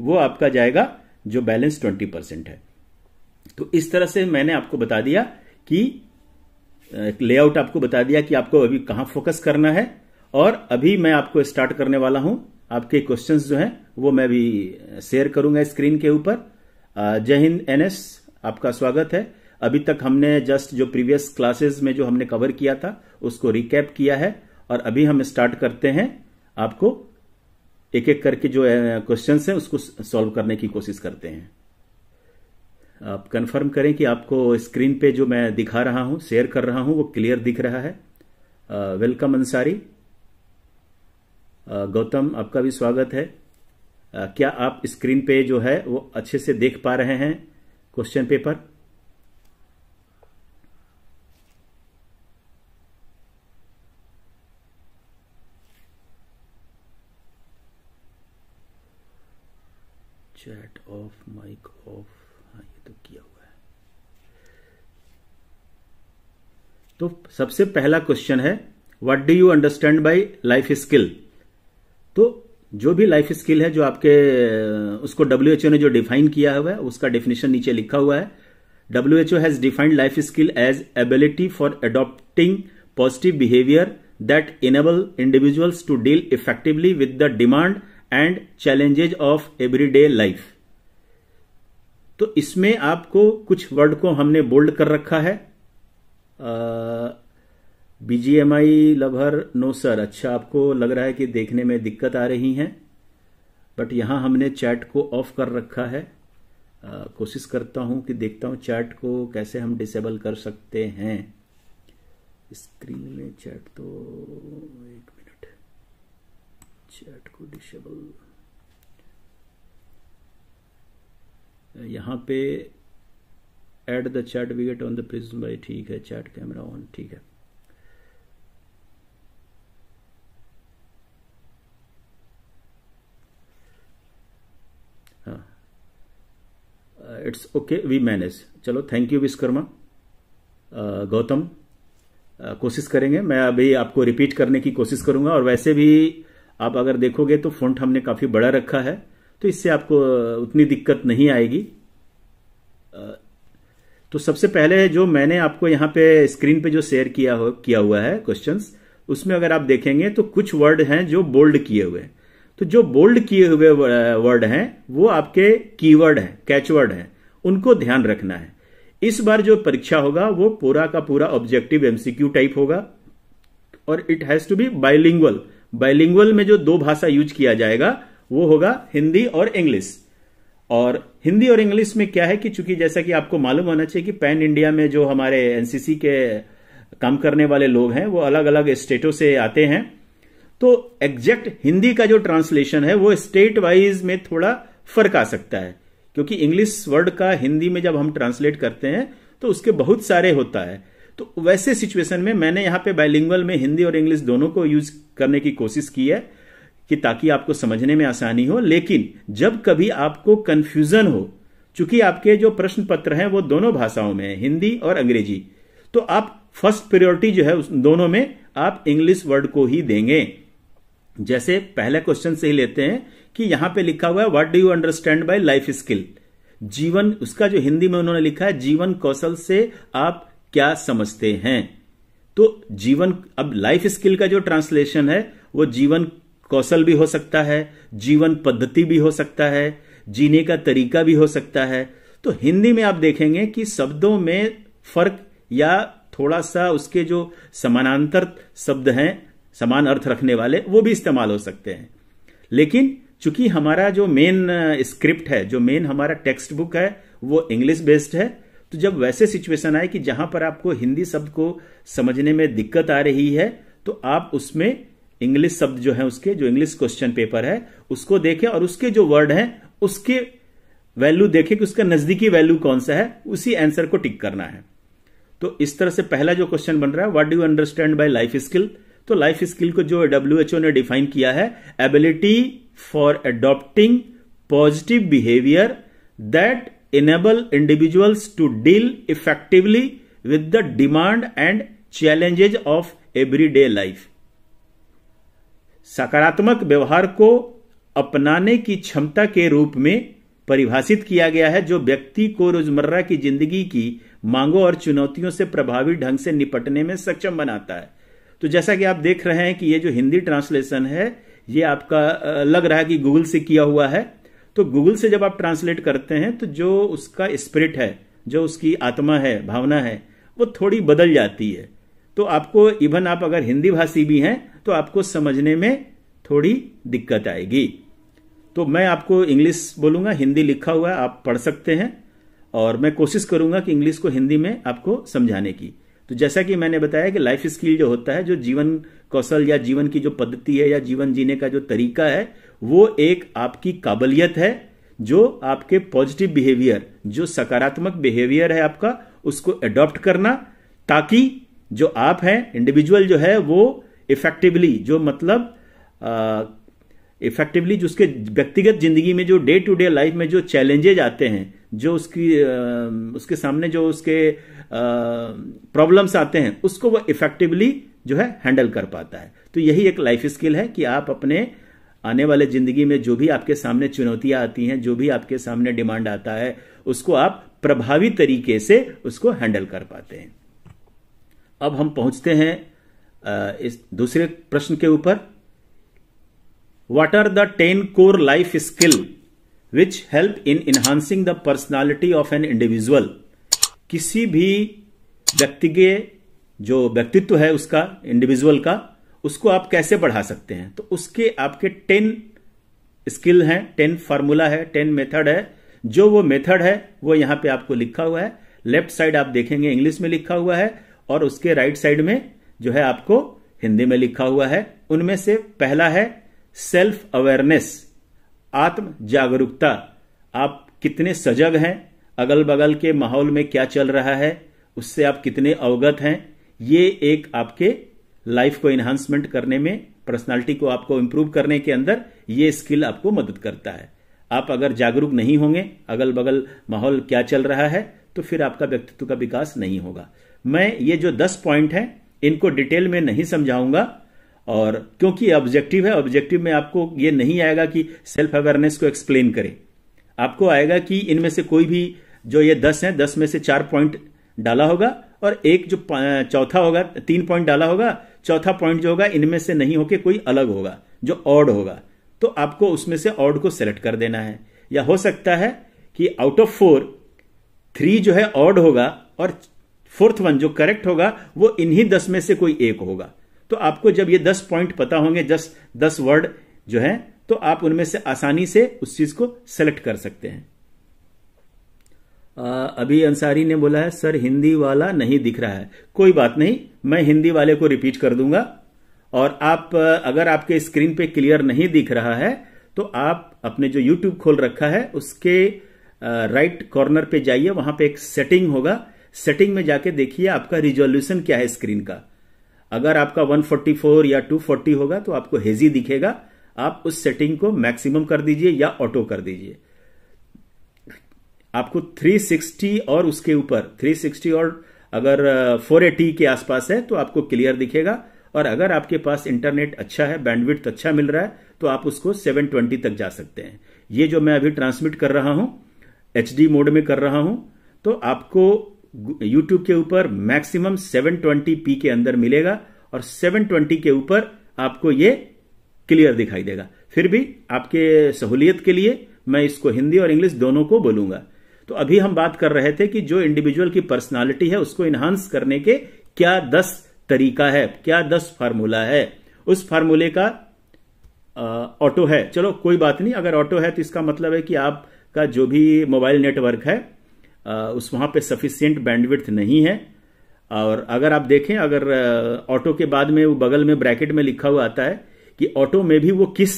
वो आपका जाएगा जो बैलेंस ट्वेंटी परसेंट है तो इस तरह से मैंने आपको बता दिया कि लेआउट आपको बता दिया कि आपको अभी कहां फोकस करना है और अभी मैं आपको स्टार्ट करने वाला हूं आपके क्वेश्चंस जो हैं वो मैं भी शेयर करूंगा स्क्रीन के ऊपर जय हिंद एनएस आपका स्वागत है अभी तक हमने जस्ट जो प्रीवियस क्लासेस में जो हमने कवर किया था उसको रिकैप किया है और अभी हम स्टार्ट करते हैं आपको एक एक करके जो क्वेश्चन हैं उसको सॉल्व करने की कोशिश करते हैं आप कंफर्म करें कि आपको स्क्रीन पे जो मैं दिखा रहा हूं शेयर कर रहा हूं वो क्लियर दिख रहा है वेलकम अंसारी गौतम आपका भी स्वागत है क्या आप स्क्रीन पे जो है वो अच्छे से देख पा रहे हैं question paper off mic off हाँ ये तो किया हुआ है तो सबसे पहला क्वेश्चन है what do you understand by life skill तो जो भी लाइफ स्किल है जो आपके उसको डब्ल्यू ने जो डिफाइन किया हुआ है उसका डेफिनेशन नीचे लिखा हुआ है W H O has defined life skill as ability for adopting positive behaviour that enable individuals to deal effectively with the demand and challenges of everyday life तो इसमें आपको कुछ वर्ड को हमने बोल्ड कर रखा है बीजीएमआई लभर नो सर अच्छा आपको लग रहा है कि देखने में दिक्कत आ रही है बट यहां हमने चैट को ऑफ कर रखा है कोशिश करता हूं कि देखता हूं चैट को कैसे हम डिसेबल कर सकते हैं स्क्रीन में चैट तो एक मिनट चैट को डिसेबल यहाँ पे add the chat get on the prism भाई ठीक है चैट कैमरा ऑन ठीक है इट्स ओके वी मैनेज चलो थैंक यू विश्वकर्मा गौतम कोशिश करेंगे मैं अभी आपको रिपीट करने की कोशिश करूंगा और वैसे भी आप अगर देखोगे तो फोन हमने काफी बड़ा रखा है तो इससे आपको उतनी दिक्कत नहीं आएगी तो सबसे पहले जो मैंने आपको यहां पे स्क्रीन पे जो शेयर किया हो किया हुआ है क्वेश्चंस उसमें अगर आप देखेंगे तो कुछ वर्ड हैं जो बोल्ड किए हुए हैं तो जो बोल्ड किए हुए वर्ड हैं वो आपके कीवर्ड हैं कैचवर्ड हैं उनको ध्यान रखना है इस बार जो परीक्षा होगा वो पूरा का पूरा ऑब्जेक्टिव एमसीक्यू टाइप होगा और it has to be bilingual bilingual में जो दो भाषा यूज किया जाएगा वो होगा हिंदी और इंग्लिश और हिंदी और इंग्लिश में क्या है कि चूंकि जैसा कि आपको मालूम होना चाहिए कि पैन इंडिया में जो हमारे एनसीसी के काम करने वाले लोग हैं वो अलग अलग स्टेटों से आते हैं तो एग्जैक्ट हिंदी का जो ट्रांसलेशन है वो स्टेट वाइज में थोड़ा फर्क आ सकता है क्योंकि इंग्लिश वर्ड का हिंदी में जब हम ट्रांसलेट करते हैं तो उसके बहुत सारे होता है तो वैसे सिचुएशन में मैंने यहां पे बाइलिंगुअल में हिंदी और इंग्लिश दोनों को यूज करने की कोशिश की है कि ताकि आपको समझने में आसानी हो लेकिन जब कभी आपको कंफ्यूजन हो चूंकि आपके जो प्रश्न पत्र हैं वो दोनों भाषाओं में है हिंदी और अंग्रेजी तो आप फर्स्ट प्रियोरिटी जो है उस दोनों में आप इंग्लिश वर्ड को ही देंगे जैसे पहले क्वेश्चन से ही लेते हैं कि यहां पे लिखा हुआ है what do you understand by life skill जीवन उसका जो हिंदी में उन्होंने लिखा है जीवन कौशल से आप क्या समझते हैं तो जीवन अब लाइफ स्किल का जो ट्रांसलेशन है वो जीवन कौशल भी हो सकता है जीवन पद्धति भी हो सकता है जीने का तरीका भी हो सकता है तो हिंदी में आप देखेंगे कि शब्दों में फर्क या थोड़ा सा उसके जो समानांतर शब्द हैं समान अर्थ रखने वाले वो भी इस्तेमाल हो सकते हैं लेकिन चूंकि हमारा जो मेन स्क्रिप्ट uh, है जो मेन हमारा टेक्स्ट बुक है वो इंग्लिश बेस्ड है तो जब वैसे सिचुएशन आए कि जहां पर आपको हिंदी शब्द को समझने में दिक्कत आ रही है तो आप उसमें इंग्लिश शब्द जो है उसके जो इंग्लिश क्वेश्चन पेपर है उसको देखें और उसके जो वर्ड है उसके वैल्यू देखें कि उसका नजदीकी वैल्यू कौन सा है उसी आंसर को टिक करना है तो इस तरह से पहला जो क्वेश्चन बन रहा है what do understand by life skill तो लाइफ स्किल को जो डब्ल्यू ने डिफाइन किया है ability for adopting positive behaviour that enable individuals to deal effectively with the demand and challenges of everyday life सकारात्मक व्यवहार को अपनाने की क्षमता के रूप में परिभाषित किया गया है जो व्यक्ति को रोजमर्रा की जिंदगी की मांगों और चुनौतियों से प्रभावी ढंग से निपटने में सक्षम बनाता है तो जैसा कि आप देख रहे हैं कि ये जो हिंदी ट्रांसलेशन है ये आपका लग रहा है कि गूगल से किया हुआ है तो गूगल से जब आप ट्रांसलेट करते हैं तो जो उसका स्पिरिट है जो उसकी आत्मा है भावना है वो थोड़ी बदल जाती है तो आपको इवन आप अगर हिंदी भाषी भी हैं तो आपको समझने में थोड़ी दिक्कत आएगी तो मैं आपको इंग्लिश बोलूंगा हिंदी लिखा हुआ आप पढ़ सकते हैं और मैं कोशिश करूंगा कि इंग्लिश को हिंदी में आपको समझाने की तो जैसा कि मैंने बताया कि लाइफ स्किल जो होता है जो जीवन कौशल या जीवन की जो पद्धति है या जीवन जीने का जो तरीका है वो एक आपकी काबिलियत है जो आपके पॉजिटिव बिहेवियर जो सकारात्मक बिहेवियर है आपका उसको एडॉप्ट करना ताकि जो आप हैं इंडिविजुअल जो है वो इफेक्टिवली जो मतलब इफेक्टिवली जो उसके व्यक्तिगत जिंदगी में जो डे टू डे लाइफ में जो चैलेंजेज आते हैं जो उसकी uh, उसके सामने जो उसके प्रॉब्लम्स आते हैं उसको वो इफेक्टिवली जो है हैंडल कर पाता है तो यही एक लाइफ स्किल है कि आप अपने आने वाले जिंदगी में जो भी आपके सामने चुनौतियां आती हैं जो भी आपके सामने डिमांड आता है उसको आप प्रभावी तरीके से उसको हैंडल कर पाते हैं अब हम पहुंचते हैं इस दूसरे प्रश्न के ऊपर what are the ten core life skill which help in enhancing the personality of an individual किसी भी व्यक्ति के जो व्यक्तित्व है उसका इंडिविजुअल का उसको आप कैसे बढ़ा सकते हैं तो उसके आपके टेन स्किल हैं टेन फार्मूला है टेन मेथड है जो वो मेथड है वो यहां पे आपको लिखा हुआ है लेफ्ट साइड आप देखेंगे इंग्लिश में लिखा हुआ है और उसके राइट right साइड में जो है आपको हिंदी में लिखा हुआ है उनमें से पहला है सेल्फ अवेयरनेस आत्म जागरूकता आप कितने सजग हैं अगल बगल के माहौल में क्या चल रहा है उससे आप कितने अवगत हैं ये एक आपके लाइफ को इन्हांसमेंट करने में पर्सनालिटी को आपको इंप्रूव करने के अंदर ये स्किल आपको मदद करता है आप अगर जागरूक नहीं होंगे अगल बगल माहौल क्या चल रहा है तो फिर आपका व्यक्तित्व का विकास नहीं होगा मैं ये जो दस पॉइंट है इनको डिटेल में नहीं समझाऊंगा और क्योंकि ऑब्जेक्टिव है ऑब्जेक्टिव में आपको ये नहीं आएगा कि सेल्फ अवेयरनेस को एक्सप्लेन करें आपको आएगा कि इनमें से कोई भी जो ये दस है दस में से चार पॉइंट डाला होगा और एक जो चौथा होगा तीन पॉइंट डाला होगा चौथा पॉइंट जो होगा इनमें से नहीं होके कोई अलग होगा जो ऑड होगा तो आपको उसमें से ऑड को सेलेक्ट कर देना है या हो सकता है कि आउट ऑफ फोर थ्री जो है ऑड होगा और फोर्थ वन जो करेक्ट होगा वो इन्हीं दस में से कोई एक होगा तो आपको जब ये दस पॉइंट पता होंगे दस दस वर्ड जो है तो आप उनमें से आसानी से उस चीज को सेलेक्ट कर सकते हैं आ, अभी अंसारी ने बोला है सर हिंदी वाला नहीं दिख रहा है कोई बात नहीं मैं हिंदी वाले को रिपीट कर दूंगा और आप अगर आपके स्क्रीन पे क्लियर नहीं दिख रहा है तो आप अपने जो यूट्यूब खोल रखा है उसके राइट कॉर्नर पे जाइए वहां पे एक सेटिंग होगा सेटिंग में जाके देखिए आपका रिजोल्यूशन क्या है स्क्रीन का अगर आपका 144 या 240 होगा तो आपको हेजी दिखेगा आप उस सेटिंग को मैक्सिमम कर दीजिए या ऑटो कर दीजिए आपको 360 और उसके ऊपर 360 और अगर 480 के आसपास है तो आपको क्लियर दिखेगा और अगर आपके पास इंटरनेट अच्छा है बैंडविड्थ अच्छा मिल रहा है तो आप उसको 720 तक जा सकते हैं ये जो मैं अभी ट्रांसमिट कर रहा हूं एच मोड में कर रहा हूं तो आपको यूट्यूब के ऊपर मैक्सिमम 720p के अंदर मिलेगा और 720 के ऊपर आपको ये क्लियर दिखाई देगा फिर भी आपके सहूलियत के लिए मैं इसको हिंदी और इंग्लिश दोनों को बोलूंगा तो अभी हम बात कर रहे थे कि जो इंडिविजुअल की पर्सनालिटी है उसको इन्हांस करने के क्या दस तरीका है क्या दस फार्मूला है उस फार्मूले का ऑटो है चलो कोई बात नहीं अगर ऑटो है तो इसका मतलब है कि आपका जो भी मोबाइल नेटवर्क है उस वहाँ पे सफिशियंट बैंडविड्थ नहीं है और अगर आप देखें अगर ऑटो के बाद में वो बगल में ब्रैकेट में लिखा हुआ आता है कि ऑटो में भी वो किस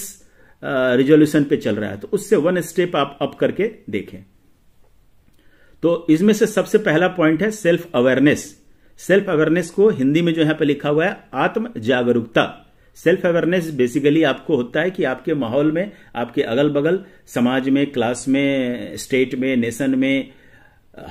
रिजोल्यूशन पे चल रहा है तो उससे वन स्टेप आप अप करके देखें तो इसमें से सबसे पहला पॉइंट है सेल्फ अवेयरनेस सेल्फ अवेयरनेस को हिंदी में जो यहां पे लिखा हुआ है आत्म जागरूकता सेल्फ अवेयरनेस बेसिकली आपको होता है कि आपके माहौल में आपके अगल बगल समाज में क्लास में स्टेट में नेशन में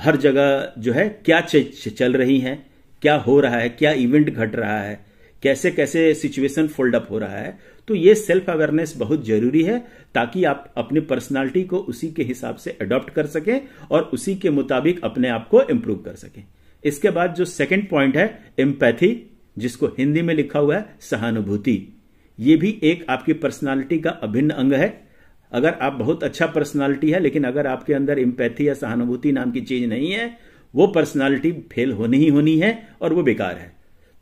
हर जगह जो है क्या चल रही है क्या हो रहा है क्या इवेंट घट रहा है कैसे कैसे सिचुएशन फोल्ड अप हो रहा है तो ये सेल्फ अवेयरनेस बहुत जरूरी है ताकि आप अपनी पर्सनालिटी को उसी के हिसाब से अडॉप्ट कर सकें और उसी के मुताबिक अपने आप को इम्प्रूव कर सकें इसके बाद जो सेकेंड पॉइंट है एम्पैथी जिसको हिंदी में लिखा हुआ है सहानुभूति ये भी एक आपकी पर्सनालिटी का अभिन्न अंग है अगर आप बहुत अच्छा पर्सनालिटी है लेकिन अगर आपके अंदर इम्पैथी या सहानुभूति नाम की चीज नहीं है वो पर्सनालिटी फेल होनी ही होनी है और वो बेकार है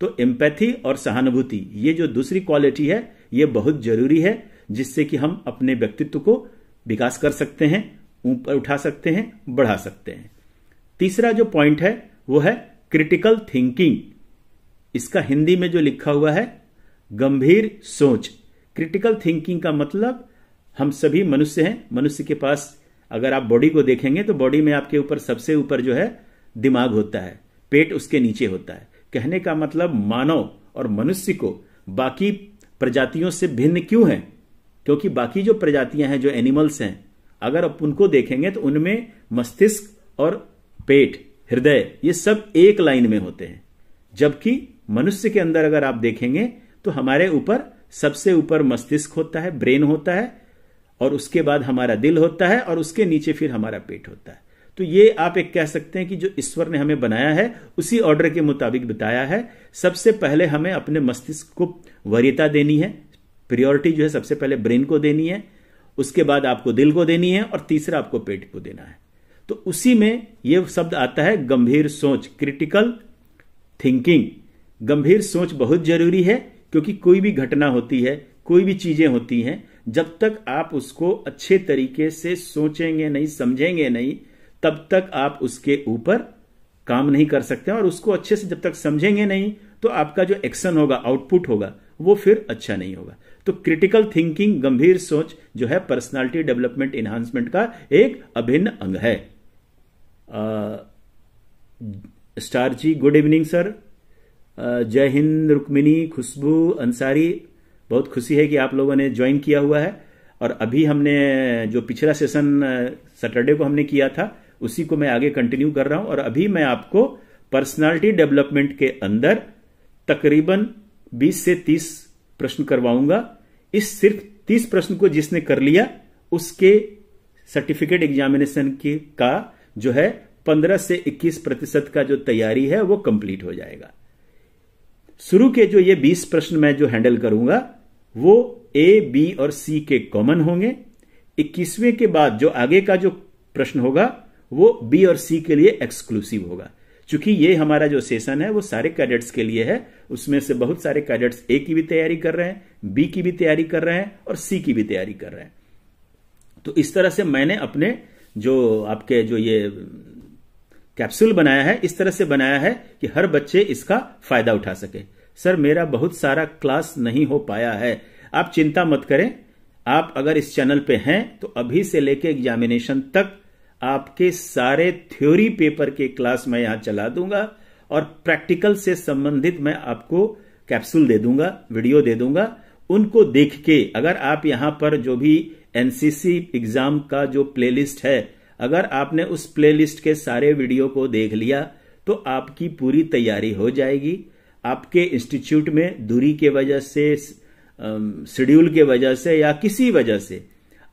तो एम्पैथी और सहानुभूति ये जो दूसरी क्वालिटी है ये बहुत जरूरी है जिससे कि हम अपने व्यक्तित्व को विकास कर सकते हैं ऊपर उठा सकते हैं बढ़ा सकते हैं तीसरा जो पॉइंट है वो है क्रिटिकल थिंकिंग इसका हिंदी में जो लिखा हुआ है गंभीर सोच क्रिटिकल थिंकिंग का मतलब हम सभी मनुष्य हैं मनुष्य के पास अगर आप बॉडी को देखेंगे तो बॉडी में आपके ऊपर सबसे ऊपर जो है दिमाग होता है पेट उसके नीचे होता है कहने का मतलब मानव और मनुष्य को बाकी प्रजातियों से भिन्न क्यों है क्योंकि बाकी जो प्रजातियां हैं जो एनिमल्स हैं अगर आप उनको देखेंगे तो उनमें मस्तिष्क और पेट हृदय ये सब एक लाइन में होते हैं जबकि मनुष्य के अंदर अगर आप देखेंगे तो हमारे ऊपर सबसे ऊपर मस्तिष्क होता है ब्रेन होता है और उसके बाद हमारा दिल होता है और उसके नीचे फिर हमारा पेट होता है तो ये आप एक कह सकते हैं कि जो ईश्वर ने हमें बनाया है उसी ऑर्डर के मुताबिक बताया है सबसे पहले हमें अपने मस्तिष्क को वरीयता देनी है प्रियोरिटी जो है सबसे पहले ब्रेन को देनी है उसके बाद आपको दिल को देनी है और तीसरा आपको पेट को देना है तो उसी में यह शब्द आता है गंभीर सोच क्रिटिकल थिंकिंग गंभीर सोच बहुत जरूरी है क्योंकि कोई भी घटना होती है कोई भी चीजें होती हैं जब तक आप उसको अच्छे तरीके से सोचेंगे नहीं समझेंगे नहीं तब तक आप उसके ऊपर काम नहीं कर सकते और उसको अच्छे से जब तक समझेंगे नहीं तो आपका जो एक्शन होगा आउटपुट होगा वो फिर अच्छा नहीं होगा तो क्रिटिकल थिंकिंग गंभीर सोच जो है पर्सनालिटी डेवलपमेंट इन्हांसमेंट का एक अभिन्न अंग है star ji good evening sir जय हिंद रुक्मिनी खुशबू अंसारी बहुत खुशी है कि आप लोगों ने ज्वाइन किया हुआ है और अभी हमने जो पिछला सेशन सैटरडे को हमने किया था उसी को मैं आगे कंटिन्यू कर रहा हूं और अभी मैं आपको पर्सनालिटी डेवलपमेंट के अंदर तकरीबन 20 से 30 प्रश्न करवाऊंगा इस सिर्फ 30 प्रश्न को जिसने कर लिया उसके सर्टिफिकेट एग्जामिनेशन की का जो है 15 से 21 प्रतिशत का जो तैयारी है वो कंप्लीट हो जाएगा शुरू के जो ये 20 प्रश्न मैं जो हैंडल करूंगा वो ए बी और सी के कॉमन होंगे इक्कीसवें के बाद जो आगे का जो प्रश्न होगा वो बी और सी के लिए एक्सक्लूसिव होगा चूंकि ये हमारा जो सेशन है वो सारे कैडेट्स के लिए है उसमें से बहुत सारे कैडेट्स ए की भी तैयारी कर रहे हैं बी की भी तैयारी कर रहे हैं और सी की भी तैयारी कर रहे हैं तो इस तरह से मैंने अपने जो आपके जो ये कैप्सूल बनाया है इस तरह से बनाया है कि हर बच्चे इसका फायदा उठा सके सर मेरा बहुत सारा क्लास नहीं हो पाया है आप चिंता मत करें आप अगर इस चैनल पे हैं तो अभी से लेके एग्जामिनेशन तक आपके सारे थ्योरी पेपर के क्लास मैं यहां चला दूंगा और प्रैक्टिकल से संबंधित मैं आपको कैप्सूल दे दूंगा वीडियो दे दूंगा उनको देख के अगर आप यहां पर जो भी एनसीसी एग्जाम का जो प्लेलिस्ट है अगर आपने उस प्लेलिस्ट के सारे वीडियो को देख लिया तो आपकी पूरी तैयारी हो जाएगी आपके इंस्टीट्यूट में दूरी के वजह से शेड्यूल के वजह से या किसी वजह से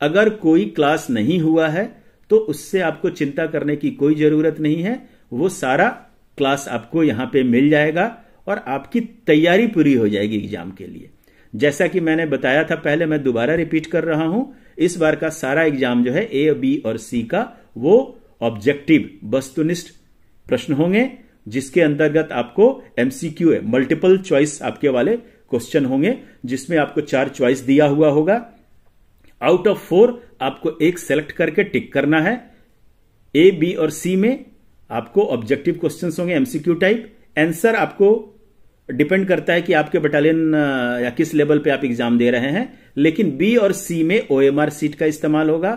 अगर कोई क्लास नहीं हुआ है तो उससे आपको चिंता करने की कोई जरूरत नहीं है वो सारा क्लास आपको यहां पे मिल जाएगा और आपकी तैयारी पूरी हो जाएगी एग्जाम के लिए जैसा कि मैंने बताया था पहले मैं दोबारा रिपीट कर रहा हूं इस बार का सारा एग्जाम जो है ए बी और सी का वो ऑब्जेक्टिव वस्तुनिष्ठ प्रश्न होंगे जिसके अंतर्गत आपको एमसीक्यू है मल्टीपल चॉइस आपके वाले क्वेश्चन होंगे जिसमें आपको चार चॉइस दिया हुआ होगा आउट ऑफ फोर आपको एक सेलेक्ट करके टिक करना है ए बी और सी में आपको ऑब्जेक्टिव क्वेश्चन होंगे एमसीक्यू टाइप एंसर आपको डिपेंड करता है कि आपके बटालियन या किस लेवल पे आप एग्जाम दे रहे हैं लेकिन बी और सी में ओएमआर सीट का इस्तेमाल होगा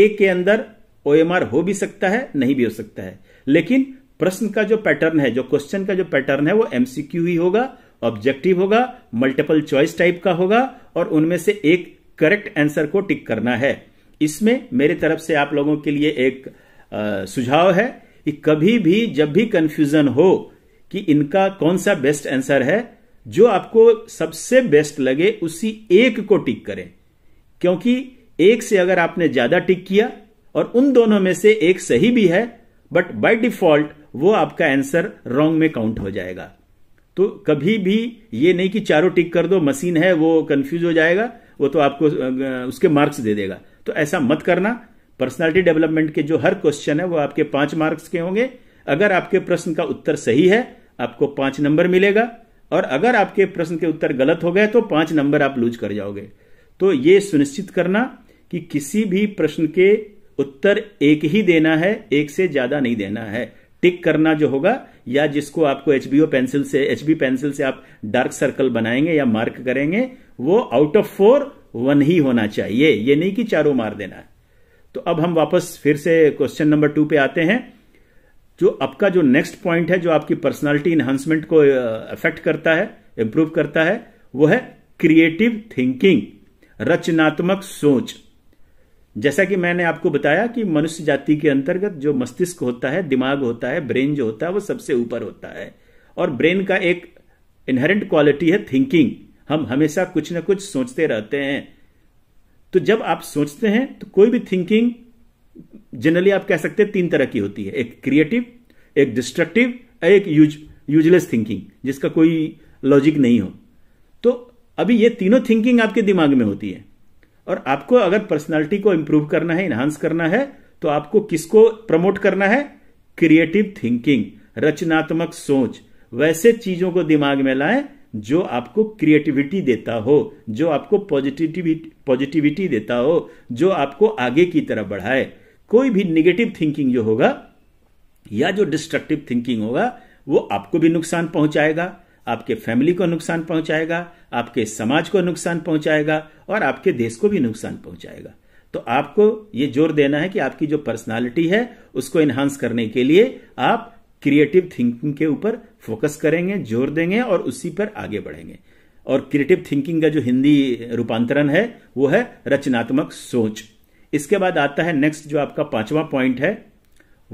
ए के अंदर ओएमआर हो भी सकता है नहीं भी हो सकता है लेकिन प्रश्न का जो पैटर्न है जो क्वेश्चन का जो पैटर्न है वो एमसीक्यू ही होगा ऑब्जेक्टिव होगा मल्टीपल चॉइस टाइप का होगा और उनमें से एक करेक्ट आंसर को टिक करना है इसमें मेरे तरफ से आप लोगों के लिए एक आ, सुझाव है कि कभी भी जब भी कंफ्यूजन हो कि इनका कौन सा बेस्ट आंसर है जो आपको सबसे बेस्ट लगे उसी एक को टिक करें क्योंकि एक से अगर आपने ज्यादा टिक किया और उन दोनों में से एक सही भी है बट बाय डिफॉल्ट वो आपका आंसर रॉन्ग में काउंट हो जाएगा तो कभी भी ये नहीं कि चारों टिक कर दो मशीन है वो कंफ्यूज हो जाएगा वो तो आपको उसके मार्क्स दे देगा तो ऐसा मत करना पर्सनालिटी डेवलपमेंट के जो हर क्वेश्चन है वो आपके पांच मार्क्स के होंगे अगर आपके प्रश्न का उत्तर सही है आपको पांच नंबर मिलेगा और अगर आपके प्रश्न के उत्तर गलत हो गए तो पांच नंबर आप लूज कर जाओगे तो ये सुनिश्चित करना कि किसी भी प्रश्न के उत्तर एक ही देना है एक से ज्यादा नहीं देना है टिक करना जो होगा या जिसको आपको एचबीओ पेंसिल से एचबी पेंसिल से आप डार्क सर्कल बनाएंगे या मार्क करेंगे वो आउट ऑफ फोर वन ही होना चाहिए ये नहीं कि चारों मार देना तो अब हम वापस फिर से क्वेश्चन नंबर टू पे आते हैं जो आपका जो नेक्स्ट पॉइंट है जो आपकी पर्सनालिटी इन्हांसमेंट को अफेक्ट करता है इंप्रूव करता है वो है क्रिएटिव थिंकिंग रचनात्मक सोच जैसा कि मैंने आपको बताया कि मनुष्य जाति के अंतर्गत जो मस्तिष्क होता है दिमाग होता है ब्रेन जो होता है वो सबसे ऊपर होता है और ब्रेन का एक इनहेरेंट क्वालिटी है थिंकिंग हम हमेशा कुछ ना कुछ सोचते रहते हैं तो जब आप सोचते हैं तो कोई भी थिंकिंग जनरली आप कह सकते हैं तीन तरह की होती है एक क्रिएटिव एक डिस्ट्रक्टिव एक यूज यूजलेस थिंकिंग जिसका कोई लॉजिक नहीं हो तो अभी ये तीनों थिंकिंग आपके दिमाग में होती है और आपको अगर पर्सनालिटी को इंप्रूव करना है इनहांस करना है तो आपको किसको प्रमोट करना है क्रिएटिव थिंकिंग रचनात्मक सोच वैसे चीजों को दिमाग में लाएं जो आपको क्रिएटिविटी देता हो जो आपको पॉजिटिविटी पॉजिटिविटी देता हो जो आपको आगे की तरफ बढ़ाए कोई भी निगेटिव थिंकिंग जो होगा या जो डिस्ट्रक्टिव थिंकिंग होगा वो आपको भी नुकसान पहुंचाएगा आपके फैमिली को नुकसान पहुंचाएगा आपके समाज को नुकसान पहुंचाएगा और आपके देश को भी नुकसान पहुंचाएगा तो आपको ये जोर देना है कि आपकी जो पर्सनालिटी है उसको एनहांस करने के लिए आप क्रिएटिव थिंकिंग के ऊपर फोकस करेंगे जोर देंगे और उसी पर आगे बढ़ेंगे और क्रिएटिव थिंकिंग का जो हिंदी रूपांतरण है वो है रचनात्मक सोच इसके बाद आता है नेक्स्ट जो आपका पांचवा पॉइंट है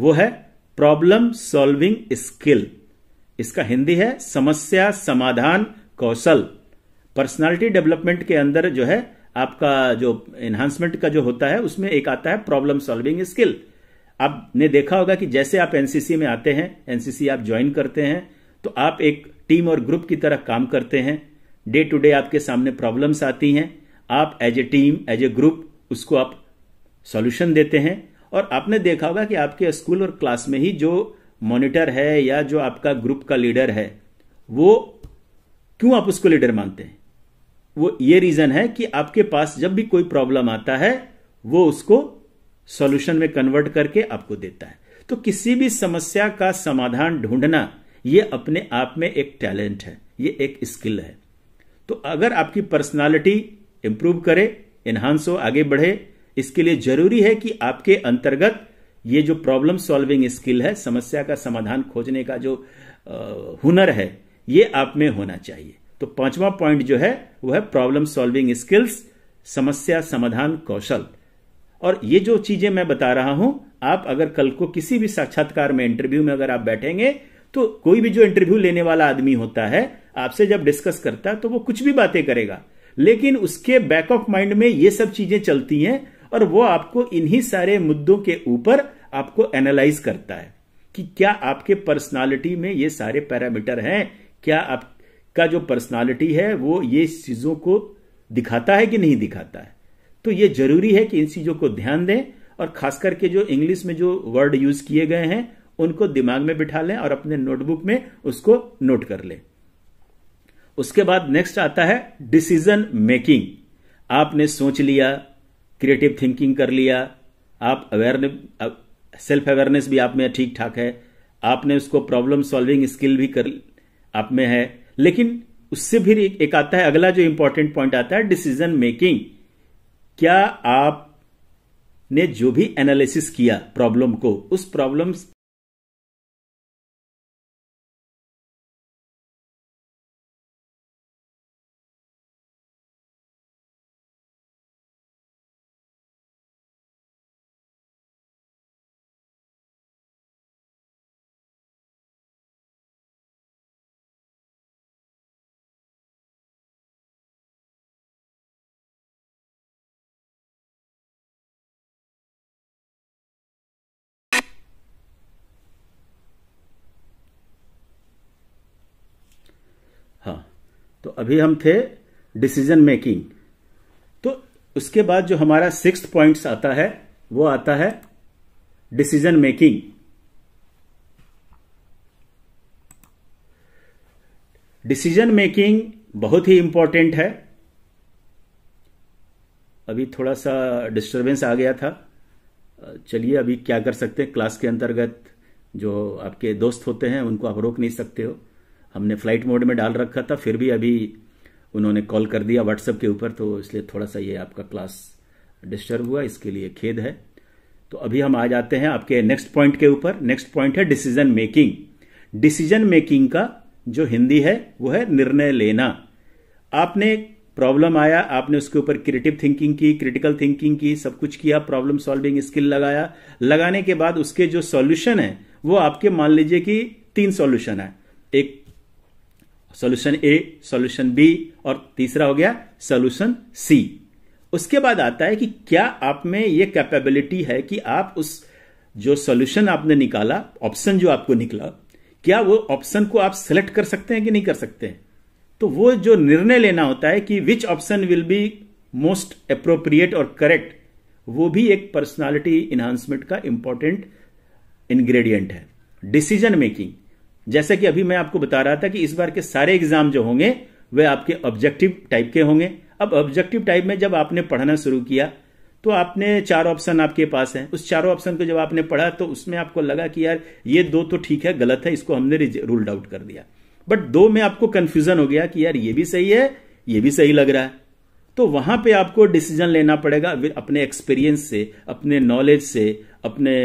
वो है प्रॉब्लम सॉल्विंग स्किल इसका हिंदी है समस्या समाधान कौशल पर्सनालिटी डेवलपमेंट के अंदर जो है आपका जो एनहांसमेंट का जो होता है उसमें एक आता है प्रॉब्लम सॉल्विंग स्किल आपने देखा होगा कि जैसे आप एनसीसी में आते हैं एनसीसी आप ज्वाइन करते हैं तो आप एक टीम और ग्रुप की तरह काम करते हैं डे टू डे आपके सामने प्रॉब्लम्स आती हैं आप as a team as a group उसको आप सॉल्यूशन देते हैं और आपने देखा होगा कि आपके स्कूल और क्लास में ही जो मॉनिटर है या जो आपका ग्रुप का लीडर है वो क्यों आप उसको लीडर मानते हैं वो ये रीजन है कि आपके पास जब भी कोई प्रॉब्लम आता है वो उसको सॉल्यूशन में कन्वर्ट करके आपको देता है तो किसी भी समस्या का समाधान ढूंढना ये अपने आप में एक टैलेंट है ये एक स्किल है तो अगर आपकी पर्सनालिटी इंप्रूव करे एनहांस हो आगे बढ़े इसके लिए जरूरी है कि आपके अंतर्गत ये जो प्रॉब्लम सॉल्विंग स्किल है समस्या का समाधान खोजने का जो हुनर है ये आप में होना चाहिए तो पांचवा पॉइंट जो है वह है प्रॉब्लम सॉल्विंग स्किल्स समस्या समाधान कौशल और ये जो चीजें मैं बता रहा हूं आप अगर कल को किसी भी साक्षात्कार में इंटरव्यू में अगर आप बैठेंगे तो कोई भी जो इंटरव्यू लेने वाला आदमी होता है आपसे जब डिस्कस करता है तो वो कुछ भी बातें करेगा लेकिन उसके बैक ऑफ माइंड में ये सब चीजें चलती हैं और वो आपको इन्हीं सारे मुद्दों के ऊपर आपको एनालाइज करता है कि क्या आपके पर्सनालिटी में ये सारे पैरामीटर हैं क्या आप का जो पर्सनालिटी है वो ये चीज़ों को दिखाता है कि नहीं दिखाता है तो ये जरूरी है कि इन चीज़ों को ध्यान दें और खास करके जो इंग्लिश में जो वर्ड यूज किए गए हैं उनको दिमाग में बिठा लें और अपने नोटबुक में उसको नोट कर लें उसके बाद नेक्स्ट आता है डिसीजन मेकिंग आपने सोच लिया क्रिएटिव थिंकिंग कर लिया आप अवेयरनेस सेल्फ अवेयरनेस भी आप में ठीक ठाक है आपने उसको प्रॉब्लम सॉल्विंग स्किल भी कर आप में है लेकिन उससे फिर एक आता है अगला जो इंपॉर्टेंट पॉइंट आता है डिसीजन मेकिंग क्या आप ने जो भी एनालिसिस किया प्रॉब्लम को उस प्रॉब्लम तो अभी हम थे डिसीजन मेकिंग तो उसके बाद जो हमारा सिक्स पॉइंट्स आता है वो आता है डिसीजन मेकिंग डिसीजन मेकिंग बहुत ही इंपॉर्टेंट है अभी थोड़ा सा डिस्टरबेंस आ गया था चलिए अभी क्या कर सकते हैं क्लास के अंतर्गत जो आपके दोस्त होते हैं उनको आप रोक नहीं सकते हो हमने फ्लाइट मोड में डाल रखा था फिर भी अभी उन्होंने कॉल कर दिया व्हाट्सएप के ऊपर तो इसलिए थोड़ा सा ये आपका क्लास डिस्टर्ब हुआ इसके लिए खेद है तो अभी हम आ जाते हैं आपके नेक्स्ट पॉइंट के ऊपर नेक्स्ट पॉइंट है डिसीजन मेकिंग डिसीजन मेकिंग का जो हिंदी है वो है निर्णय लेना आपने प्रॉब्लम आया आपने उसके ऊपर क्रिएटिव थिंकिंग की क्रिटिकल थिंकिंग की सब कुछ किया प्रॉब्लम सॉल्विंग स्किल लगाया लगाने के बाद उसके जो सॉल्यूशन है वो आपके मान लीजिए कि तीन सॉल्यूशन है एक सॉल्यूशन ए सॉल्यूशन बी और तीसरा हो गया सॉल्यूशन सी उसके बाद आता है कि क्या आप में यह कैपेबिलिटी है कि आप उस जो सॉल्यूशन आपने निकाला ऑप्शन जो आपको निकला क्या वो ऑप्शन को आप सेलेक्ट कर सकते हैं कि नहीं कर सकते हैं तो वो जो निर्णय लेना होता है कि which option will be most appropriate और करेक्ट वो भी एक पर्सनालिटी इन्हांसमेंट का इंपॉर्टेंट इंग्रेडिएंट है डिसीजन मेकिंग जैसे कि अभी मैं आपको बता रहा था कि इस बार के सारे एग्जाम जो होंगे वे आपके ऑब्जेक्टिव टाइप के होंगे अब ऑब्जेक्टिव टाइप में जब आपने पढ़ना शुरू किया तो आपने चार ऑप्शन आपके पास हैं उस चारों ऑप्शन को जब आपने पढ़ा तो उसमें आपको लगा कि यार ये दो तो ठीक है गलत है इसको हमने रूल्ड आउट कर दिया बट दो में आपको कंफ्यूजन हो गया कि यार ये भी सही है ये भी सही लग रहा है तो वहां पे आपको डिसीजन लेना पड़ेगा अपने एक्सपीरियंस से अपने नॉलेज से अपने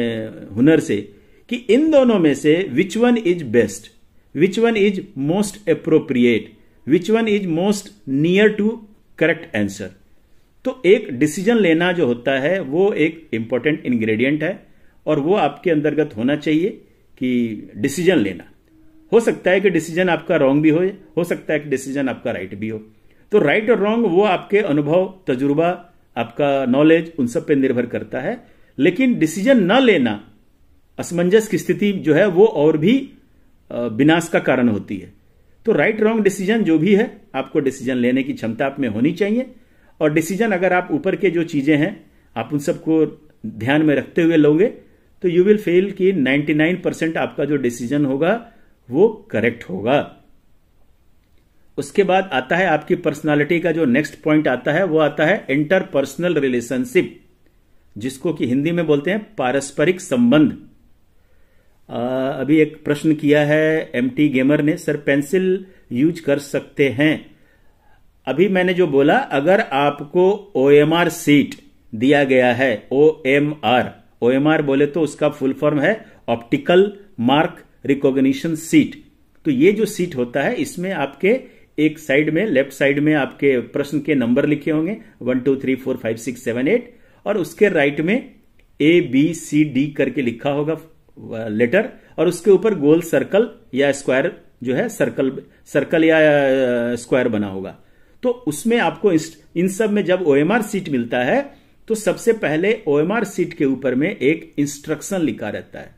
हुनर से कि इन दोनों में से which one is best which one is most appropriate which one is most near to correct answer तो एक डिसीजन लेना जो होता है वो एक इंपॉर्टेंट इंग्रेडिएंट है और वो आपके अंतर्गत होना चाहिए कि डिसीजन लेना हो सकता है कि डिसीजन आपका रॉन्ग भी हो हो सकता है कि डिसीजन आपका राइट right भी हो तो राइट और रॉन्ग वो आपके अनुभव तजुर्बा आपका नॉलेज उन सब पे निर्भर करता है लेकिन डिसीजन न लेना असमंजस की स्थिति जो है वो और भी विनाश का कारण होती है तो राइट रॉन्ग डिसीजन जो भी है आपको डिसीजन लेने की क्षमता आप में होनी चाहिए और डिसीजन अगर आप ऊपर के जो चीजें हैं आप उन सबको ध्यान में रखते हुए लोगे तो यू विल फेल कि 99 परसेंट आपका जो डिसीजन होगा वो करेक्ट होगा उसके बाद आता है आपकी पर्सनालिटी का जो नेक्स्ट पॉइंट आता है वो आता है इंटरपर्सनल रिलेशनशिप जिसको कि हिंदी में बोलते हैं पारस्परिक संबंध अभी एक प्रश्न किया है एमटी गेमर ने सर पेंसिल यूज कर सकते हैं अभी मैंने जो बोला अगर आपको ओ एम आर सीट दिया गया है O M R O M R बोले तो उसका फुल फॉर्म है ऑप्टिकल मार्क रिकॉग्निशन सीट तो ये जो सीट होता है इसमें आपके एक साइड में लेफ्ट साइड में आपके प्रश्न के नंबर लिखे होंगे one two three four five six seven eight और उसके राइट में ए बी सी डी करके लिखा होगा लेटर और उसके ऊपर गोल सर्कल या स्क्वायर जो है सर्कल सर्कल या स्क्वायर बना होगा तो उसमें आपको इन सब में जब ओएमआर सीट मिलता है तो सबसे पहले ओएमआर सीट के ऊपर में एक इंस्ट्रक्शन लिखा रहता है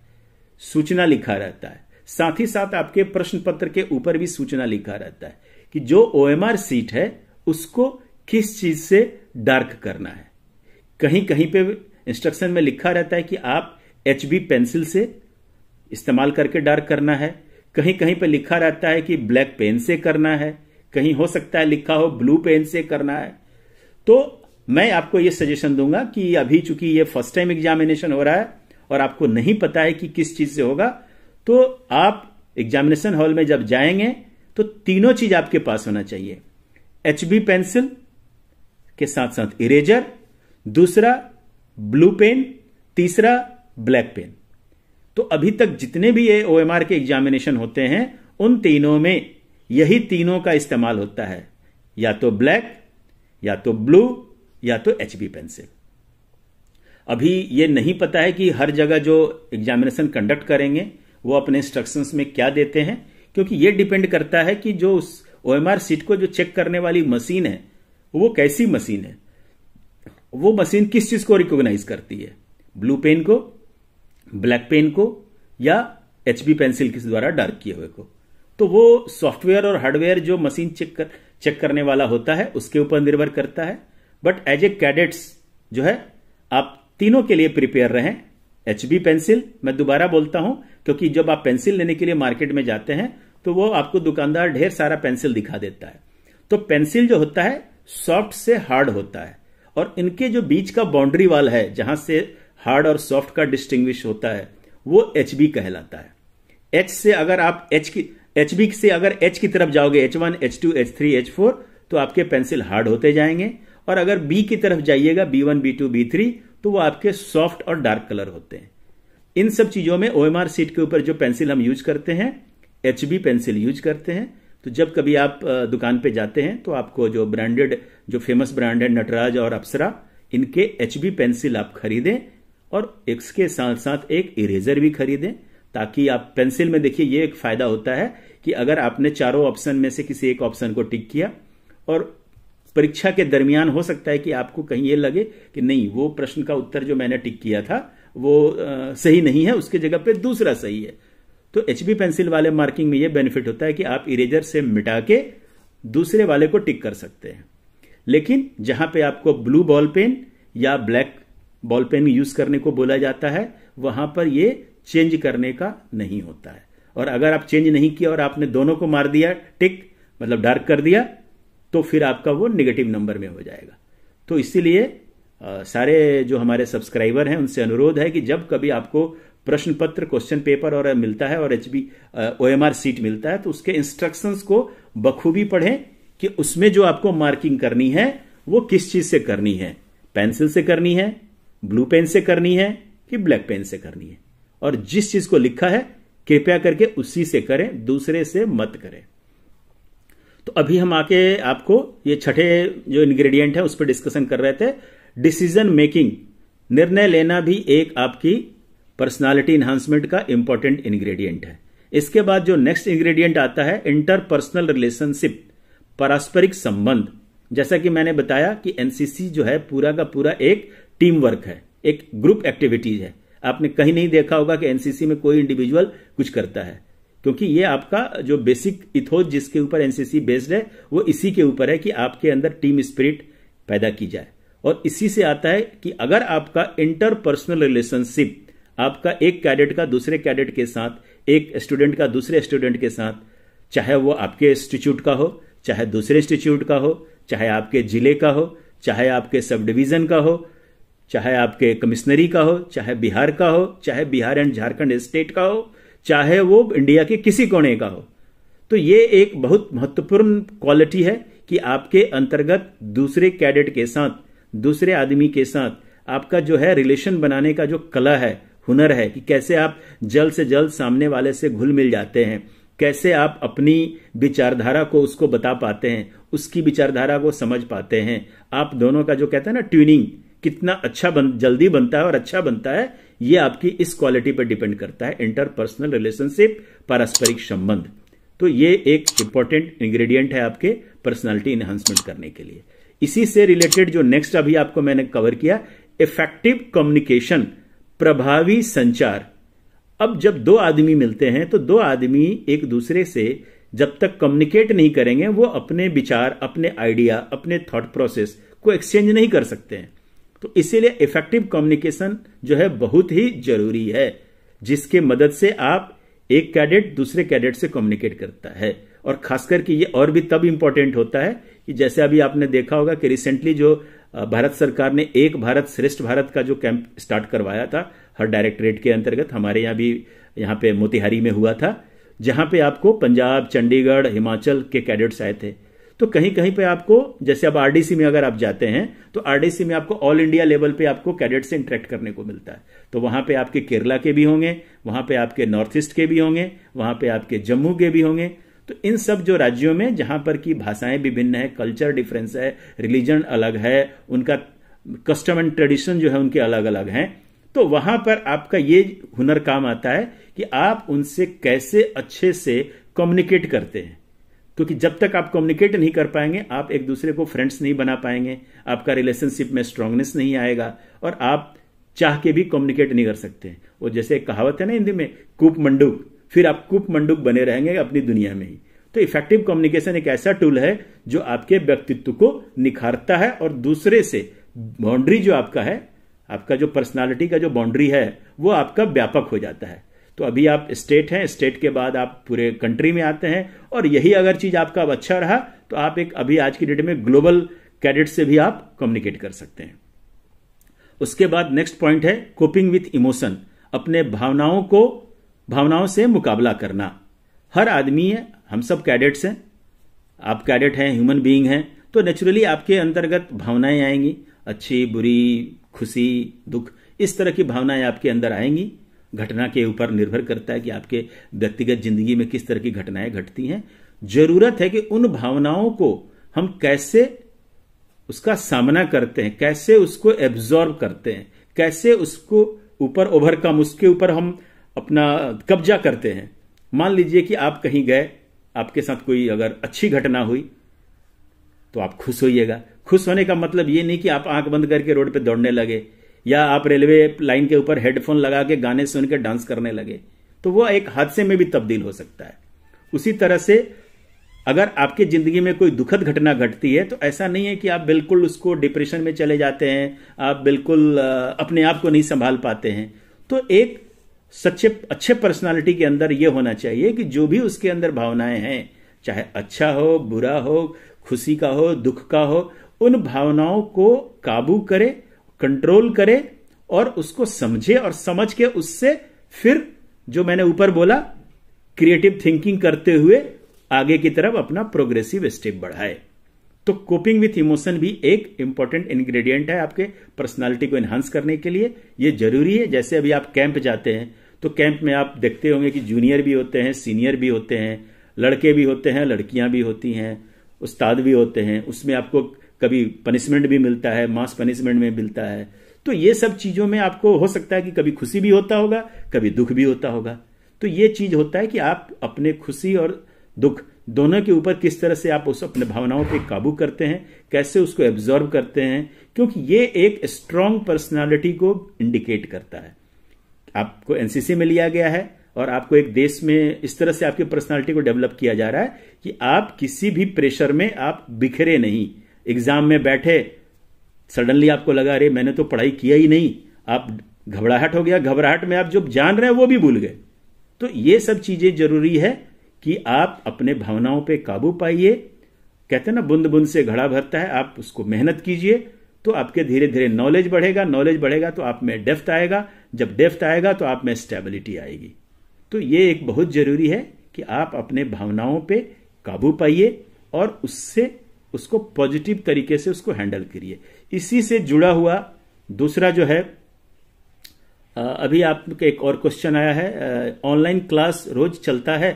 सूचना लिखा रहता है साथ ही साथ आपके प्रश्न पत्र के ऊपर भी सूचना लिखा रहता है कि जो ओएमआर सीट है उसको किस चीज से डार्क करना है कहीं कहीं पे इंस्ट्रक्शन में लिखा रहता है कि आप एच बी पेंसिल से इस्तेमाल करके डार्क करना है कहीं कहीं पर लिखा रहता है कि ब्लैक पेन से करना है कहीं हो सकता है लिखा हो ब्लू पेन से करना है तो मैं आपको यह सजेशन दूंगा कि अभी चूंकि ये फर्स्ट टाइम एग्जामिनेशन हो रहा है और आपको नहीं पता है कि किस चीज से होगा तो आप एग्जामिनेशन हॉल में जब जाएंगे तो तीनों चीज आपके पास होना चाहिए एच बी पेंसिल के साथ साथ इरेजर दूसरा ब्लू पेन तीसरा ब्लैक पेन तो अभी तक जितने भी ये ओ के एग्जामिनेशन होते हैं उन तीनों में यही तीनों का इस्तेमाल होता है या तो ब्लैक या तो ब्लू या तो एच पेंसिल अभी ये नहीं पता है कि हर जगह जो एग्जामिनेशन कंडक्ट करेंगे वो अपने इंस्ट्रक्शंस में क्या देते हैं क्योंकि ये डिपेंड करता है कि जो उस ओ सीट को जो चेक करने वाली मशीन है वो कैसी मशीन है वो मशीन किस चीज को रिकॉग्नाइज करती है ब्लू पेन को ब्लैक पेन को या एच पेंसिल के द्वारा डार्क किए हुए को तो वो सॉफ्टवेयर और हार्डवेयर जो मशीन चेक कर चेक करने वाला होता है उसके ऊपर निर्भर करता है बट एज ए कैडेट्स जो है आप तीनों के लिए प्रिपेयर रहें एच पेंसिल मैं दोबारा बोलता हूं क्योंकि जब आप पेंसिल लेने के लिए मार्केट में जाते हैं तो वो आपको दुकानदार ढेर सारा पेंसिल दिखा देता है तो पेंसिल जो होता है सॉफ्ट से हार्ड होता है और इनके जो बीच का बाउंड्री वाल है जहां से हार्ड और सॉफ्ट का डिस्टिंग्विश होता है वो एच बी कहलाता है एच से अगर आप एच की एच बी से अगर एच की तरफ जाओगे H one H two H three H four तो आपके पेंसिल हार्ड होते जाएंगे और अगर बी की तरफ जाइएगा B one B two B three तो वो आपके सॉफ्ट और डार्क कलर होते हैं इन सब चीजों में ओएमआर सीट के ऊपर जो पेंसिल हम यूज करते हैं एच बी पेंसिल यूज करते हैं तो जब कभी आप दुकान पे जाते हैं तो आपको जो ब्रांडेड जो फेमस ब्रांड है नटराज और अप्सरा इनके एच बी पेंसिल आप खरीदें और एक्स के साथ साथ एक इरेजर भी खरीदें ताकि आप पेंसिल में देखिए ये एक फायदा होता है कि अगर आपने चारों ऑप्शन में से किसी एक ऑप्शन को टिक किया और परीक्षा के दरमियान हो सकता है कि आपको कहीं ये लगे कि नहीं वो प्रश्न का उत्तर जो मैंने टिक किया था वो आ, सही नहीं है उसके जगह पे दूसरा सही है तो एच पेंसिल वाले मार्किंग में ये बेनिफिट होता है कि आप इरेजर से मिटा के दूसरे वाले को टिक कर सकते हैं लेकिन जहां पे आपको ब्लू बॉल पेन या ब्लैक बॉल पेन यूज करने को बोला जाता है वहां पर ये चेंज करने का नहीं होता है और अगर आप चेंज नहीं किया और आपने दोनों को मार दिया टिक मतलब डार्क कर दिया तो फिर आपका वो निगेटिव नंबर में हो जाएगा तो इसीलिए सारे जो हमारे सब्सक्राइबर हैं उनसे अनुरोध है कि जब कभी आपको प्रश्न पत्र क्वेश्चन पेपर और मिलता है और H B O M R sheet मिलता है तो उसके इंस्ट्रक्शंस को बखूबी पढ़ें कि उसमें जो आपको मार्किंग करनी है वो किस चीज से करनी है पेंसिल से करनी है ब्लू पेन से करनी है कि ब्लैक पेन से करनी है और जिस चीज को लिखा है कृपया करके उसी से करें दूसरे से मत करें तो अभी हम आके आपको ये छठे जो इंग्रेडिएंट है उस पर डिस्कशन कर रहे थे डिसीजन मेकिंग निर्णय लेना भी एक आपकी पर्सनालिटी इन्हांसमेंट का इंपॉर्टेंट इंग्रेडिएंट है इसके बाद जो नेक्स्ट इंग्रेडिएंट आता है इंटरपर्सनल रिलेशनशिप पारस्परिक संबंध जैसा कि मैंने बताया कि एनसीसी जो है पूरा का पूरा एक टीम वर्क है एक ग्रुप एक्टिविटीज है आपने कहीं नहीं देखा होगा कि एनसीसी में कोई इंडिविजुअल कुछ करता है क्योंकि ये आपका जो बेसिक इथोज जिसके ऊपर एनसीसी बेस्ड है वो इसी के ऊपर है कि आपके अंदर टीम स्पिरिट पैदा की जाए और इसी से आता है कि अगर आपका इंटरपर्सनल रिलेशनशिप आपका एक कैडेट का दूसरे कैडेट के साथ एक स्टूडेंट का दूसरे स्टूडेंट के साथ चाहे वो आपके इंस्टीट्यूट का हो चाहे दूसरे इंस्टीट्यूट का हो चाहे आपके जिले का हो चाहे आपके सब डिवीजन का हो चाहे आपके कमिश्नरी का हो चाहे बिहार का हो चाहे बिहार एंड झारखंड स्टेट का हो चाहे वो इंडिया के किसी कोने का हो तो ये एक बहुत महत्वपूर्ण क्वालिटी है कि आपके अंतर्गत दूसरे कैडेट के साथ दूसरे आदमी के साथ आपका जो है रिलेशन बनाने का जो कला है हुनर है कि कैसे आप जल्द से जल्द सामने वाले से घुल मिल जाते हैं कैसे आप अपनी विचारधारा को उसको बता पाते हैं उसकी विचारधारा को समझ पाते हैं आप दोनों का जो कहते हैं ना ट्यूनिंग कितना अच्छा बन, जल्दी बनता है और अच्छा बनता है ये आपकी इस क्वालिटी पर डिपेंड करता है इंटरपर्सनल रिलेशनशिप पारस्परिक संबंध तो ये एक इंपॉर्टेंट इंग्रेडिएंट है आपके पर्सनालिटी इन्हांसमेंट करने के लिए इसी से रिलेटेड जो नेक्स्ट अभी आपको मैंने कवर किया इफेक्टिव कम्युनिकेशन प्रभावी संचार अब जब दो आदमी मिलते हैं तो दो आदमी एक दूसरे से जब तक कम्युनिकेट नहीं करेंगे वो अपने विचार अपने आइडिया अपने थॉट प्रोसेस को एक्सचेंज नहीं कर सकते हैं तो इसीलिए इफेक्टिव कम्युनिकेशन जो है बहुत ही जरूरी है जिसके मदद से आप एक कैडेट दूसरे कैडेट से कम्युनिकेट करता है और खासकर कि ये और भी तब इम्पोर्टेंट होता है कि जैसे अभी आपने देखा होगा कि रिसेंटली जो भारत सरकार ने एक भारत श्रेष्ठ भारत का जो कैंप स्टार्ट करवाया था हर डायरेक्टरेट के अंतर्गत हमारे यहां भी यहां पे मोतिहारी में हुआ था जहां पे आपको पंजाब चंडीगढ़ हिमाचल के कैडेट्स आए थे तो कहीं कहीं पे आपको जैसे अब आरडीसी में अगर आप जाते हैं तो आरडीसी में आपको ऑल इंडिया लेवल पे आपको कैडेट से इंटरेक्ट करने को मिलता है तो वहां पे आपके केरला के भी होंगे वहां पे आपके नॉर्थ ईस्ट के भी होंगे वहां पे आपके जम्मू के भी होंगे तो इन सब जो राज्यों में जहां पर की भाषाएं विभिन्न है कल्चर डिफरेंस है रिलीजन अलग है उनका कस्टम एंड ट्रेडिशन जो है उनके अलग अलग हैं तो वहां पर आपका ये हुनर काम आता है कि आप उनसे कैसे अच्छे से कम्युनिकेट करते हैं क्योंकि जब तक आप कम्युनिकेट नहीं कर पाएंगे आप एक दूसरे को फ्रेंड्स नहीं बना पाएंगे आपका रिलेशनशिप में स्ट्रांगनेस नहीं आएगा और आप चाह के भी कम्युनिकेट नहीं कर सकते वो जैसे एक कहावत है ना हिंदी में कूप मंडूक फिर आप कूप मंडूक बने रहेंगे अपनी दुनिया में ही तो इफेक्टिव कम्युनिकेशन एक ऐसा टूल है जो आपके व्यक्तित्व को निखारता है और दूसरे से बाउंड्री जो आपका है आपका जो पर्सनालिटी का जो बाउंड्री है वो आपका व्यापक हो जाता है तो अभी आप स्टेट हैं स्टेट के बाद आप पूरे कंट्री में आते हैं और यही अगर चीज आपका अब अच्छा रहा तो आप एक अभी आज की डेट में ग्लोबल कैडेट से भी आप कम्युनिकेट कर सकते हैं उसके बाद नेक्स्ट पॉइंट है कोपिंग विथ इमोशन अपने भावनाओं को भावनाओं से मुकाबला करना हर आदमी है हम सब कैडेट्स हैं आप कैडेट हैं ह्यूमन बीइंग हैं तो नेचुरली आपके अंतर्गत भावनाएं आएंगी अच्छी बुरी खुशी दुख इस तरह की भावनाएं आपके अंदर आएंगी घटना के ऊपर निर्भर करता है कि आपके व्यक्तिगत जिंदगी में किस तरह की घटनाएं घटती हैं जरूरत है कि उन भावनाओं को हम कैसे उसका सामना करते हैं कैसे उसको एब्जॉर्व करते हैं कैसे उसको ऊपर ओवरकम उसके ऊपर हम अपना कब्जा करते हैं मान लीजिए कि आप कहीं गए आपके साथ कोई अगर अच्छी घटना हुई तो आप खुश होइएगा खुश होने का मतलब ये नहीं कि आप आंख बंद करके रोड पे दौड़ने लगे या आप रेलवे लाइन के ऊपर हेडफोन लगा के गाने सुन के डांस करने लगे तो वो एक हादसे में भी तब्दील हो सकता है उसी तरह से अगर आपकी जिंदगी में कोई दुखद घटना घटती है तो ऐसा नहीं है कि आप बिल्कुल उसको डिप्रेशन में चले जाते हैं आप बिल्कुल अपने आप को नहीं संभाल पाते हैं तो एक सच्चे अच्छे पर्सनालिटी के अंदर यह होना चाहिए कि जो भी उसके अंदर भावनाएं हैं चाहे अच्छा हो बुरा हो खुशी का हो दुख का हो उन भावनाओं को काबू करे कंट्रोल करे और उसको समझे और समझ के उससे फिर जो मैंने ऊपर बोला क्रिएटिव थिंकिंग करते हुए आगे की तरफ अपना प्रोग्रेसिव स्टेप बढ़ाए तो कोपिंग विथ इमोशन भी एक इंपॉर्टेंट इंग्रेडिएंट है आपके पर्सनालिटी को एनहांस करने के लिए यह जरूरी है जैसे अभी आप कैंप जाते हैं तो कैंप में आप देखते होंगे कि जूनियर भी होते हैं सीनियर भी होते हैं लड़के भी होते हैं लड़कियां भी होती हैं उस्ताद भी होते हैं उसमें आपको कभी पनिशमेंट भी मिलता है मास पनिशमेंट में मिलता है तो ये सब चीजों में आपको हो सकता है कि कभी खुशी भी होता होगा कभी दुख भी होता होगा तो ये चीज होता है कि आप अपने खुशी और दुख दोनों के ऊपर किस तरह से आप उस अपने भावनाओं पे काबू करते हैं कैसे उसको एब्जॉर्व करते हैं क्योंकि ये एक स्ट्रांग पर्सनालिटी को इंडिकेट करता है आपको एनसीसी में लिया गया है और आपको एक देश में इस तरह से आपकी पर्सनालिटी को डेवलप किया जा रहा है कि आप किसी भी प्रेशर में आप बिखरे नहीं एग्जाम में बैठे सडनली आपको लगा अरे मैंने तो पढ़ाई किया ही नहीं आप घबराहट हो गया घबराहट में आप जो जान रहे हैं वो भी भूल गए तो ये सब चीजें जरूरी है कि आप अपने भावनाओं पे काबू पाइए कहते हैं ना बुंद बुंद से घड़ा भरता है आप उसको मेहनत कीजिए तो आपके धीरे धीरे नॉलेज बढ़ेगा नॉलेज बढ़ेगा तो आप में डेफ्थ आएगा जब डेफ्थ आएगा तो आप में स्टेबिलिटी आएगी तो ये एक बहुत जरूरी है कि आप अपने भावनाओं पे काबू पाइए और उससे उसको पॉजिटिव तरीके से उसको हैंडल करिए इसी से जुड़ा हुआ दूसरा जो है अभी आपका एक और क्वेश्चन आया है ऑनलाइन क्लास रोज चलता है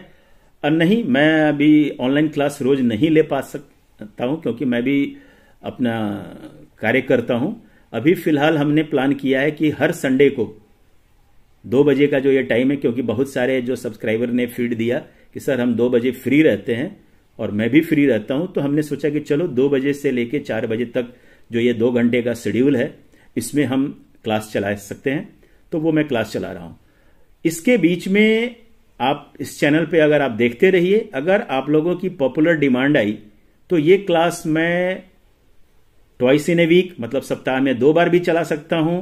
नहीं मैं अभी ऑनलाइन क्लास रोज नहीं ले पा सकता हूं क्योंकि मैं भी अपना कार्य करता हूं अभी फिलहाल हमने प्लान किया है कि हर संडे को दो बजे का जो ये टाइम है क्योंकि बहुत सारे जो सब्सक्राइबर ने फीड दिया कि सर हम दो बजे फ्री रहते हैं और मैं भी फ्री रहता हूं तो हमने सोचा कि चलो दो बजे से लेकर चार बजे तक जो ये दो घंटे का शेड्यूल है इसमें हम क्लास चला सकते हैं तो वो मैं क्लास चला रहा हूं इसके बीच में आप इस चैनल पे अगर आप देखते रहिए अगर आप लोगों की पॉपुलर डिमांड आई तो ये क्लास मैं ट्वाइस इन ए वीक मतलब सप्ताह में दो बार भी चला सकता हूं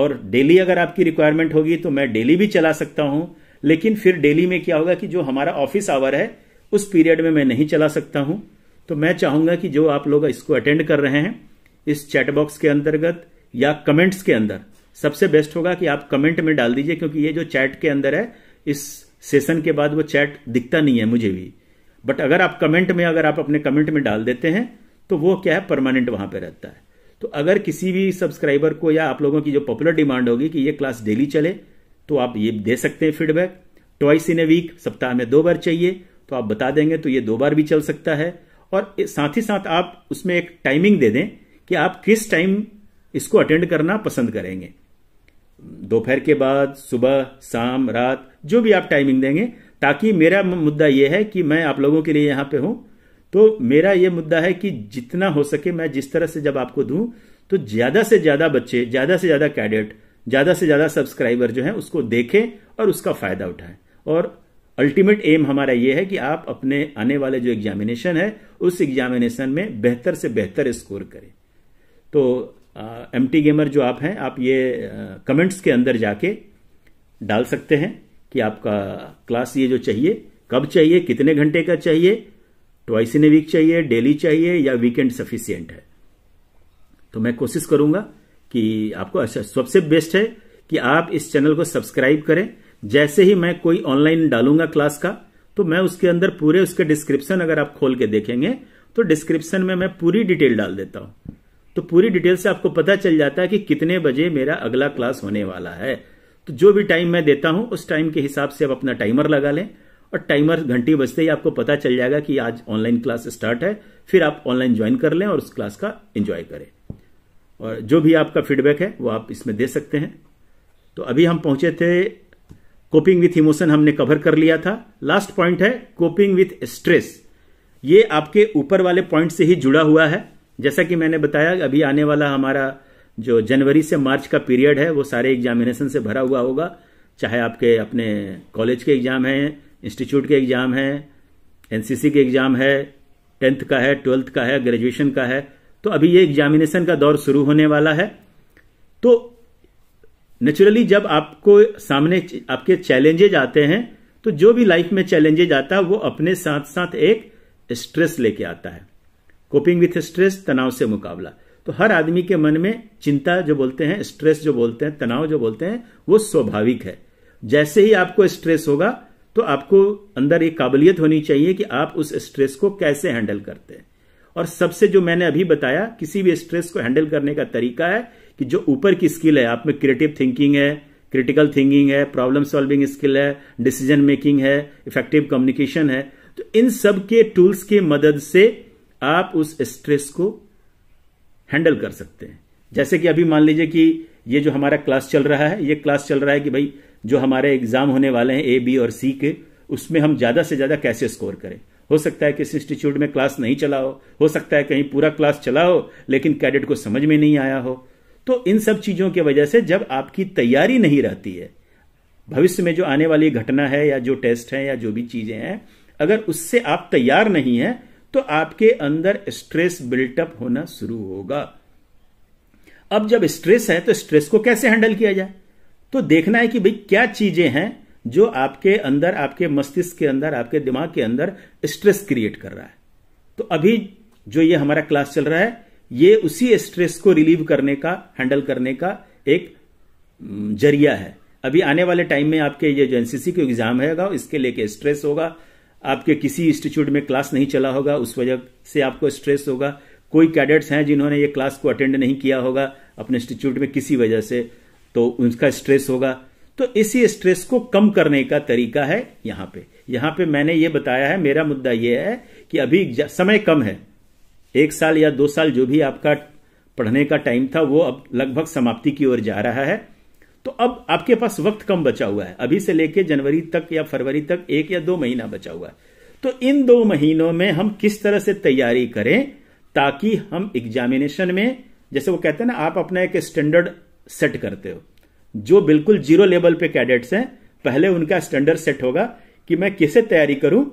और डेली अगर आपकी रिक्वायरमेंट होगी तो मैं डेली भी चला सकता हूं लेकिन फिर डेली में क्या होगा कि जो हमारा ऑफिस आवर है उस पीरियड में मैं नहीं चला सकता हूं तो मैं चाहूंगा कि जो आप लोग इसको अटेंड कर रहे हैं इस चैट बॉक्स के अंतर्गत या कमेंट्स के अंदर सबसे बेस्ट होगा कि आप कमेंट में डाल दीजिए क्योंकि ये जो चैट के अंदर है इस सेशन के बाद वो चैट दिखता नहीं है मुझे भी बट अगर आप कमेंट में अगर आप अपने कमेंट में डाल देते हैं तो वो क्या है परमानेंट वहां पर रहता है तो अगर किसी भी सब्सक्राइबर को या आप लोगों की जो पॉपुलर डिमांड होगी कि ये क्लास डेली चले तो आप ये दे सकते हैं feedback twice in a week सप्ताह में दो बार चाहिए तो आप बता देंगे तो ये दो बार भी चल सकता है और साथ ही साथ आप उसमें एक टाइमिंग दे दें कि आप किस टाइम इसको अटेंड करना पसंद करेंगे दोपहर के बाद सुबह शाम रात जो भी आप टाइमिंग देंगे ताकि मेरा मुद्दा यह है कि मैं आप लोगों के लिए यहां पे हूं तो मेरा यह मुद्दा है कि जितना हो सके मैं जिस तरह से जब आपको दूं तो ज्यादा से ज्यादा बच्चे ज्यादा से ज्यादा कैडेट ज्यादा से ज्यादा सब्सक्राइबर जो है उसको देखें और उसका फायदा उठाएं और अल्टीमेट एम हमारा ये है कि आप अपने आने वाले जो एग्जामिनेशन है उस एग्जामिनेशन में बेहतर से बेहतर स्कोर करें तो एम टी गेमर जो आप हैं आप ये कमेंट्स के अंदर जाके डाल सकते हैं कि आपका क्लास ये जो चाहिए कब चाहिए कितने घंटे का चाहिए ट्वाइस इन ए वीक चाहिए डेली चाहिए या वीकेंड सफिशियंट है तो मैं कोशिश करूंगा कि आपको अच्छा सबसे बेस्ट है कि आप इस चैनल को सब्सक्राइब करें जैसे ही मैं कोई ऑनलाइन डालूंगा क्लास का तो मैं उसके अंदर पूरे उसके डिस्क्रिप्शन अगर आप खोल के देखेंगे तो डिस्क्रिप्शन में मैं पूरी डिटेल डाल देता हूं तो पूरी डिटेल से आपको पता चल जाता है कि कितने बजे मेरा अगला क्लास होने वाला है तो जो भी टाइम मैं देता हूं उस टाइम के हिसाब से आप अपना टाइमर लगा लें और टाइमर घंटी बजते ही आपको पता चल जाएगा कि आज ऑनलाइन क्लास स्टार्ट है फिर आप ऑनलाइन ज्वाइन कर लें और उस क्लास का एंजॉय करें और जो भी आपका फीडबैक है वो आप इसमें दे सकते हैं तो अभी हम पहुंचे थे कोपिंग विथ इमोशन हमने कवर कर लिया था लास्ट पॉइंट है कोपिंग विथ स्ट्रेस ये आपके ऊपर वाले पॉइंट से ही जुड़ा हुआ है जैसा कि मैंने बताया अभी आने वाला हमारा जो जनवरी से मार्च का पीरियड है वो सारे एग्जामिनेशन से भरा हुआ होगा चाहे आपके अपने कॉलेज के एग्जाम हैं इंस्टीट्यूट के एग्जाम हैं एनसीसी के एग्जाम है टेंथ का है ट्वेल्थ का है ग्रेजुएशन का है तो अभी ये एग्जामिनेशन का दौर शुरू होने वाला है तो नेचुरली जब आपको सामने आपके चैलेंजेज आते हैं तो जो भी लाइफ में चैलेंजेज आता है वो अपने साथ साथ एक स्ट्रेस लेके आता है कोपिंग विथ स्ट्रेस तनाव से मुकाबला तो हर आदमी के मन में चिंता जो बोलते हैं स्ट्रेस जो बोलते हैं तनाव जो बोलते हैं वो स्वाभाविक है जैसे ही आपको स्ट्रेस होगा तो आपको अंदर एक काबिलियत होनी चाहिए कि आप उस स्ट्रेस को कैसे हैंडल करते हैं और सबसे जो मैंने अभी बताया किसी भी स्ट्रेस को हैंडल करने का तरीका है कि जो ऊपर की स्किल है आप में क्रिएटिव थिंकिंग है क्रिटिकल थिंकिंग है प्रॉब्लम सॉल्विंग स्किल है डिसीजन मेकिंग है इफेक्टिव कम्युनिकेशन है तो इन सब के टूल्स की मदद से आप उस स्ट्रेस को हैंडल कर सकते हैं जैसे कि अभी मान लीजिए कि ये जो हमारा क्लास चल रहा है ये क्लास चल रहा है कि भाई जो हमारे एग्जाम होने वाले हैं ए बी और सी के उसमें हम ज्यादा से ज्यादा कैसे स्कोर करें हो सकता है किस इंस्टीट्यूट में क्लास नहीं चला हो हो सकता है कहीं पूरा क्लास चला हो लेकिन कैडेट को समझ में नहीं आया हो तो इन सब चीजों की वजह से जब आपकी तैयारी नहीं रहती है भविष्य में जो आने वाली घटना है या जो टेस्ट है या जो भी चीजें हैं अगर उससे आप तैयार नहीं है तो आपके अंदर स्ट्रेस बिल्टअप होना शुरू होगा अब जब स्ट्रेस है तो स्ट्रेस को कैसे हैंडल किया जाए तो देखना है कि भाई क्या चीजें हैं जो आपके अंदर आपके मस्तिष्क के अंदर आपके दिमाग के अंदर स्ट्रेस क्रिएट कर रहा है तो अभी जो ये हमारा क्लास चल रहा है ये उसी स्ट्रेस को रिलीव करने का हैंडल करने का एक हम्म, जरिया है अभी आने वाले टाइम में आपके ये जो एनसीसी के एग्जाम है इसके लेके स्ट्रेस होगा आपके किसी इंस्टीट्यूट में क्लास नहीं चला होगा उस वजह से आपको स्ट्रेस होगा कोई कैडेट्स हैं जिन्होंने ये क्लास को अटेंड नहीं किया होगा अपने इंस्टीट्यूट में किसी वजह से तो उनका स्ट्रेस होगा तो इसी स्ट्रेस को कम करने का तरीका है यहां पे यहां पे मैंने ये बताया है मेरा मुद्दा ये है कि अभी समय कम है एक साल या दो साल जो भी आपका पढ़ने का टाइम था वो अब लगभग समाप्ति की ओर जा रहा है तो अब आपके पास वक्त कम बचा हुआ है अभी से लेकर जनवरी तक या फरवरी तक एक या दो महीना बचा हुआ है तो इन दो महीनों में हम किस तरह से तैयारी करें ताकि हम एग्जामिनेशन में जैसे वो कहते हैं ना आप अपना एक स्टैंडर्ड सेट करते हो जो बिल्कुल जीरो लेवल पे कैडेट्स हैं पहले उनका स्टैंडर्ड सेट होगा कि मैं किसे तैयारी करूं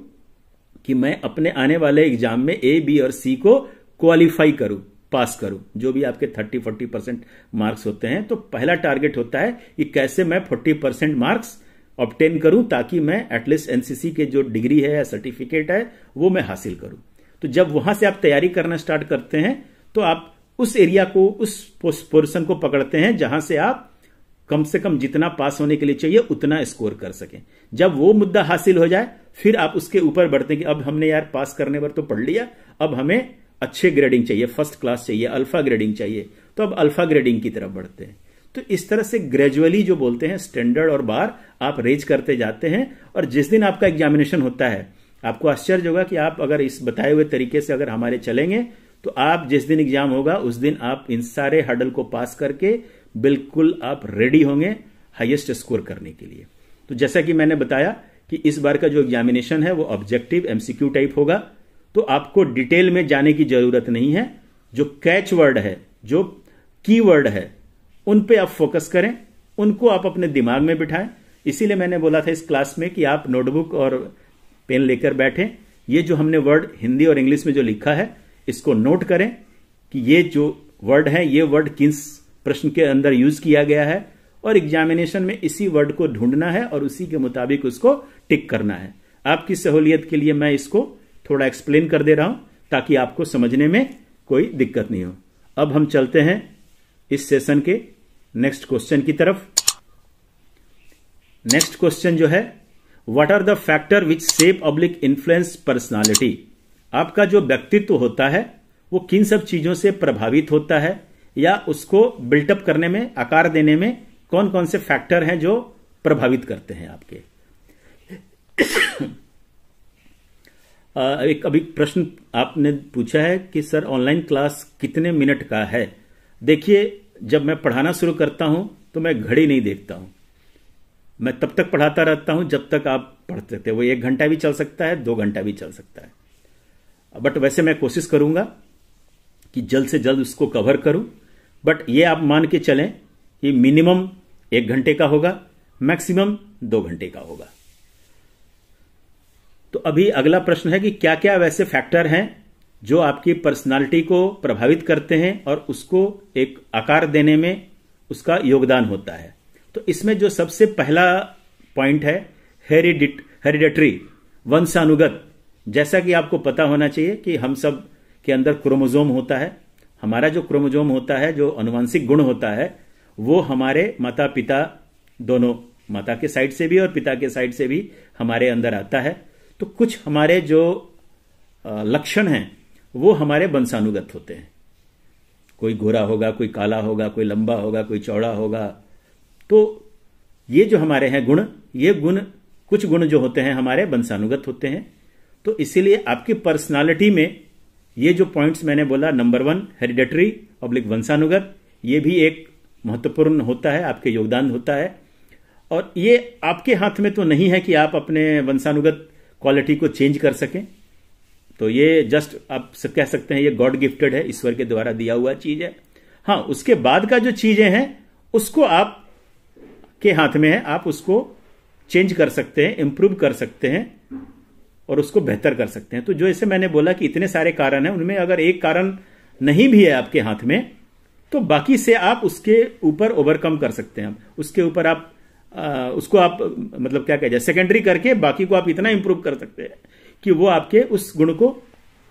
कि मैं अपने आने वाले एग्जाम में ए बी और सी को क्वालिफाई करूं पास करूं जो भी आपके थर्टी फोर्टी परसेंट मार्क्स होते हैं तो पहला टारगेट होता है कि कैसे मैं फोर्टी परसेंट मार्क्स ऑप्टेन करूं ताकि मैं एटलीस्ट एनसीसी के जो डिग्री है या सर्टिफिकेट है वो मैं हासिल करूं तो जब वहां से आप तैयारी करना स्टार्ट करते हैं तो आप उस एरिया को उस पोर्सन को पकड़ते हैं जहां से आप कम से कम जितना पास होने के लिए चाहिए उतना स्कोर कर सके जब वो मुद्दा हासिल हो जाए फिर आप उसके ऊपर बढ़ते कि अब हमने यार पास करने पर तो पढ़ लिया अब हमें अच्छे ग्रेडिंग चाहिए फर्स्ट क्लास चाहिए अल्फा ग्रेडिंग चाहिए तो अब अल्फा ग्रेडिंग की तरफ बढ़ते हैं तो इस तरह से ग्रेजुअली जो बोलते हैं स्टैंडर्ड और बार आप रेज करते जाते हैं और जिस दिन आपका एग्जामिनेशन होता है आपको आश्चर्य होगा कि आप अगर इस बताए हुए तरीके से अगर हमारे चलेंगे तो आप जिस दिन एग्जाम होगा उस दिन आप इन सारे हर्डल को पास करके बिल्कुल आप रेडी होंगे हाईएस्ट स्कोर करने के लिए तो जैसा कि मैंने बताया कि इस बार का जो एग्जामिनेशन है वो ऑब्जेक्टिव एमसीक्यू टाइप होगा तो आपको डिटेल में जाने की जरूरत नहीं है जो कैच वर्ड है जो की वर्ड है उन पे आप फोकस करें उनको आप अपने दिमाग में बिठाएं इसीलिए मैंने बोला था इस क्लास में कि आप नोटबुक और पेन लेकर बैठें ये जो हमने वर्ड हिंदी और इंग्लिश में जो लिखा है इसको नोट करें कि ये जो वर्ड है ये वर्ड किस प्रश्न के अंदर यूज किया गया है और एग्जामिनेशन में इसी वर्ड को ढूंढना है और उसी के मुताबिक उसको टिक करना है आपकी सहूलियत के लिए मैं इसको थोड़ा एक्सप्लेन कर दे रहा हूं ताकि आपको समझने में कोई दिक्कत नहीं हो अब हम चलते हैं इस सेशन के नेक्स्ट क्वेश्चन की तरफ नेक्स्ट क्वेश्चन जो है what are the factor which shape public influence personality आपका जो व्यक्तित्व होता है वो किन सब चीजों से प्रभावित होता है या उसको बिल्टअप करने में आकार देने में कौन कौन से फैक्टर हैं जो प्रभावित करते हैं आपके एक अभी प्रश्न आपने पूछा है कि सर ऑनलाइन क्लास कितने मिनट का है देखिए जब मैं पढ़ाना शुरू करता हूं तो मैं घड़ी नहीं देखता हूं मैं तब तक पढ़ाता रहता हूं जब तक आप पढ़ सकते वो एक घंटा भी चल सकता है दो घंटा भी चल सकता है बट वैसे मैं कोशिश करूंगा कि जल्द से जल्द उसको कवर करूं बट ये आप मान के चलें कि मिनिमम एक घंटे का होगा मैक्सिमम दो घंटे का होगा तो अभी अगला प्रश्न है कि क्या क्या वैसे फैक्टर हैं जो आपकी पर्सनालिटी को प्रभावित करते हैं और उसको एक आकार देने में उसका योगदान होता है तो इसमें जो सबसे पहला पॉइंट है हेरिडिट हेरिडेटरी वंशानुगत जैसा कि आपको पता होना चाहिए कि हम सब के अंदर क्रोमोजोम होता है हमारा जो क्रोमोजोम होता है जो अनुवांशिक गुण होता है वो हमारे माता पिता दोनों माता के साइड से भी और पिता के साइड से भी हमारे अंदर आता है तो कुछ हमारे जो लक्षण हैं वो हमारे वंशानुगत होते हैं कोई गोरा होगा कोई काला होगा कोई लंबा होगा कोई चौड़ा होगा तो ये जो हमारे हैं गुण ये गुण कुछ गुण जो होते हैं हमारे वंशानुगत होते हैं तो इसीलिए आपकी पर्सनालिटी में ये जो पॉइंट्स मैंने बोला नंबर वन हेरिडेटरी पब्लिक वंशानुगत ये भी एक महत्वपूर्ण होता है आपके योगदान होता है और ये आपके हाथ में तो नहीं है कि आप अपने वंशानुगत क्वालिटी को चेंज कर सकें तो ये जस्ट आप सब कह सकते हैं ये गॉड गिफ्टेड है ईश्वर के द्वारा दिया हुआ चीज है हाँ उसके बाद का जो चीजें हैं उसको आप के हाथ में है आप उसको चेंज कर सकते हैं इंप्रूव कर सकते हैं और उसको बेहतर कर सकते हैं तो जो ऐसे मैंने बोला कि इतने सारे कारण हैं उनमें अगर एक कारण नहीं भी है आपके हाथ में तो बाकी से आप उसके ऊपर ओवरकम कर सकते हैं उसके ऊपर आप आ, उसको आप मतलब क्या कह जाए सेकेंडरी करके बाकी को आप इतना इंप्रूव कर सकते हैं कि वो आपके उस गुण को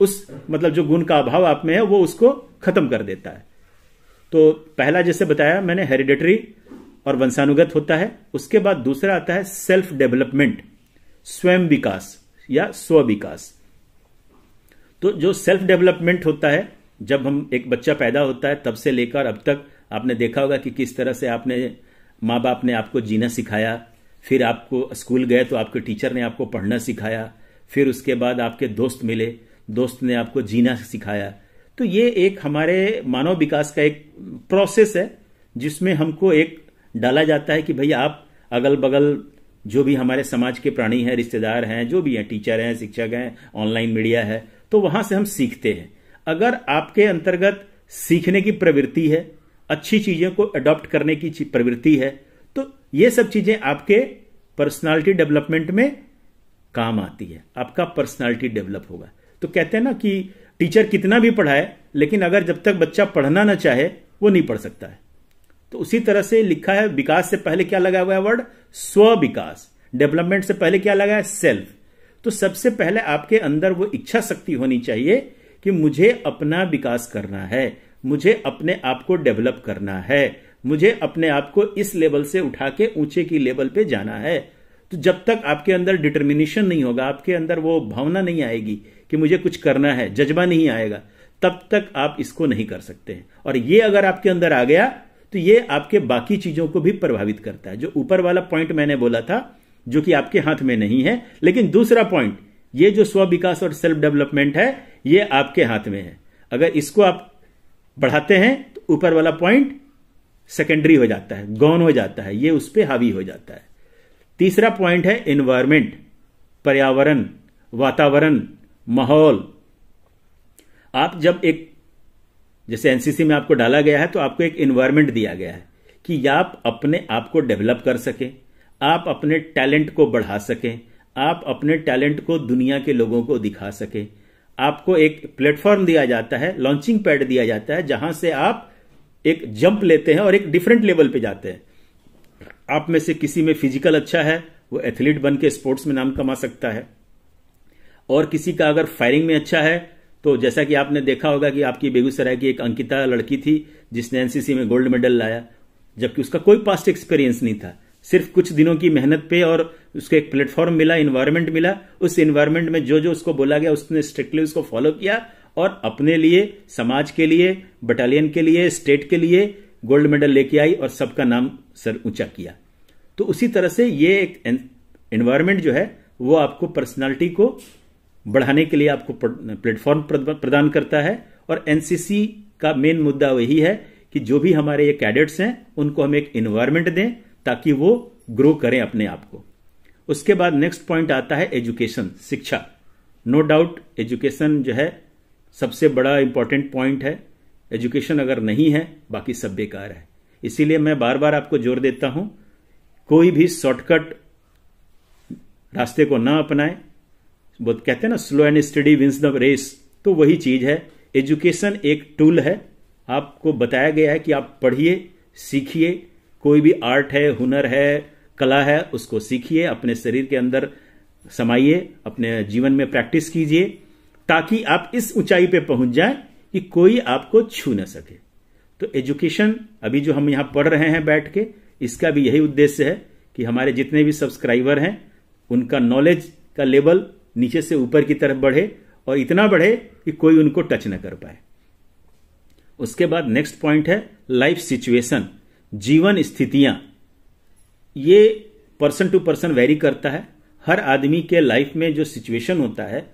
उस मतलब जो गुण का अभाव आप में है वो उसको खत्म कर देता है तो पहला जैसे बताया मैंने हेरिडेटरी और वंशानुगत होता है उसके बाद दूसरा आता है सेल्फ डेवलपमेंट स्वयं विकास या स्व विकास तो जो सेल्फ डेवलपमेंट होता है जब हम एक बच्चा पैदा होता है तब से लेकर अब तक आपने देखा होगा कि किस तरह से आपने माँ बाप ने आपको जीना सिखाया फिर आपको स्कूल गए तो आपके टीचर ने आपको पढ़ना सिखाया फिर उसके बाद आपके दोस्त मिले दोस्त ने आपको जीना सिखाया तो ये एक हमारे मानव विकास का एक प्रोसेस है जिसमें हमको एक डाला जाता है कि भाई आप अगल बगल जो भी हमारे समाज के प्राणी हैं रिश्तेदार हैं जो भी हैं टीचर हैं शिक्षक हैं ऑनलाइन मीडिया है तो वहां से हम सीखते हैं अगर आपके अंतर्गत सीखने की प्रवृत्ति है अच्छी चीजों को अडॉप्ट करने की प्रवृत्ति है तो ये सब चीजें आपके पर्सनालिटी डेवलपमेंट में काम आती है आपका पर्सनालिटी डेवलप होगा तो कहते हैं ना कि टीचर कितना भी पढ़ाए लेकिन अगर जब तक बच्चा पढ़ना ना चाहे वो नहीं पढ़ सकता है तो उसी तरह से लिखा है विकास से पहले क्या लगा हुआ है वर्ड स्व विकास डेवलपमेंट से पहले क्या लगा है सेल्फ तो सबसे पहले आपके अंदर वो इच्छा शक्ति होनी चाहिए कि मुझे अपना विकास करना है मुझे अपने आप को डेवलप करना है मुझे अपने आप को इस लेवल से उठा के ऊंचे की लेवल पे जाना है तो जब तक आपके अंदर डिटर्मिनेशन नहीं होगा आपके अंदर वो भावना नहीं आएगी कि मुझे कुछ करना है जज्बा नहीं आएगा तब तक आप इसको नहीं कर सकते और ये अगर आपके अंदर आ गया तो ये आपके बाकी चीजों को भी प्रभावित करता है जो ऊपर वाला पॉइंट मैंने बोला था जो कि आपके हाथ में नहीं है लेकिन दूसरा पॉइंट ये जो स्व विकास और सेल्फ डेवलपमेंट है ये आपके हाथ में है अगर इसको आप बढ़ाते हैं तो ऊपर वाला पॉइंट सेकेंडरी हो जाता है गौन हो जाता है ये उस पर हावी हो जाता है तीसरा पॉइंट है इन्वायरमेंट पर्यावरण वातावरण माहौल आप जब एक जैसे एनसीसी में आपको डाला गया है तो आपको एक इन्वायरमेंट दिया गया है कि आप अपने आप को डेवलप कर सकें आप अपने टैलेंट को बढ़ा सकें आप अपने टैलेंट को दुनिया के लोगों को दिखा सकें आपको एक प्लेटफॉर्म दिया जाता है लॉन्चिंग पैड दिया जाता है जहां से आप एक जंप लेते हैं और एक डिफरेंट लेवल पे जाते हैं आप में से किसी में फिजिकल अच्छा है वो एथलीट बन के स्पोर्ट्स में नाम कमा सकता है और किसी का अगर फायरिंग में अच्छा है तो जैसा कि आपने देखा होगा कि आपकी बेगूसराय की एक अंकिता लड़की थी जिसने एनसीसी में गोल्ड मेडल लाया जबकि उसका कोई पास्ट एक्सपीरियंस नहीं था सिर्फ कुछ दिनों की मेहनत पे और उसको एक प्लेटफॉर्म मिला इन्वायरमेंट मिला उस इन्वायरमेंट में जो जो उसको बोला गया उसने स्ट्रिक्टली उसको फॉलो किया और अपने लिए समाज के लिए बटालियन के लिए स्टेट के लिए गोल्ड मेडल लेके आई और सबका नाम सर ऊंचा किया तो उसी तरह से ये एक एनवायरमेंट जो है वो आपको पर्सनालिटी को बढ़ाने के लिए आपको प्लेटफॉर्म प्रदान करता है और एनसीसी का मेन मुद्दा वही है कि जो भी हमारे ये कैडेट्स हैं उनको हम एक इन्वायरमेंट दें ताकि वो ग्रो करें अपने आप को उसके बाद नेक्स्ट पॉइंट आता है एजुकेशन शिक्षा नो डाउट एजुकेशन जो है सबसे बड़ा इंपॉर्टेंट पॉइंट है एजुकेशन अगर नहीं है बाकी सब बेकार है इसीलिए मैं बार बार आपको जोर देता हूं कोई भी शॉर्टकट रास्ते को ना अपनाएं बहुत कहते हैं ना slow and steady wins the race तो वही चीज है एजुकेशन एक टूल है आपको बताया गया है कि आप पढ़िए सीखिए कोई भी आर्ट है हुनर है कला है उसको सीखिए अपने शरीर के अंदर समाइए अपने जीवन में प्रैक्टिस कीजिए ताकि आप इस ऊंचाई पे पहुंच जाए कि कोई आपको छू ना सके तो एजुकेशन अभी जो हम यहां पढ़ रहे हैं बैठ के इसका भी यही उद्देश्य है कि हमारे जितने भी सब्सक्राइबर हैं उनका नॉलेज का लेवल नीचे से ऊपर की तरफ बढ़े और इतना बढ़े कि कोई उनको टच न कर पाए उसके बाद नेक्स्ट पॉइंट है लाइफ सिचुएशन जीवन स्थितियां ये पर्सन टू पर्सन वेरी करता है हर आदमी के लाइफ में जो सिचुएशन होता है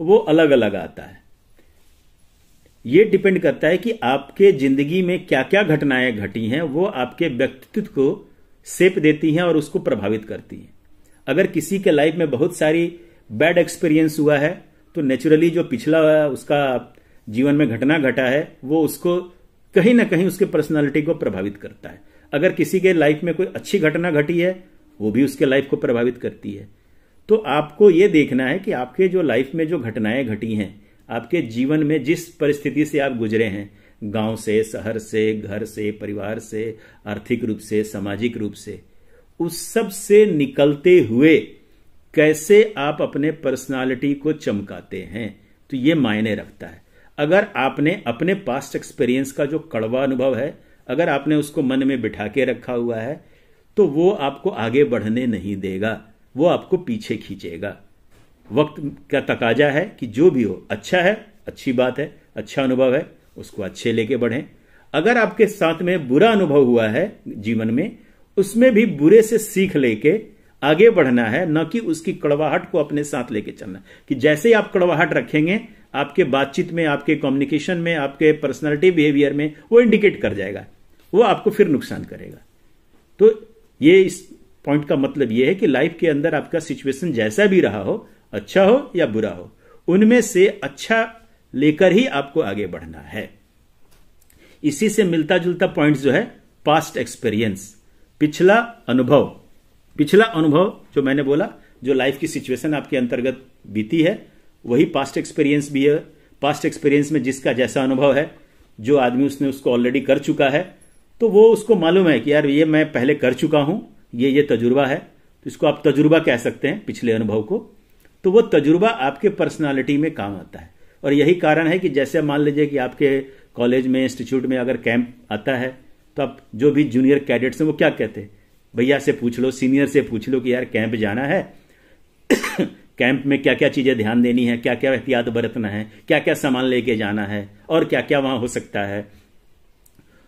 वो अलग अलग आता है ये डिपेंड करता है कि आपके जिंदगी में क्या क्या घटनाएं घटी हैं वो आपके व्यक्तित्व को सेप देती हैं और उसको प्रभावित करती हैं अगर किसी के लाइफ में बहुत सारी बैड एक्सपीरियंस हुआ है तो नेचुरली जो पिछला उसका जीवन में घटना घटा है वो उसको कहीं ना कहीं उसके पर्सनालिटी को प्रभावित करता है अगर किसी के लाइफ में कोई अच्छी घटना घटी है वो भी उसके लाइफ को प्रभावित करती है तो आपको ये देखना है कि आपके जो लाइफ में जो घटनाएं घटी हैं आपके जीवन में जिस परिस्थिति से आप गुजरे हैं गांव से शहर से घर से परिवार से आर्थिक रूप से सामाजिक रूप से उस सब से निकलते हुए कैसे आप अपने पर्सनालिटी को चमकाते हैं तो ये मायने रखता है अगर आपने अपने पास्ट एक्सपीरियंस का जो कड़वा अनुभव है अगर आपने उसको मन में बिठा के रखा हुआ है तो वो आपको आगे बढ़ने नहीं देगा वो आपको पीछे खींचेगा वक्त का तकाजा है कि जो भी हो अच्छा है अच्छी बात है अच्छा अनुभव है उसको अच्छे लेके बढ़ें अगर आपके साथ में बुरा अनुभव हुआ है जीवन में उसमें भी बुरे से सीख लेके आगे बढ़ना है न कि उसकी कड़वाहट को अपने साथ लेके चलना कि जैसे ही आप कड़वाहट रखेंगे आपके बातचीत में आपके कम्युनिकेशन में आपके पर्सनालिटी बिहेवियर में वो इंडिकेट कर जाएगा वो आपको फिर नुकसान करेगा तो ये इस पॉइंट का मतलब ये है कि लाइफ के अंदर आपका सिचुएशन जैसा भी रहा हो अच्छा हो या बुरा हो उनमें से अच्छा लेकर ही आपको आगे बढ़ना है इसी से मिलता जुलता पॉइंट जो है पास्ट एक्सपीरियंस पिछला अनुभव पिछला अनुभव जो मैंने बोला जो लाइफ की सिचुएशन आपके अंतर्गत बीती है वही पास्ट एक्सपीरियंस भी है पास्ट एक्सपीरियंस में जिसका जैसा अनुभव है जो आदमी उसने उसको ऑलरेडी कर चुका है तो वो उसको मालूम है कि यार ये मैं पहले कर चुका हूं ये ये तजुर्बा है तो इसको आप तजुर्बा कह सकते हैं पिछले अनुभव को तो वो तजुर्बा आपके पर्सनालिटी में काम आता है और यही कारण है कि जैसे मान लीजिए कि आपके कॉलेज में इंस्टीट्यूट में अगर कैंप आता है तो आप जो भी जूनियर कैडेट्स हैं वो क्या कहते हैं भैया से पूछ लो सीनियर से पूछ लो कि यार कैंप जाना है कैंप में क्या क्या चीज़ें ध्यान देनी है क्या क्या एहतियात बरतना है क्या क्या सामान लेके जाना है और क्या क्या वहां हो सकता है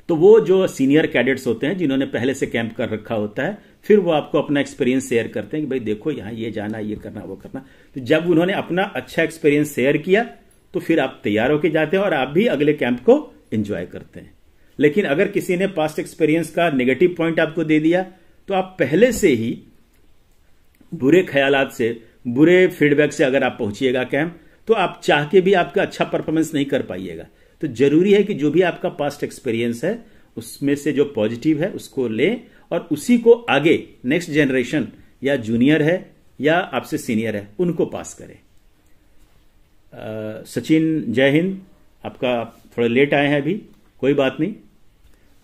तो वो जो सीनियर कैडेट्स होते हैं जिन्होंने पहले से कैंप कर रखा होता है फिर वो आपको अपना एक्सपीरियंस शेयर करते हैं कि भाई देखो यहां ये जाना ये करना वो करना तो जब उन्होंने अपना अच्छा एक्सपीरियंस शेयर किया तो फिर आप तैयार होकर जाते हैं और आप भी अगले कैंप को एंजॉय करते हैं लेकिन अगर किसी ने पास्ट एक्सपीरियंस का नेगेटिव पॉइंट आपको दे दिया तो आप पहले से ही बुरे ख्याल से बुरे फीडबैक से अगर आप पहुंचिएगा कैंप तो आप चाह के भी आपका अच्छा परफॉर्मेंस नहीं कर पाइएगा तो जरूरी है कि जो भी आपका पास्ट एक्सपीरियंस है उसमें से जो पॉजिटिव है उसको ले और उसी को आगे नेक्स्ट जनरेशन या जूनियर है या आपसे सीनियर है उनको पास करें सचिन जय हिंद आपका थोड़े लेट आए हैं अभी कोई बात नहीं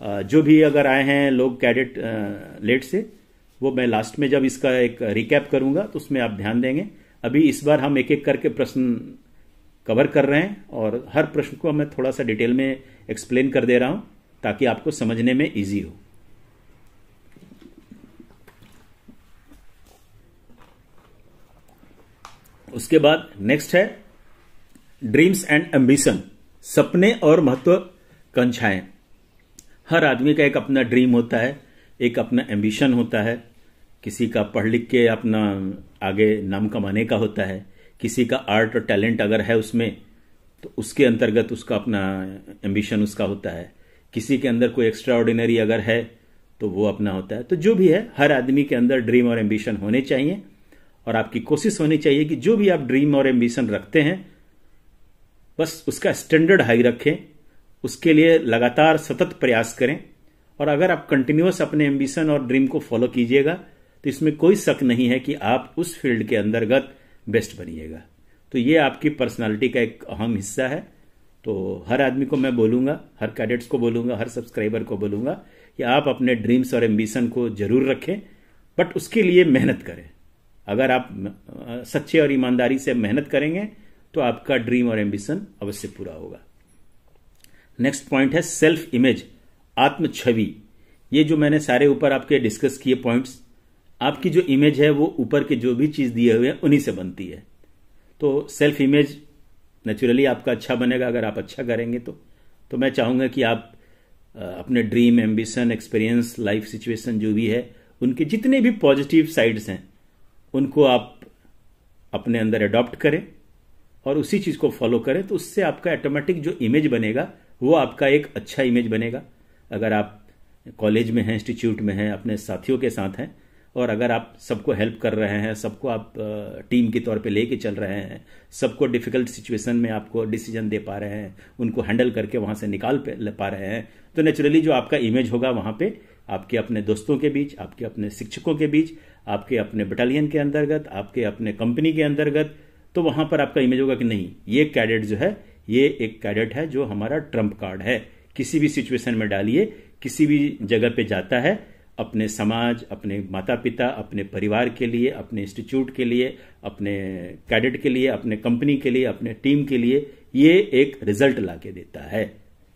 जो भी अगर आए हैं लोग कैडेट लेट से वो मैं लास्ट में जब इसका एक रिकैप करूंगा तो उसमें आप ध्यान देंगे अभी इस बार हम एक एक करके प्रश्न कवर कर रहे हैं और हर प्रश्न को मैं थोड़ा सा डिटेल में एक्सप्लेन कर दे रहा हूं ताकि आपको समझने में इजी हो उसके बाद नेक्स्ट है ड्रीम्स एंड एम्बिशन सपने और महत्वाकांक्षाएं हर आदमी का एक अपना ड्रीम होता है एक अपना एम्बिशन होता है किसी का पढ़ लिख के अपना आगे नाम कमाने का होता है किसी का आर्ट और टैलेंट अगर है उसमें तो उसके अंतर्गत उसका अपना एम्बिशन उसका होता है किसी के अंदर कोई एक्स्ट्रा ऑर्डिनरी अगर है तो वो अपना होता है तो जो भी है हर आदमी के अंदर ड्रीम और एम्बिशन होने चाहिए और आपकी कोशिश होनी चाहिए कि जो भी आप ड्रीम और एम्बिशन रखते हैं बस उसका स्टैंडर्ड हाई रखें उसके लिए लगातार सतत प्रयास करें और अगर आप कंटिन्यूस अपने एम्बिशन और ड्रीम को फॉलो कीजिएगा तो इसमें कोई शक नहीं है कि आप उस फील्ड के अंतर्गत बेस्ट बनिएगा तो ये आपकी पर्सनालिटी का एक अहम हिस्सा है तो हर आदमी को मैं बोलूंगा हर कैडेट्स को बोलूंगा हर सब्सक्राइबर को बोलूंगा कि आप अपने ड्रीम्स और एम्बिशन को जरूर रखें बट उसके लिए मेहनत करें अगर आप सच्चे और ईमानदारी से मेहनत करेंगे तो आपका ड्रीम और एम्बिशन अवश्य पूरा होगा नेक्स्ट पॉइंट है सेल्फ इमेज आत्म छवि ये जो मैंने सारे ऊपर आपके डिस्कस किए पॉइंट्स आपकी जो इमेज है वो ऊपर के जो भी चीज दिए हुए हैं उन्हीं से बनती है तो सेल्फ इमेज नेचुरली आपका अच्छा बनेगा अगर आप अच्छा करेंगे तो तो मैं चाहूंगा कि आप अपने dream ambition experience life situation जो भी है उनके जितने भी पॉजिटिव साइड्स हैं उनको आप अपने अंदर अडॉप्ट करें और उसी चीज़ को फॉलो करें तो उससे आपका ऑटोमेटिक जो इमेज बनेगा वो आपका एक अच्छा इमेज बनेगा अगर आप कॉलेज में हैं इंस्टीट्यूट में हैं अपने साथियों के साथ हैं और अगर आप सबको हेल्प कर रहे हैं सबको आप टीम के तौर पे लेके चल रहे हैं सबको डिफ़िकल्ट सिचुएशन में आपको डिसीजन दे पा रहे हैं उनको हैंडल करके वहाँ से निकाल पा रहे हैं तो नेचुरली जो आपका इमेज होगा वहाँ पे आपके अपने दोस्तों के बीच आपके अपने शिक्षकों के बीच आपके अपने बटालियन के अंतर्गत आपके अपने कंपनी के अंतर्गत तो वहाँ पर आपका इमेज होगा कि नहीं ये कैडेट जो है ये एक कैडेट है जो हमारा ट्रम्प कार्ड है किसी भी सिचुएशन में डालिए किसी भी जगह पे जाता है अपने समाज अपने माता पिता अपने परिवार के लिए अपने इंस्टीट्यूट के लिए अपने कैडेट के लिए अपने कंपनी के लिए अपने टीम के लिए ये एक रिजल्ट ला देता है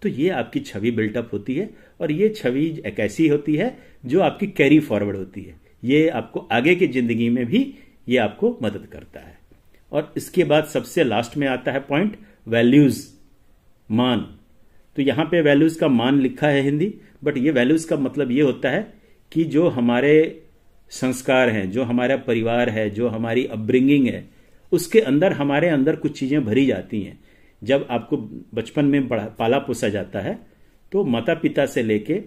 तो ये आपकी छवि बिल्टअप होती है और ये छवि एक ऐसी होती है जो आपकी कैरी फॉरवर्ड होती है ये आपको आगे की जिंदगी में भी ये आपको मदद करता है और इसके बाद सबसे लास्ट में आता है पॉइंट वैल्यूज मान तो यहां पे वैल्यूज का मान लिखा है हिंदी बट ये वैल्यूज का मतलब ये होता है कि जो हमारे संस्कार हैं जो हमारा परिवार है जो हमारी अपब्रिंगिंग है उसके अंदर हमारे अंदर कुछ चीजें भरी जाती हैं जब आपको बचपन में बड़ा पाला पोसा जाता है तो माता पिता से लेके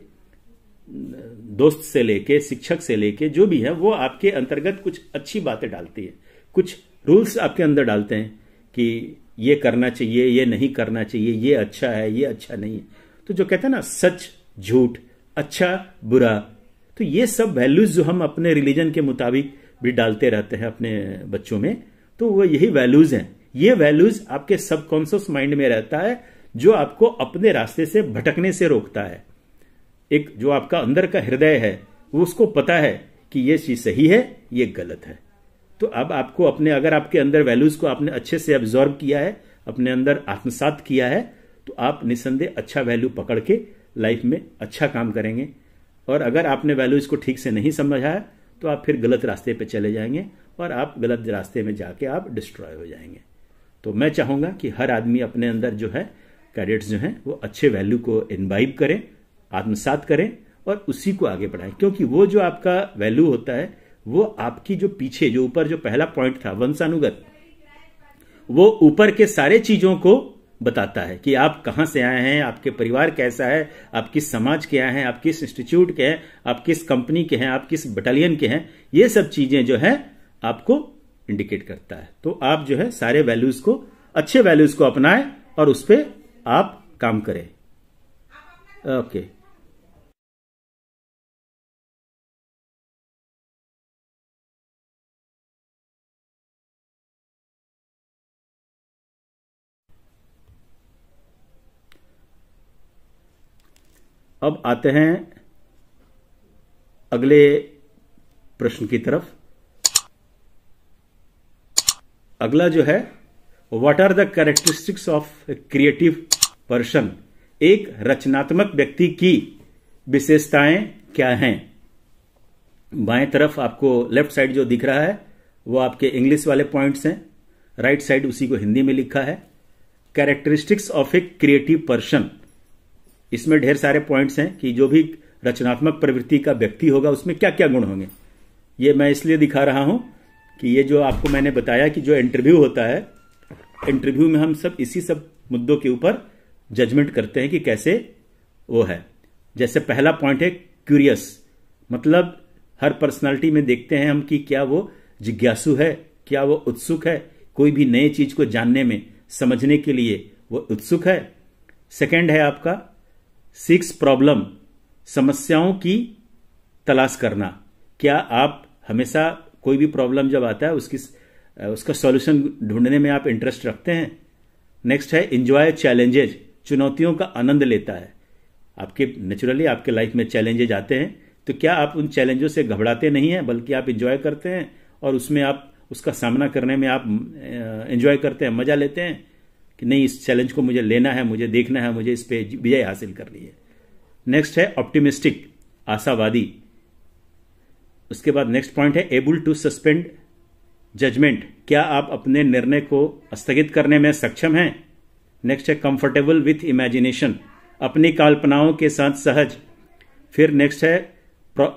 दोस्त से लेके शिक्षक से लेके जो भी है वो आपके अंतर्गत कुछ अच्छी बातें डालती है कुछ रूल्स आपके अंदर डालते हैं कि ये करना चाहिए ये नहीं करना चाहिए ये अच्छा है ये अच्छा नहीं है तो जो कहते हैं ना सच झूठ अच्छा बुरा तो ये सब वैल्यूज जो हम अपने रिलीजन के मुताबिक भी डालते रहते हैं अपने बच्चों में तो वो यही वैल्यूज हैं ये वैल्यूज आपके सबकॉन्सियस माइंड में रहता है जो आपको अपने रास्ते से भटकने से रोकता है एक जो आपका अंदर का हृदय है वो उसको पता है कि ये चीज सही है ये गलत है तो अब आपको अपने अगर आपके अंदर वैल्यूज को आपने अच्छे से ऑब्जॉर्व किया है अपने अंदर आत्मसात किया है तो आप निसंदेह अच्छा वैल्यू पकड़ के लाइफ में अच्छा काम करेंगे और अगर आपने वैल्यूज को ठीक से नहीं समझा है तो आप फिर गलत रास्ते पर चले जाएंगे और आप गलत रास्ते में जाके आप डिस्ट्रॉय हो जाएंगे तो मैं चाहूंगा कि हर आदमी अपने अंदर जो है कैडेट्स जो हैं वो अच्छे वैल्यू को इन्वाइव करें आत्मसात करें और उसी को आगे बढ़ाएं क्योंकि वो जो आपका वैल्यू होता है वो आपकी जो पीछे जो ऊपर जो पहला पॉइंट था वंशानुगत वो ऊपर के सारे चीजों को बताता है कि आप कहां से आए हैं आपके परिवार कैसा है आप किस समाज के आए हैं आप किस इंस्टीट्यूट के हैं आप किस कंपनी के हैं आप किस बटालियन के हैं ये सब चीजें जो है आपको इंडिकेट करता है तो आप जो है सारे वैल्यूज को अच्छे वैल्यूज को अपनाएं और उस पर आप काम करें ओके okay. अब आते हैं अगले प्रश्न की तरफ अगला जो है what are the characteristics of creative person एक रचनात्मक व्यक्ति की विशेषताएं क्या हैं बाएं तरफ आपको लेफ्ट साइड जो दिख रहा है वो आपके इंग्लिश वाले पॉइंट्स हैं राइट साइड उसी को हिंदी में लिखा है characteristics of a creative person इसमें ढेर सारे पॉइंट्स हैं कि जो भी रचनात्मक प्रवृत्ति का व्यक्ति होगा उसमें क्या क्या गुण होंगे ये मैं इसलिए दिखा रहा हूं कि ये जो आपको मैंने बताया कि जो इंटरव्यू होता है इंटरव्यू में हम सब इसी सब मुद्दों के ऊपर जजमेंट करते हैं कि कैसे वो है जैसे पहला पॉइंट है क्यूरियस मतलब हर पर्सनालिटी में देखते हैं हम कि क्या वो जिज्ञासु है क्या वो उत्सुक है कोई भी नई चीज को जानने में समझने के लिए वो उत्सुक है सेकंड है आपका सिक्स प्रॉब्लम समस्याओं की तलाश करना क्या आप हमेशा कोई भी प्रॉब्लम जब आता है उसकी उसका सॉल्यूशन ढूंढने में आप इंटरेस्ट रखते हैं नेक्स्ट है इंजॉय चैलेंजेज चुनौतियों का आनंद लेता है आपके नेचुरली आपके लाइफ में चैलेंजेज आते हैं तो क्या आप उन चैलेंजों से घबराते नहीं हैं बल्कि आप इंजॉय करते हैं और उसमें आप उसका सामना करने में आप इंजॉय करते हैं मजा लेते हैं कि नहीं इस चैलेंज को मुझे लेना है मुझे देखना है मुझे इस पे विजय हासिल करनी है नेक्स्ट है ऑप्टिमिस्टिक आशावादी उसके बाद नेक्स्ट पॉइंट है एबल टू सस्पेंड जजमेंट क्या आप अपने निर्णय को स्थगित करने में सक्षम हैं नेक्स्ट है कंफर्टेबल विथ इमेजिनेशन अपनी कल्पनाओं के साथ सहज फिर नेक्स्ट है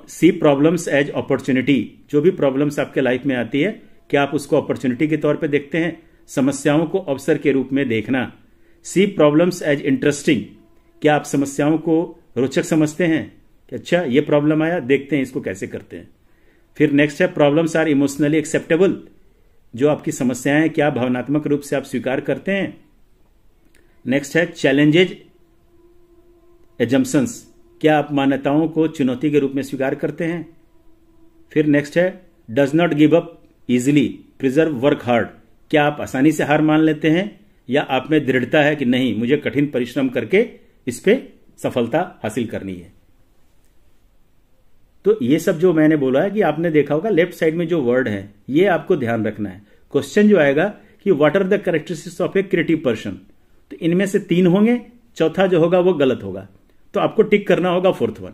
सी प्रॉब्लम्स एज अपॉर्चुनिटी जो भी प्रॉब्लम्स आपके लाइफ में आती है क्या आप उसको अपॉर्चुनिटी के तौर पे देखते हैं समस्याओं को अवसर के रूप में देखना सी प्रॉब्लम्स एज इंटरेस्टिंग क्या आप समस्याओं को रोचक समझते हैं कि अच्छा ये प्रॉब्लम आया देखते हैं इसको कैसे करते हैं फिर नेक्स्ट है प्रॉब्लम्स आर इमोशनली एक्सेप्टेबल जो आपकी समस्याएं हैं क्या भावनात्मक रूप से आप स्वीकार करते हैं नेक्स्ट है चैलेंजेज एजम्पन्स क्या आप मान्यताओं को चुनौती के रूप में स्वीकार करते हैं फिर नेक्स्ट है does not give up easily persevere work hard क्या आप आसानी से हार मान लेते हैं या आप में दृढ़ता है कि नहीं मुझे कठिन परिश्रम करके इस पर सफलता हासिल करनी है तो ये सब जो मैंने बोला है कि आपने देखा होगा लेफ्ट साइड में जो वर्ड है ये आपको ध्यान रखना है क्वेश्चन जो आएगा कि what are the characteristics of a creative person तो इनमें से तीन होंगे चौथा जो होगा वो गलत होगा तो आपको टिक करना होगा फोर्थ वन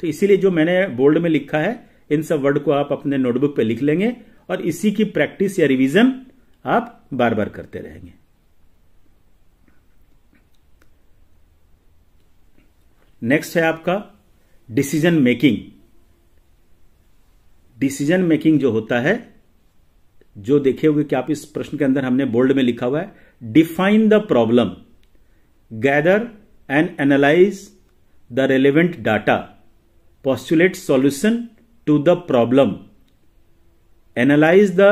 तो इसीलिए जो मैंने बोल्ड में लिखा है इन सब वर्ड को आप अपने नोटबुक पे लिख लेंगे और इसी की प्रैक्टिस या रिवीजन आप बार बार करते रहेंगे नेक्स्ट है आपका डिसीजन मेकिंग डिसीजन मेकिंग जो होता है जो देखे होगे कि आप इस प्रश्न के अंदर हमने बोल्ड में लिखा हुआ है define the problem gather and analyse the relevant data postulate solution to the problem analyse the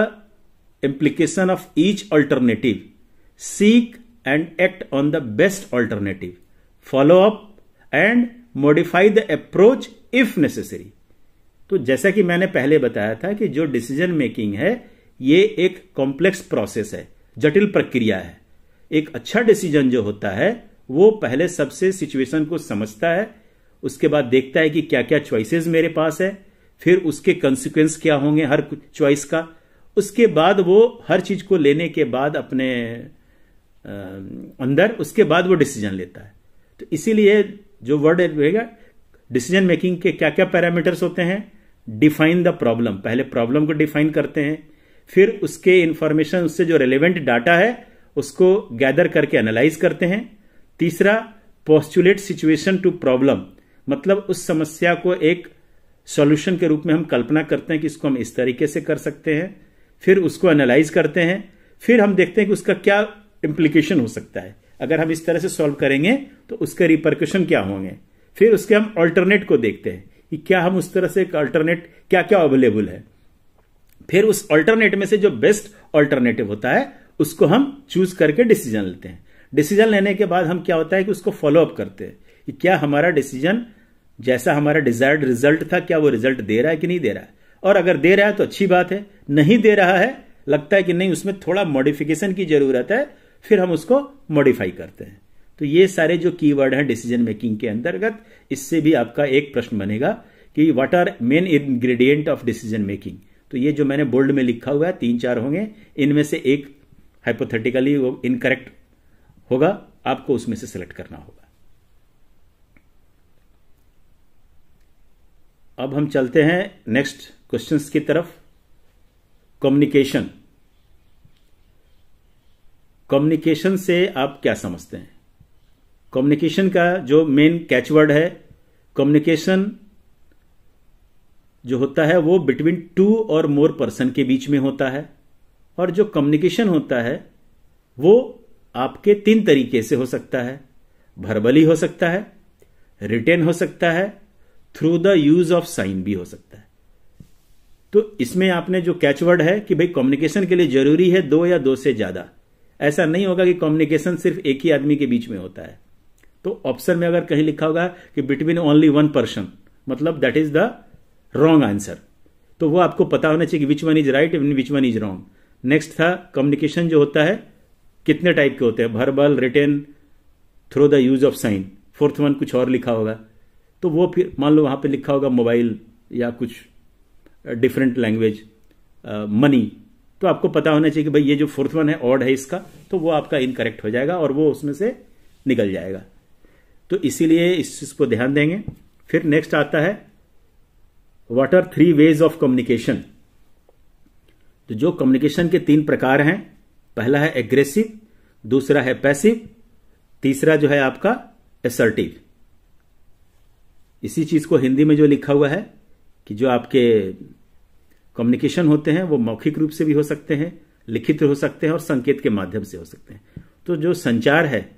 implication of each alternative seek and act on the best alternative follow up and modify the approach if necessary तो जैसा कि मैंने पहले बताया था कि जो decision making है ये एक कॉम्प्लेक्स प्रोसेस है जटिल प्रक्रिया है एक अच्छा डिसीजन जो होता है वो पहले सबसे सिचुएशन को समझता है उसके बाद देखता है कि क्या क्या च्वाइसेज मेरे पास है फिर उसके कंसिक्वेंस क्या होंगे हर चॉइस का उसके बाद वो हर चीज को लेने के बाद अपने अंदर उसके बाद वो डिसीजन लेता है तो इसीलिए जो वर्ड रहेगा डिसीजन मेकिंग के क्या क्या पैरामीटर्स होते हैं डिफाइन द प्रॉब्लम पहले प्रॉब्लम को डिफाइन करते हैं फिर उसके इंफॉर्मेशन उससे जो रेलिवेंट डाटा है उसको गैदर करके एनालाइज करते हैं तीसरा पॉस्टुलेट सिचुएशन टू प्रॉब्लम मतलब उस समस्या को एक सॉल्यूशन के रूप में हम कल्पना करते हैं कि इसको हम इस तरीके से कर सकते हैं फिर उसको एनालाइज करते हैं फिर हम देखते हैं कि उसका क्या इम्प्लीकेशन हो सकता है अगर हम इस तरह से सॉल्व करेंगे तो उसके रिपरकशन क्या होंगे फिर उसके हम अल्टरनेट को देखते हैं कि क्या हम उस तरह से एक अल्टरनेट क्या क्या अवेलेबल है फिर उस अल्टरनेट में से जो बेस्ट अल्टरनेटिव होता है उसको हम चूज करके डिसीजन लेते हैं डिसीजन लेने के बाद हम क्या होता है कि उसको फॉलोअप करते हैं कि क्या हमारा डिसीजन जैसा हमारा डिजायर्ड रिजल्ट था क्या वो रिजल्ट दे रहा है कि नहीं दे रहा है और अगर दे रहा है तो अच्छी बात है नहीं दे रहा है लगता है कि नहीं उसमें थोड़ा मॉडिफिकेशन की जरूरत है फिर हम उसको मॉडिफाई करते हैं तो ये सारे जो कीवर्ड हैं डिसीजन मेकिंग के अंतर्गत इससे भी आपका एक प्रश्न बनेगा कि what are main ingredient of decision making तो ये जो मैंने बोल्ड में लिखा हुआ है तीन चार होंगे इनमें से एक हाइपोथेटिकली वो इनकरेक्ट होगा आपको उसमें से सिलेक्ट करना होगा अब हम चलते हैं नेक्स्ट क्वेश्चंस की तरफ कम्युनिकेशन कम्युनिकेशन से आप क्या समझते हैं कम्युनिकेशन का जो मेन कैचवर्ड है कम्युनिकेशन जो होता है वो बिटवीन टू और मोर पर्सन के बीच में होता है और जो कम्युनिकेशन होता है वो आपके तीन तरीके से हो सकता है भरबली हो सकता है रिटेन हो सकता है through the use of sign भी हो सकता है तो इसमें आपने जो कैचवर्ड है कि भाई कम्युनिकेशन के लिए जरूरी है दो या दो से ज्यादा ऐसा नहीं होगा कि कम्युनिकेशन सिर्फ एक ही आदमी के बीच में होता है तो ऑप्शन में अगर कहीं लिखा होगा कि बिटवीन ओनली वन पर्सन मतलब that is the wrong answer तो वो आपको पता होना चाहिए कि which one is right and which one is wrong next था कम्युनिकेशन जो होता है कितने टाइप के होते हैं verbal written through the use of sign fourth one कुछ और लिखा होगा तो वो फिर मान लो वहां पे लिखा होगा मोबाइल या कुछ डिफरेंट लैंग्वेज मनी तो आपको पता होना चाहिए कि भाई ये जो फोर्थ वन है ऑड है इसका तो वो आपका इनकरेक्ट हो जाएगा और वो उसमें से निकल जाएगा तो इसीलिए इस चीज को ध्यान देंगे फिर नेक्स्ट आता है what are three ways of communication तो जो कम्युनिकेशन के तीन प्रकार हैं पहला है एग्रेसिव दूसरा है पैसिव तीसरा जो है आपका एसर्टिव इसी चीज को हिंदी में जो लिखा हुआ है कि जो आपके कम्युनिकेशन होते हैं वो मौखिक रूप से भी हो सकते हैं लिखित हो सकते हैं और संकेत के माध्यम से हो सकते हैं तो जो संचार है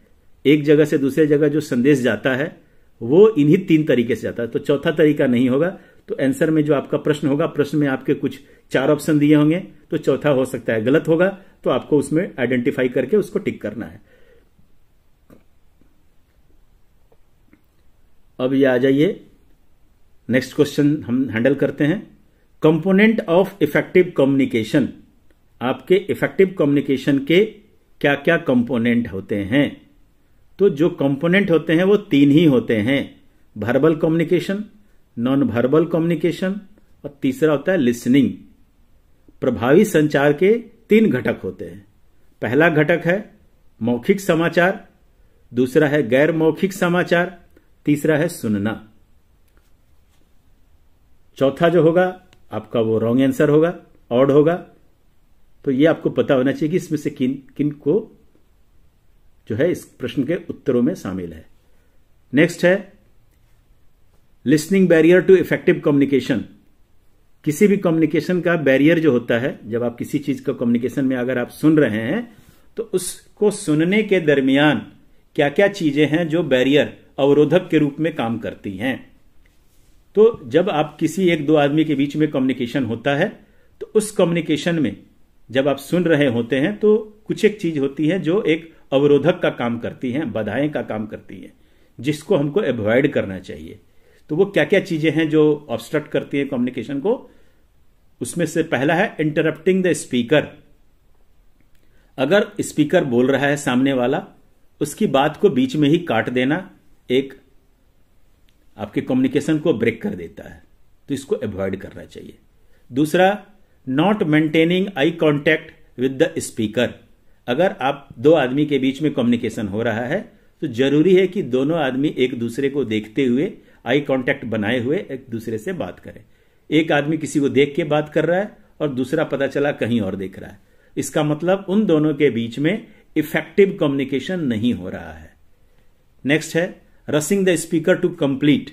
एक जगह से दूसरे जगह जो संदेश जाता है वो इन्हीं तीन तरीके से जाता है तो चौथा तरीका नहीं होगा तो आंसर में जो आपका प्रश्न होगा प्रश्न में आपके कुछ चार ऑप्शन दिए होंगे तो चौथा हो सकता है गलत होगा तो आपको उसमें आइडेंटिफाई करके उसको टिक करना है अब ये आ जाइए नेक्स्ट क्वेश्चन हम हैंडल करते हैं कंपोनेंट ऑफ इफेक्टिव कम्युनिकेशन आपके इफेक्टिव कम्युनिकेशन के क्या क्या कंपोनेंट होते हैं तो जो कंपोनेंट होते हैं वो तीन ही होते हैं verbal communication non verbal communication और तीसरा होता है लिसनिंग प्रभावी संचार के तीन घटक होते हैं पहला घटक है मौखिक समाचार दूसरा है गैर मौखिक समाचार तीसरा है सुनना चौथा जो होगा आपका वो रॉन्ग आंसर होगा ऑड होगा तो ये आपको पता होना चाहिए कि इसमें से किन किन को जो है इस प्रश्न के उत्तरों में शामिल है नेक्स्ट है listening barrier to effective communication किसी भी कम्युनिकेशन का बैरियर जो होता है जब आप किसी चीज का कम्युनिकेशन में अगर आप सुन रहे हैं तो उसको सुनने के दरमियान क्या क्या चीजें हैं जो बैरियर अवरोधक के रूप में काम करती हैं तो जब आप किसी एक दो आदमी के बीच में कम्युनिकेशन होता है तो उस कम्युनिकेशन में जब आप सुन रहे होते हैं तो कुछ एक चीज होती है जो एक अवरोधक का काम करती है बधाएं का काम करती है जिसको हमको एवॉइड करना चाहिए तो वो क्या क्या चीजें हैं जो ऑब्स्ट्रक्ट करती है कम्युनिकेशन को उसमें से पहला है इंटरप्टिंग द स्पीकर अगर स्पीकर बोल रहा है सामने वाला उसकी बात को बीच में ही काट देना एक आपके कम्युनिकेशन को ब्रेक कर देता है तो इसको अवॉइड करना चाहिए दूसरा not maintaining eye contact with the speaker अगर आप दो आदमी के बीच में कम्युनिकेशन हो रहा है तो जरूरी है कि दोनों आदमी एक दूसरे को देखते हुए आई कांटेक्ट बनाए हुए एक दूसरे से बात करें एक आदमी किसी को देख के बात कर रहा है और दूसरा पता चला कहीं और देख रहा है इसका मतलब उन दोनों के बीच में इफेक्टिव कम्युनिकेशन नहीं हो रहा है नेक्स्ट है rushing the speaker to complete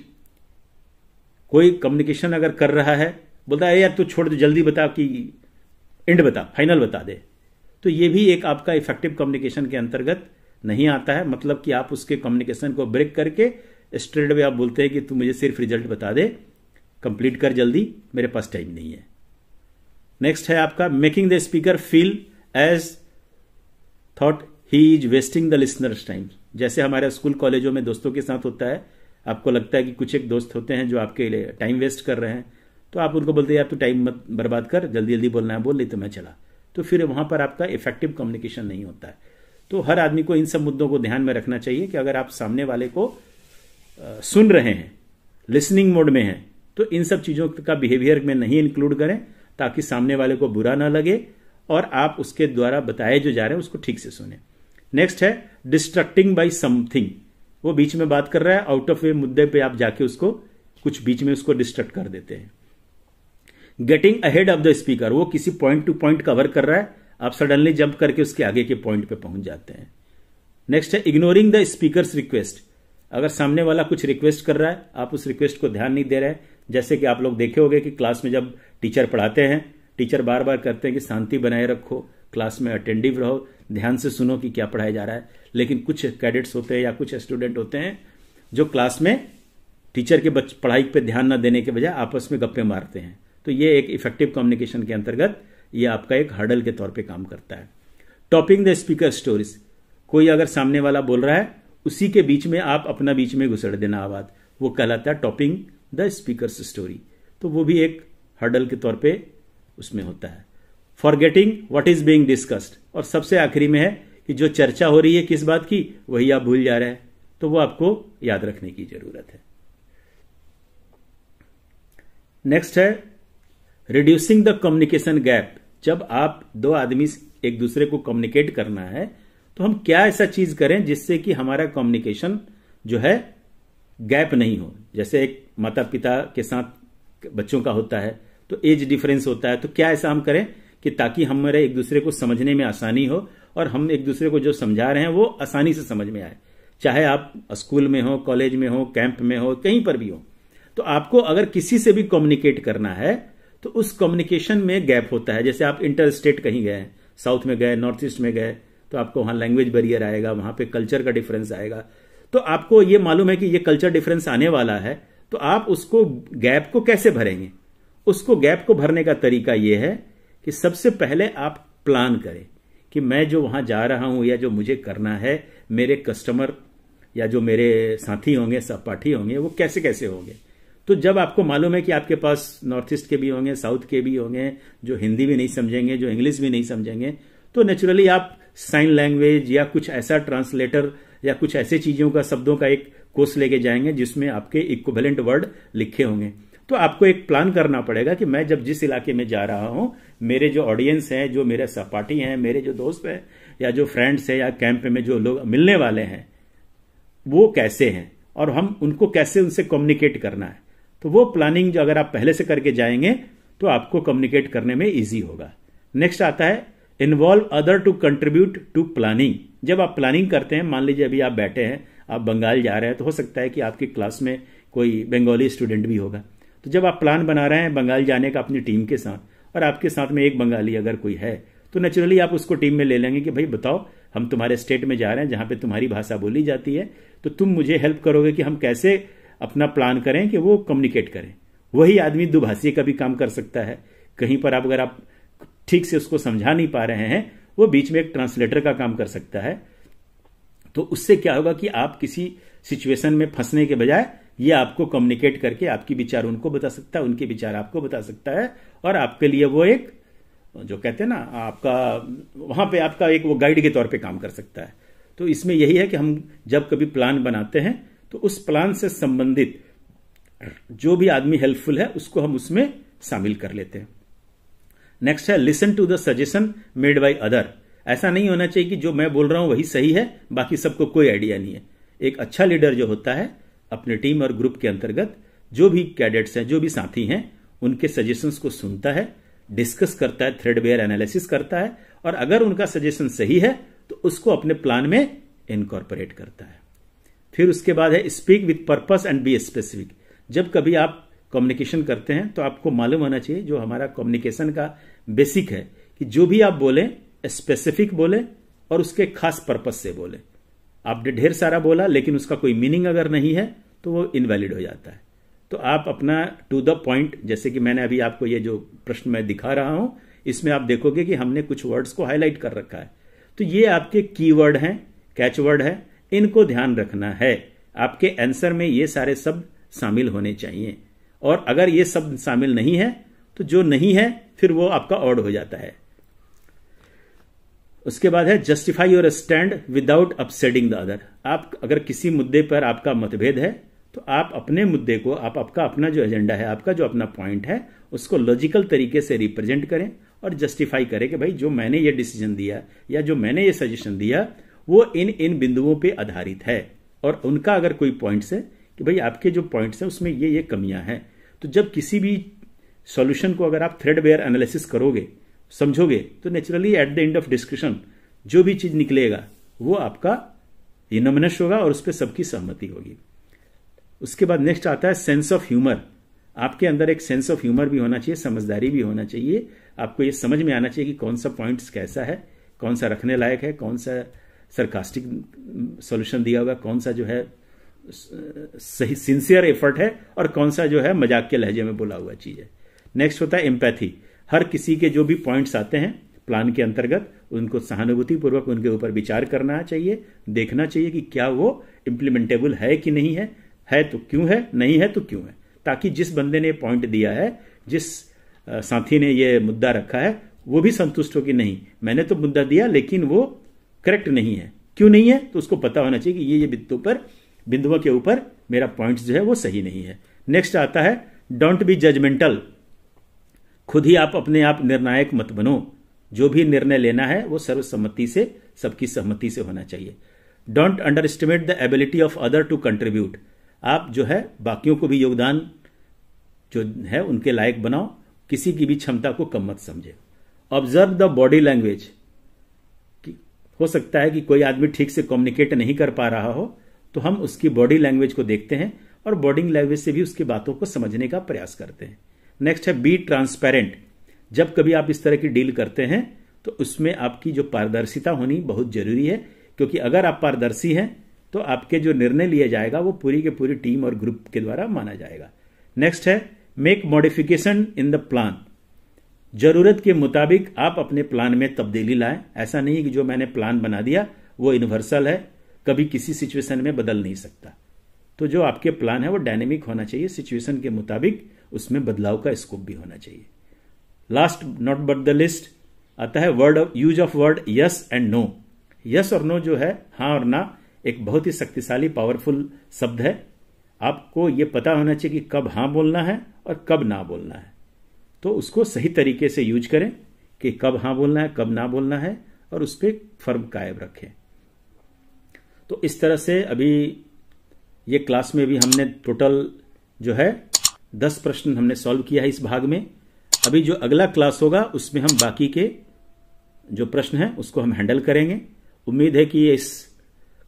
कोई कम्युनिकेशन अगर कर रहा है बोलता है यार तू छोड़ दे जल्दी बता कि एंड बता फाइनल बता दे तो ये भी एक आपका इफेक्टिव कम्युनिकेशन के अंतर्गत नहीं आता है मतलब कि आप उसके कम्युनिकेशन को ब्रेक करके स्ट्रेट वे आप बोलते हैं कि तू मुझे सिर्फ रिजल्ट बता दे कंप्लीट कर जल्दी मेरे पास टाइम नहीं है नेक्स्ट है आपका making the speaker feel as though he is wasting the listener's time जैसे हमारे स्कूल कॉलेजों में दोस्तों के साथ होता है आपको लगता है कि कुछ एक दोस्त होते हैं जो आपके लिए टाइम वेस्ट कर रहे हैं तो आप उनको बोलते हैं यार तू टाइम मत बर्बाद कर जल्दी जल्दी बोलना है बोल नहीं तो मैं चला तो फिर वहां पर आपका इफेक्टिव कम्युनिकेशन नहीं होता है तो हर आदमी को इन सब मुद्दों को ध्यान में रखना चाहिए कि अगर आप सामने वाले को सुन रहे हैं लिसनिंग मोड में हैं तो इन सब चीज़ों का बिहेवियर में नहीं इंक्लूड करें ताकि सामने वाले को बुरा ना लगे और आप उसके द्वारा बताए जो जा रहे हैं उसको ठीक से सुने नेक्स्ट है डिस्ट्रक्टिंग बाई समथिंग वो बीच में बात कर रहा है आउट ऑफ वे मुद्दे पे आप जाके उसको कुछ बीच में उसको डिस्ट्रक्ट कर देते हैं getting ahead of the speaker वो किसी पॉइंट टू पॉइंट कवर कर रहा है आप सडनली जंप करके उसके आगे के पॉइंट पे पहुंच जाते हैं नेक्स्ट है इग्नोरिंग द स्पीकर रिक्वेस्ट अगर सामने वाला कुछ रिक्वेस्ट कर रहा है आप उस रिक्वेस्ट को ध्यान नहीं दे रहे हैं जैसे कि आप लोग देखे होंगे कि क्लास में जब टीचर पढ़ाते हैं टीचर बार बार करते हैं कि शांति बनाए रखो क्लास में अटेंडिव रहो ध्यान से सुनो कि क्या पढ़ाया जा रहा है लेकिन कुछ कैडेट्स होते हैं या कुछ स्टूडेंट होते हैं जो क्लास में टीचर के बच्चे पढ़ाई पे ध्यान ना देने के बजाय आपस में गप्पे मारते हैं तो ये एक इफेक्टिव कम्युनिकेशन के अंतर्गत ये आपका एक हर्डल के तौर पे काम करता है टॉपिंग द स्पीकर स्टोरीज कोई अगर सामने वाला बोल रहा है उसी के बीच में आप अपना बीच में घुसड़ देना आवाज वो कहलाता है टॉपिंग द स्पीकर स्टोरी तो वो भी एक हर्डल के तौर पर उसमें होता है forgetting what is being discussed और सबसे आखिरी में है कि जो चर्चा हो रही है किस बात की वही आप भूल जा रहे हैं तो वो आपको याद रखने की जरूरत है नेक्स्ट है रिड्यूसिंग द कम्युनिकेशन गैप जब आप दो आदमी एक दूसरे को कम्युनिकेट करना है तो हम क्या ऐसा चीज करें जिससे कि हमारा कम्युनिकेशन जो है गैप नहीं हो जैसे एक माता पिता के साथ बच्चों का होता है तो एज डिफरेंस होता है तो क्या ऐसा हम करें कि ताकि हमारे एक दूसरे को समझने में आसानी हो और हम एक दूसरे को जो समझा रहे हैं वो आसानी से समझ में आए चाहे आप स्कूल में हो कॉलेज में हो कैंप में हो कहीं पर भी हो तो आपको अगर किसी से भी कम्युनिकेट करना है तो उस कम्युनिकेशन में गैप होता है जैसे आप इंटर स्टेट कहीं गए साउथ में गए नॉर्थ ईस्ट में गए तो आपको वहां लैंग्वेज बैरियर आएगा वहां पे कल्चर का डिफरेंस आएगा तो आपको ये मालूम है कि ये कल्चर डिफरेंस आने वाला है तो आप उसको गैप को कैसे भरेंगे उसको गैप को भरने का तरीका यह है कि सबसे पहले आप प्लान करें कि मैं जो वहां जा रहा हूं या जो मुझे करना है मेरे कस्टमर या जो मेरे साथी होंगे सहपाठी होंगे वो कैसे कैसे होंगे तो जब आपको मालूम है कि आपके पास नॉर्थ ईस्ट के भी होंगे साउथ के भी होंगे जो हिंदी भी नहीं समझेंगे जो इंग्लिश भी नहीं समझेंगे तो नेचुरली आप साइन लैंग्वेज या कुछ ऐसा ट्रांसलेटर या कुछ ऐसे चीजों का शब्दों का एक कोर्स लेके जाएंगे जिसमें आपके इक्वलेंट वर्ड लिखे होंगे तो आपको एक प्लान करना पड़ेगा कि मैं जब जिस इलाके में जा रहा हूं मेरे जो ऑडियंस हैं जो मेरे सहपाठी हैं मेरे जो दोस्त हैं या जो फ्रेंड्स हैं या कैंप में जो लोग मिलने वाले हैं वो कैसे हैं और हम उनको कैसे उनसे कम्युनिकेट करना है तो वो प्लानिंग जो अगर आप पहले से करके जाएंगे तो आपको कम्युनिकेट करने में ईजी होगा नेक्स्ट आता है involve other to contribute to planning जब आप प्लानिंग करते हैं मान लीजिए अभी आप बैठे हैं आप बंगाल जा रहे हैं तो हो सकता है कि आपकी क्लास में कोई बंगाली स्टूडेंट भी होगा तो जब आप प्लान बना रहे हैं बंगाल जाने का अपनी टीम के साथ और आपके साथ में एक बंगाली अगर कोई है तो नेचुरली आप उसको टीम में ले लेंगे कि भाई बताओ हम तुम्हारे स्टेट में जा रहे हैं जहां पे तुम्हारी भाषा बोली जाती है तो तुम मुझे हेल्प करोगे कि हम कैसे अपना प्लान करें कि वो कम्युनिकेट करें वही आदमी दुभाषी का भी काम कर सकता है कहीं पर आप अगर आप ठीक से उसको समझा नहीं पा रहे हैं वो बीच में एक ट्रांसलेटर का काम कर सकता है तो उससे क्या होगा कि आप किसी सिचुएशन में फंसने के बजाय ये आपको कम्युनिकेट करके आपकी विचार उनको बता सकता है उनके विचार आपको बता सकता है और आपके लिए वो एक जो कहते हैं ना आपका वहां पे आपका एक वो गाइड के तौर पे काम कर सकता है तो इसमें यही है कि हम जब कभी प्लान बनाते हैं तो उस प्लान से संबंधित जो भी आदमी हेल्पफुल है उसको हम उसमें शामिल कर लेते हैं नेक्स्ट है listen to the suggestion made by other ऐसा नहीं होना चाहिए कि जो मैं बोल रहा हूं वही सही है बाकी सबको कोई आइडिया नहीं है एक अच्छा लीडर जो होता है अपनी टीम और ग्रुप के अंतर्गत जो भी कैडेट्स हैं जो भी साथी हैं उनके सजेशंस को सुनता है डिस्कस करता है थ्रेड बेयर एनालिसिस करता है और अगर उनका सजेशन सही है तो उसको अपने प्लान में इनकॉर्पोरेट करता है फिर उसके बाद है speak with purpose and be specific जब कभी आप कम्युनिकेशन करते हैं तो आपको मालूम होना चाहिए जो हमारा कम्युनिकेशन का बेसिक है कि जो भी आप बोलें स्पेसिफिक बोलें और उसके खास पर्पस से बोलें आपने ढेर सारा बोला लेकिन उसका कोई मीनिंग अगर नहीं है तो वो इनवैलिड हो जाता है तो आप अपना टू द पॉइंट जैसे कि मैंने अभी आपको ये जो प्रश्न मैं दिखा रहा हूं इसमें आप देखोगे कि हमने कुछ वर्ड्स को हाईलाइट कर रखा है तो ये आपके की वर्ड है कैच वर्ड है इनको ध्यान रखना है आपके आंसर में ये सारे शब्द शामिल होने चाहिए और अगर ये शब्द शामिल नहीं है तो जो नहीं है फिर वो आपका ऑड हो जाता है उसके बाद है justify your stand without upsetting the other आप अगर किसी मुद्दे पर आपका मतभेद है तो आप अपने मुद्दे को आप आपका अपना जो एजेंडा है आपका जो अपना पॉइंट है उसको लॉजिकल तरीके से रिप्रेजेंट करें और जस्टिफाई करें कि भाई जो मैंने ये डिसीजन दिया या जो मैंने ये सजेशन दिया वो इन इन बिंदुओं पे आधारित है और उनका अगर कोई पॉइंट्स है कि भाई आपके जो पॉइंट्स हैं उसमें ये ये कमियां हैं तो जब किसी भी सॉल्यूशन को अगर आप थ्रेड वेयर एनालिसिस करोगे समझोगे तो naturally at the end of discussion जो भी चीज निकलेगा वो आपका यूनोमिनस होगा और उस पर सबकी सहमति होगी उसके बाद नेक्स्ट आता है सेंस ऑफ ह्यूमर आपके अंदर एक सेंस ऑफ ह्यूमर भी होना चाहिए समझदारी भी होना चाहिए आपको ये समझ में आना चाहिए कि कौन सा पॉइंट्स कैसा है कौन सा रखने लायक है कौन सा सरकास्टिक सॉल्यूशन दिया हुआ कौन सा जो है सही सिंसियर एफर्ट है और कौन सा जो है मजाक के लहजे में बोला हुआ चीज है नेक्स्ट होता है एम्पैथी हर किसी के जो भी पॉइंट्स आते हैं प्लान के अंतर्गत उनको सहानुभूतिपूर्वक उनके ऊपर विचार करना चाहिए देखना चाहिए कि क्या वो इम्प्लीमेंटेबल है कि नहीं है है तो क्यों है नहीं है तो क्यों है ताकि जिस बंदे ने पॉइंट दिया है जिस साथी ने यह मुद्दा रखा है वो भी संतुष्ट हो कि नहीं मैंने तो मुद्दा दिया लेकिन वो करेक्ट नहीं है क्यों नहीं है तो उसको पता होना चाहिए कि ये ये बिंदु पर बिंदुओं के ऊपर मेरा पॉइंट जो है वो सही नहीं है नेक्स्ट आता है डोंट बी जजमेंटल खुद ही आप अपने आप निर्णायक मत बनो जो भी निर्णय लेना है वो सर्वसम्मति से सबकी सहमति से होना चाहिए don't underestimate the ability of other to contribute आप जो है बाकियों को भी योगदान जो है उनके लायक बनाओ किसी की भी क्षमता को कम मत समझे ऑब्जर्व द बॉडी लैंग्वेज हो सकता है कि कोई आदमी ठीक से कम्युनिकेट नहीं कर पा रहा हो तो हम उसकी बॉडी लैंग्वेज को देखते हैं और बॉडी लैंग्वेज से भी उसकी बातों को समझने का प्रयास करते हैं नेक्स्ट है बी ट्रांसपेरेंट जब कभी आप इस तरह की डील करते हैं तो उसमें आपकी जो पारदर्शिता होनी बहुत जरूरी है क्योंकि अगर आप पारदर्शी हैं तो आपके जो निर्णय लिया जाएगा वो पूरी के पूरी टीम और ग्रुप के द्वारा माना जाएगा नेक्स्ट है make modification in the plan जरूरत के मुताबिक आप अपने प्लान में तब्दीली लाएं ऐसा नहीं कि जो मैंने प्लान बना दिया वो यूनिवर्सल है कभी किसी सिचुएशन में बदल नहीं सकता तो जो आपके प्लान है वो डायनेमिक होना चाहिए सिचुएशन के मुताबिक उसमें बदलाव का स्कोप भी होना चाहिए last not but the least आता है word use of word yes and no yes और नो जो है हा और ना एक बहुत ही शक्तिशाली पावरफुल शब्द है आपको ये पता होना चाहिए कि कब हाँ बोलना है और कब ना बोलना है तो उसको सही तरीके से यूज करें कि कब हाँ बोलना है कब ना बोलना है और उस पर फर्म कायम रखें तो इस तरह से अभी ये क्लास में भी हमने टोटल जो है दस प्रश्न हमने सॉल्व किया है इस भाग में अभी जो अगला क्लास होगा उसमें हम बाकी के जो प्रश्न हैं उसको हम हैंडल करेंगे उम्मीद है कि ये इस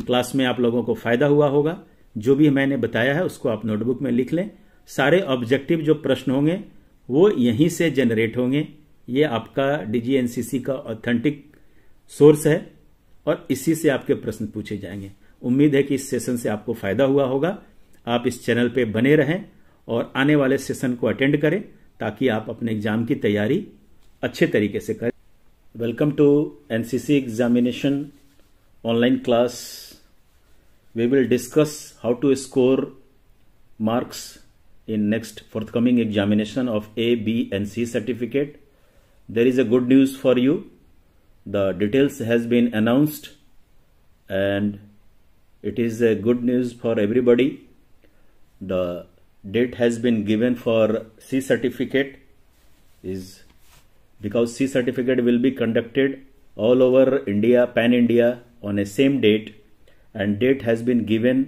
क्लास में आप लोगों को फायदा हुआ होगा जो भी मैंने बताया है उसको आप नोटबुक में लिख लें सारे ऑब्जेक्टिव जो प्रश्न होंगे वो यहीं से जनरेट होंगे ये आपका डीजीएनसीसी का ऑथेंटिक सोर्स है और इसी से आपके प्रश्न पूछे जाएंगे उम्मीद है कि इस सेशन से आपको फायदा हुआ होगा आप इस चैनल पे बने रहें और आने वाले सेशन को अटेंड करें ताकि आप अपने एग्जाम की तैयारी अच्छे तरीके से करें welcome to NCC examination online class we will discuss how to score marks in next forthcoming examination of A, B and C certificate. There is a good news for you. The details has been announced and it is a good news for everybody. The date has been given for C certificate is because C certificate will be conducted all over India, pan India on a same date and date has been given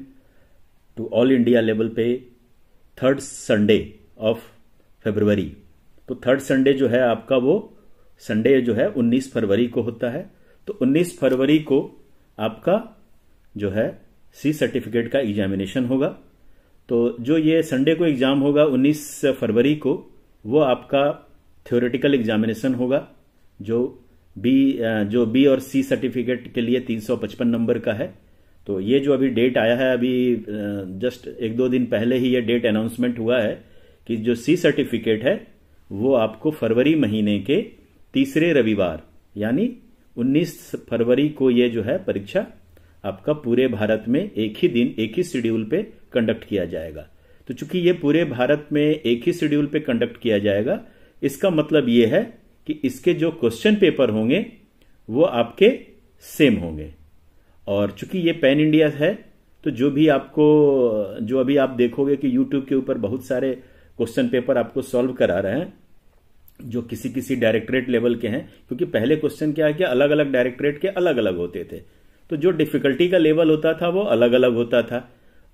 to all India level पे third Sunday of February तो third Sunday जो है आपका वो Sunday जो है 19 फरवरी को होता है तो 19 फरवरी को आपका जो है सी सर्टिफिकेट का एग्जामिनेशन होगा तो जो ये संडे को एग्जाम होगा 19 फरवरी को वो आपका थ्योरेटिकल एग्जामिनेशन होगा जो बी जो बी और सी सर्टिफिकेट के लिए 355 नंबर का है तो ये जो अभी डेट आया है अभी जस्ट एक दो दिन पहले ही ये डेट अनाउंसमेंट हुआ है कि जो सी सर्टिफिकेट है वो आपको फरवरी महीने के तीसरे रविवार यानी 19 फरवरी को ये जो है परीक्षा आपका पूरे भारत में एक ही दिन एक ही शेड्यूल पे कंडक्ट किया जाएगा तो चूंकि ये पूरे भारत में एक ही शेड्यूल पे कंडक्ट किया जाएगा इसका मतलब ये है कि इसके जो क्वेश्चन पेपर होंगे वो आपके सेम होंगे और चूंकि ये पैन इंडिया है तो जो भी आपको जो अभी आप देखोगे कि यूट्यूब के ऊपर बहुत सारे क्वेश्चन पेपर आपको सॉल्व करा रहे हैं जो किसी किसी डायरेक्टरेट लेवल के हैं क्योंकि पहले क्वेश्चन क्या है कि अलग अलग डायरेक्टरेट के अलग अलग होते थे तो जो डिफिकल्टी का लेवल होता था वो अलग अलग होता था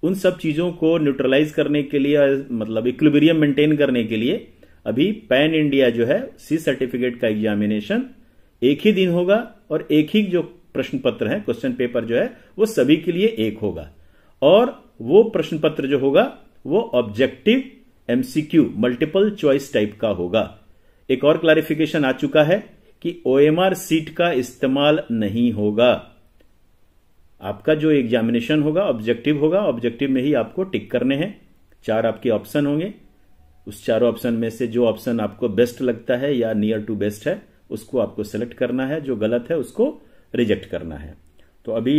उन सब चीजों को न्यूट्रलाइज करने के लिए मतलब इक्लिबेरियम मेंटेन करने के लिए अभी पैन इंडिया जो है सी सर्टिफिकेट का एग्जामिनेशन एक ही दिन होगा और एक ही जो प्रश्न पत्र है क्वेश्चन पेपर जो है वो सभी के लिए एक होगा और वो प्रश्न पत्र जो होगा वो objective MCQ multiple choice type का होगा एक और क्लैरिफिकेशन आ चुका है कि ओएमआर सीट का इस्तेमाल नहीं होगा आपका जो एग्जामिनेशन होगा ऑब्जेक्टिव होगा ऑब्जेक्टिव में ही आपको टिक करने हैं चार आपके ऑप्शन होंगे उस चारों ऑप्शन में से जो ऑप्शन आपको बेस्ट लगता है या नियर टू बेस्ट है उसको आपको सेलेक्ट करना है जो गलत है उसको रिजेक्ट करना है तो अभी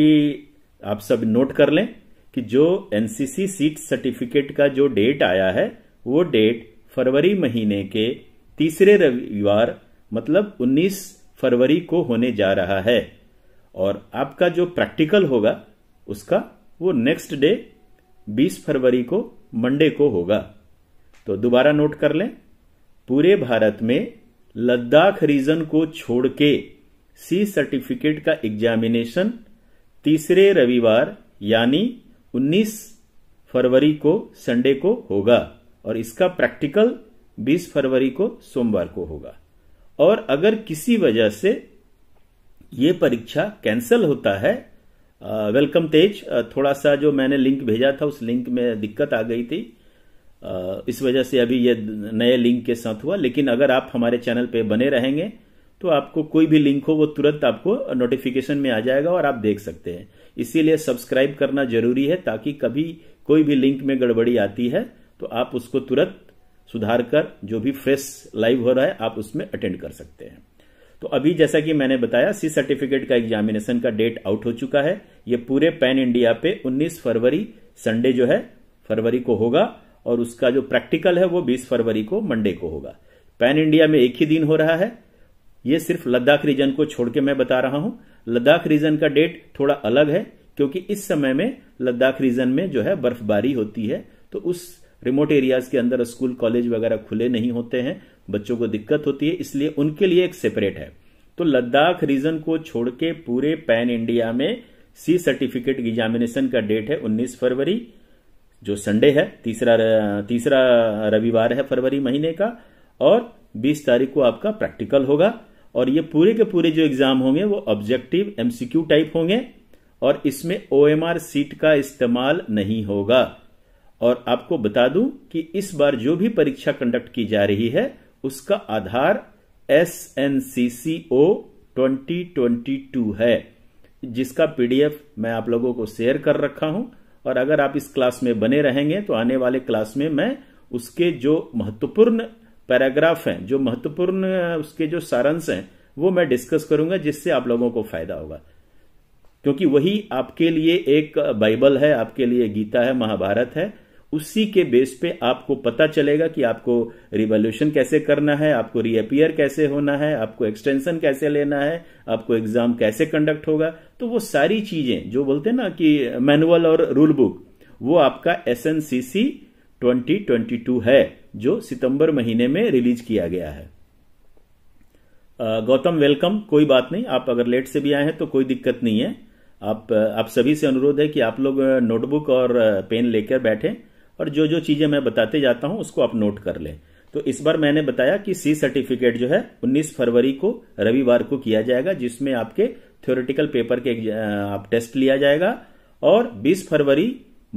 आप सब नोट कर लें कि जो एनसीसी सीट सर्टिफिकेट का जो डेट आया है वो डेट फरवरी महीने के तीसरे रविवार मतलब 19 फरवरी को होने जा रहा है और आपका जो प्रैक्टिकल होगा उसका वो नेक्स्ट डे 20 फरवरी को मंडे को होगा तो दोबारा नोट कर लें पूरे भारत में लद्दाख रीजन को छोड़ के सी सर्टिफिकेट का एग्जामिनेशन तीसरे रविवार यानी 19 फरवरी को संडे को होगा और इसका प्रैक्टिकल 20 फरवरी को सोमवार को होगा और अगर किसी वजह से ये परीक्षा कैंसिल होता है वेलकम तेज थोड़ा सा जो मैंने लिंक भेजा था उस लिंक में दिक्कत आ गई थी इस वजह से अभी ये नए लिंक के साथ हुआ लेकिन अगर आप हमारे चैनल पे बने रहेंगे तो आपको कोई भी लिंक हो वो तुरंत आपको नोटिफिकेशन में आ जाएगा और आप देख सकते हैं इसीलिए सब्सक्राइब करना जरूरी है ताकि कभी कोई भी लिंक में गड़बड़ी आती है तो आप उसको तुरंत सुधार कर जो भी फ्रेश लाइव हो रहा है आप उसमें अटेंड कर सकते हैं तो अभी जैसा कि मैंने बताया सी सर्टिफिकेट का एग्जामिनेशन का डेट आउट हो चुका है ये पूरे पैन इंडिया पे 19 फरवरी संडे जो है फरवरी को होगा और उसका जो प्रैक्टिकल है वो 20 फरवरी को मंडे को होगा पैन इंडिया में एक ही दिन हो रहा है ये सिर्फ लद्दाख रीजन को छोड़ के मैं बता रहा हूं लद्दाख रीजन का डेट थोड़ा अलग है क्योंकि इस समय में लद्दाख रीजन में जो है बर्फबारी होती है तो उस रिमोट एरियाज के अंदर स्कूल कॉलेज वगैरह खुले नहीं होते हैं बच्चों को दिक्कत होती है इसलिए उनके लिए एक सेपरेट है तो लद्दाख रीजन को छोड़ के पूरे पैन इंडिया में सी सर्टिफिकेट एग्जामिनेशन का डेट है 19 फरवरी जो संडे है तीसरा तीसरा रविवार है फरवरी महीने का और 20 तारीख को आपका प्रैक्टिकल होगा और ये पूरे के पूरे जो एग्जाम होंगे वो ऑब्जेक्टिव एमसीक्यू टाइप होंगे और इसमें ओएमआर सीट का इस्तेमाल नहीं होगा और आपको बता दूं कि इस बार जो भी परीक्षा कंडक्ट की जा रही है उसका आधार S N C C O twenty twenty two है जिसका पीडीएफ मैं आप लोगों को शेयर कर रखा हूं और अगर आप इस क्लास में बने रहेंगे तो आने वाले क्लास में मैं उसके जो महत्वपूर्ण पैराग्राफ हैं जो महत्वपूर्ण उसके जो सारंश हैं वो मैं डिस्कस करूंगा जिससे आप लोगों को फायदा होगा क्योंकि वही आपके लिए एक बाइबल है आपके लिए गीता है महाभारत है उसी के बेस पे आपको पता चलेगा कि आपको रिवॉल्यूशन कैसे करना है आपको रीअपियर कैसे होना है आपको एक्सटेंशन कैसे लेना है आपको एग्जाम कैसे कंडक्ट होगा तो वो सारी चीजें जो बोलते हैं ना कि मैनुअल और रूल बुक वो आपका एस एन सी सी 2022 है जो सितंबर महीने में रिलीज किया गया है गौतम वेलकम कोई बात नहीं आप अगर लेट से भी आए हैं तो कोई दिक्कत नहीं है आप आप सभी से अनुरोध है कि आप लोग नोटबुक और पेन लेकर बैठे और जो जो चीजें मैं बताते जाता हूं उसको आप नोट कर लें तो इस बार मैंने बताया कि सी सर्टिफिकेट जो है 19 फरवरी को रविवार को किया जाएगा जिसमें आपके थ्योरेटिकल पेपर के आप टेस्ट लिया जाएगा और 20 फरवरी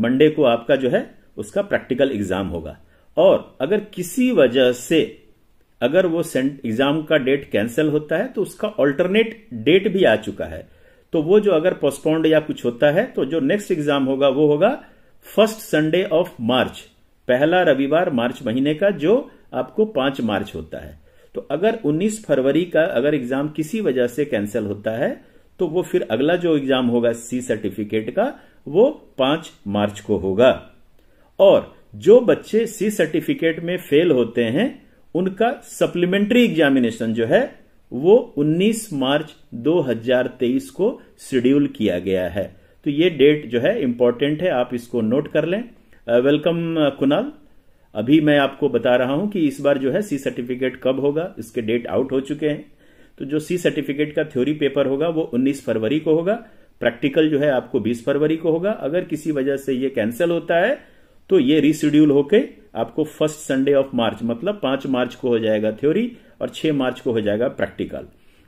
मंडे को आपका जो है उसका प्रैक्टिकल एग्जाम होगा और अगर किसी वजह से अगर वो एग्जाम का डेट कैंसिल होता है तो उसका ऑल्टरनेट डेट भी आ चुका है तो वो जो अगर पोस्टपोन्ड या कुछ होता है तो जो नेक्स्ट एग्जाम होगा वो होगा फर्स्ट संडे ऑफ मार्च पहला रविवार मार्च महीने का जो आपको पांच मार्च होता है तो अगर 19 फरवरी का अगर एग्जाम किसी वजह से कैंसिल होता है तो वो फिर अगला जो एग्जाम होगा सी सर्टिफिकेट का वो पांच मार्च को होगा और जो बच्चे सी सर्टिफिकेट में फेल होते हैं उनका सप्लीमेंट्री एग्जामिनेशन जो है वो 19 मार्च 2023 को शेड्यूल किया गया है तो ये डेट जो है इंपॉर्टेंट है आप इसको नोट कर लें वेलकम कुणाल अभी मैं आपको बता रहा हूं कि इस बार जो है सी सर्टिफिकेट कब होगा इसके डेट आउट हो चुके हैं तो जो सी सर्टिफिकेट का थ्योरी पेपर होगा वो 19 फरवरी को होगा प्रैक्टिकल जो है आपको 20 फरवरी को होगा अगर किसी वजह से ये कैंसिल होता है तो ये रिशेड्यूल होके आपको फर्स्ट संडे ऑफ मार्च मतलब पांच मार्च को हो जाएगा थ्योरी और छह मार्च को हो जाएगा प्रैक्टिकल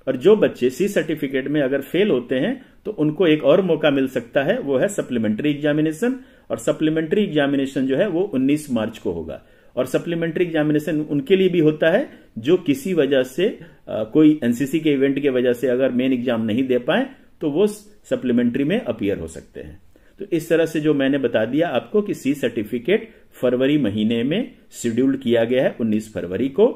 और जो बच्चे सी सर्टिफिकेट में अगर फेल होते हैं तो उनको एक और मौका मिल सकता है वो है सप्लीमेंट्री एग्जामिनेशन और सप्लीमेंट्री एग्जामिनेशन जो है वो 19 मार्च को होगा और सप्लीमेंट्री एग्जामिनेशन उनके लिए भी होता है जो किसी वजह से आ, कोई एनसीसी के इवेंट के वजह से अगर मेन एग्जाम नहीं दे पाए तो वो सप्लीमेंट्री में अपियर हो सकते हैं तो इस तरह से जो मैंने बता दिया आपको कि सी सर्टिफिकेट फरवरी महीने में शेड्यूल किया गया है 19 फरवरी को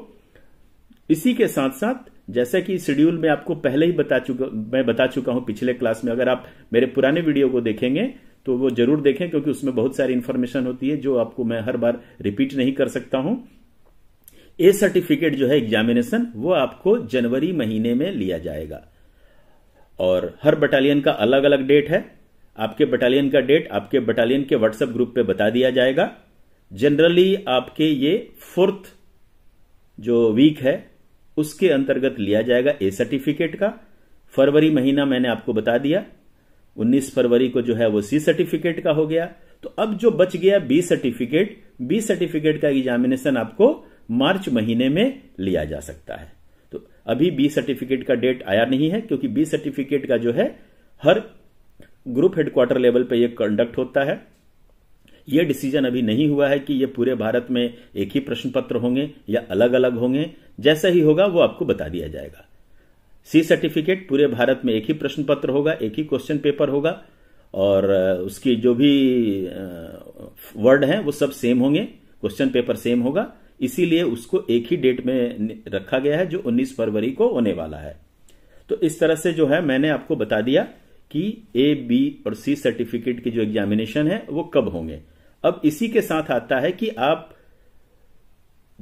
इसी के साथ साथ जैसा कि शेड्यूल में आपको पहले ही बता चुका मैं बता चुका हूं पिछले क्लास में अगर आप मेरे पुराने वीडियो को देखेंगे तो वो जरूर देखें क्योंकि उसमें बहुत सारी इंफॉर्मेशन होती है जो आपको मैं हर बार रिपीट नहीं कर सकता हूं ए सर्टिफिकेट जो है एग्जामिनेशन वो आपको जनवरी महीने में लिया जाएगा और हर बटालियन का अलग अलग डेट है आपके बटालियन का डेट आपके बटालियन के व्हाट्सएप ग्रुप पे बता दिया जाएगा जनरली आपके ये फोर्थ जो वीक है उसके अंतर्गत लिया जाएगा ए सर्टिफिकेट का फरवरी महीना मैंने आपको बता दिया 19 फरवरी को जो है वो सी सर्टिफिकेट का हो गया तो अब जो बच गया बी सर्टिफिकेट बी सर्टिफिकेट का एग्जामिनेशन आपको मार्च महीने में लिया जा सकता है तो अभी बी सर्टिफिकेट का डेट आया नहीं है क्योंकि बी सर्टिफिकेट का जो है हर ग्रुप हेडक्वार्टर लेवल पे ये कंडक्ट होता है ये डिसीजन अभी नहीं हुआ है कि ये पूरे भारत में एक ही प्रश्न पत्र होंगे या अलग अलग होंगे जैसा ही होगा वो आपको बता दिया जाएगा सी सर्टिफिकेट पूरे भारत में एक ही प्रश्न पत्र होगा एक ही क्वेश्चन पेपर होगा और उसकी जो भी वर्ड है वो सब सेम होंगे क्वेश्चन पेपर सेम होगा इसीलिए उसको एक ही डेट में रखा गया है जो 19 फरवरी को होने वाला है तो इस तरह से जो है मैंने आपको बता दिया कि ए बी और सी सर्टिफिकेट के जो एग्जामिनेशन है वो कब होंगे अब इसी के साथ आता है कि आप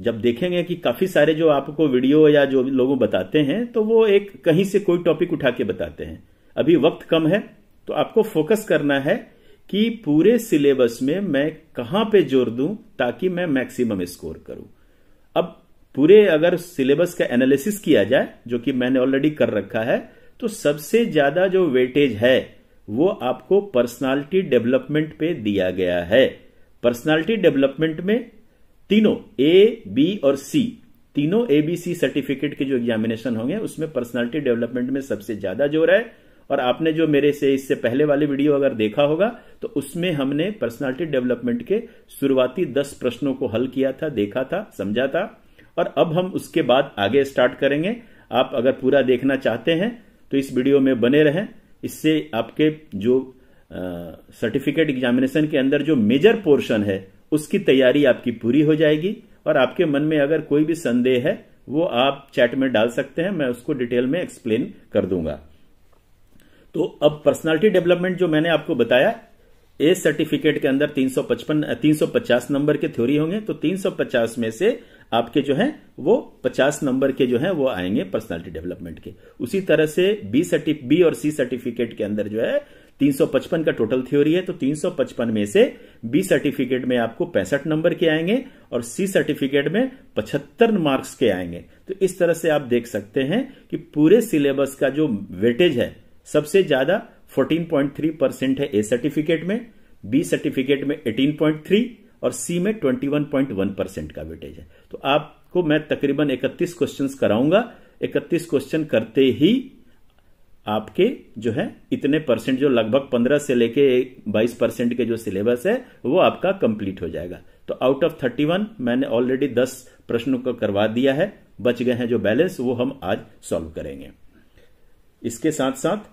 जब देखेंगे कि काफी सारे जो आपको वीडियो या जो लोगों बताते हैं तो वो एक कहीं से कोई टॉपिक उठा के बताते हैं अभी वक्त कम है तो आपको फोकस करना है कि पूरे सिलेबस में मैं कहां पे जोर दूं ताकि मैं मैक्सिमम स्कोर करूं अब पूरे अगर सिलेबस का एनालिसिस किया जाए जो कि मैंने ऑलरेडी कर रखा है तो सबसे ज्यादा जो वेटेज है वो आपको पर्सनालिटी डेवलपमेंट पे दिया गया है पर्सनालिटी डेवलपमेंट में तीनों ए बी और सी तीनों एबीसी सर्टिफिकेट के जो एग्जामिनेशन होंगे उसमें पर्सनालिटी डेवलपमेंट में सबसे ज्यादा जोर है और आपने जो मेरे से इससे पहले वाले वीडियो अगर देखा होगा तो उसमें हमने पर्सनालिटी डेवलपमेंट के शुरुआती दस प्रश्नों को हल किया था देखा था समझा था और अब हम उसके बाद आगे स्टार्ट करेंगे आप अगर पूरा देखना चाहते हैं तो इस वीडियो में बने रहें इससे आपके जो सर्टिफिकेट एग्जामिनेशन के अंदर जो मेजर पोर्शन है उसकी तैयारी आपकी पूरी हो जाएगी और आपके मन में अगर कोई भी संदेह है वो आप चैट में डाल सकते हैं मैं उसको डिटेल में एक्सप्लेन कर दूंगा तो अब पर्सनालिटी डेवलपमेंट जो मैंने आपको बताया ए सर्टिफिकेट के अंदर 355 350 नंबर के थ्योरी होंगे तो 350 में से आपके जो है वो 50 नंबर के जो है वो आएंगे पर्सनालिटी डेवलपमेंट के उसी तरह से बी सर्टिफ बी और सी सर्टिफिकेट के अंदर जो है 355 का टोटल थ्योरी है तो 355 में से बी सर्टिफिकेट में आपको पैंसठ नंबर के आएंगे और सी सर्टिफिकेट में 75 मार्क्स के आएंगे तो इस तरह से आप देख सकते हैं कि पूरे सिलेबस का जो वेटेज है सबसे ज्यादा 14.3 परसेंट है ए सर्टिफिकेट में बी सर्टिफिकेट में 18.3 और सी में वन परसेंट का वेटेज है तो आपको मैं तकरीबन 31 क्वेश्चन कराऊंगा 31 क्वेश्चन करते ही आपके जो है इतने परसेंट जो लगभग 15 से लेके 22 परसेंट के जो सिलेबस है वो आपका कंप्लीट हो जाएगा तो आउट ऑफ 31 मैंने ऑलरेडी 10 प्रश्नों को करवा दिया है बच गए हैं जो बैलेंस वो हम आज सॉल्व करेंगे इसके साथ साथ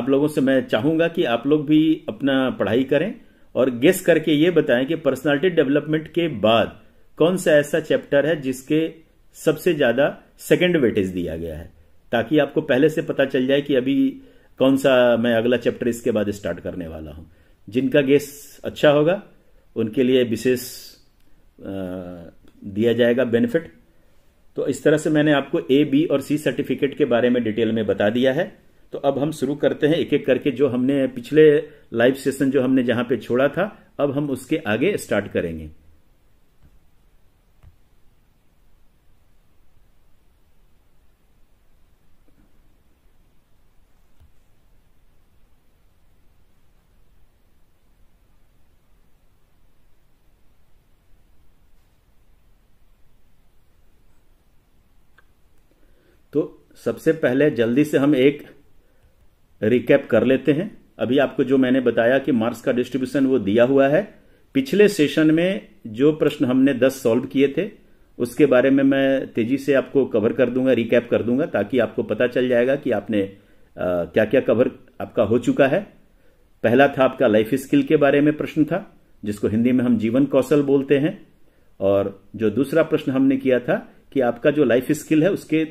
आप लोगों से मैं चाहूंगा कि आप लोग भी अपना पढ़ाई करें और गेस करके ये बताएं कि पर्सनालिटी डेवलपमेंट के बाद कौन सा ऐसा चैप्टर है जिसके सबसे ज्यादा सेकेंड वेटेज दिया गया है ताकि आपको पहले से पता चल जाए कि अभी कौन सा मैं अगला चैप्टर इसके बाद स्टार्ट करने वाला हूं जिनका गेस अच्छा होगा उनके लिए विशेष दिया जाएगा बेनिफिट तो इस तरह से मैंने आपको ए बी और सी सर्टिफिकेट के बारे में डिटेल में बता दिया है तो अब हम शुरू करते हैं एक एक करके जो हमने पिछले लाइव सेशन जो हमने जहां पे छोड़ा था अब हम उसके आगे स्टार्ट करेंगे तो सबसे पहले जल्दी से हम एक रिकैप कर लेते हैं अभी आपको जो मैंने बताया कि मार्क्स का डिस्ट्रीब्यूशन वो दिया हुआ है पिछले सेशन में जो प्रश्न हमने 10 सॉल्व किए थे उसके बारे में मैं तेजी से आपको कवर कर दूंगा रिकैप कर दूंगा ताकि आपको पता चल जाएगा कि आपने क्या क्या कवर आपका हो चुका है पहला था आपका लाइफ स्किल के बारे में प्रश्न था जिसको हिंदी में हम जीवन कौशल बोलते हैं और जो दूसरा प्रश्न हमने किया था कि आपका जो लाइफ स्किल है उसके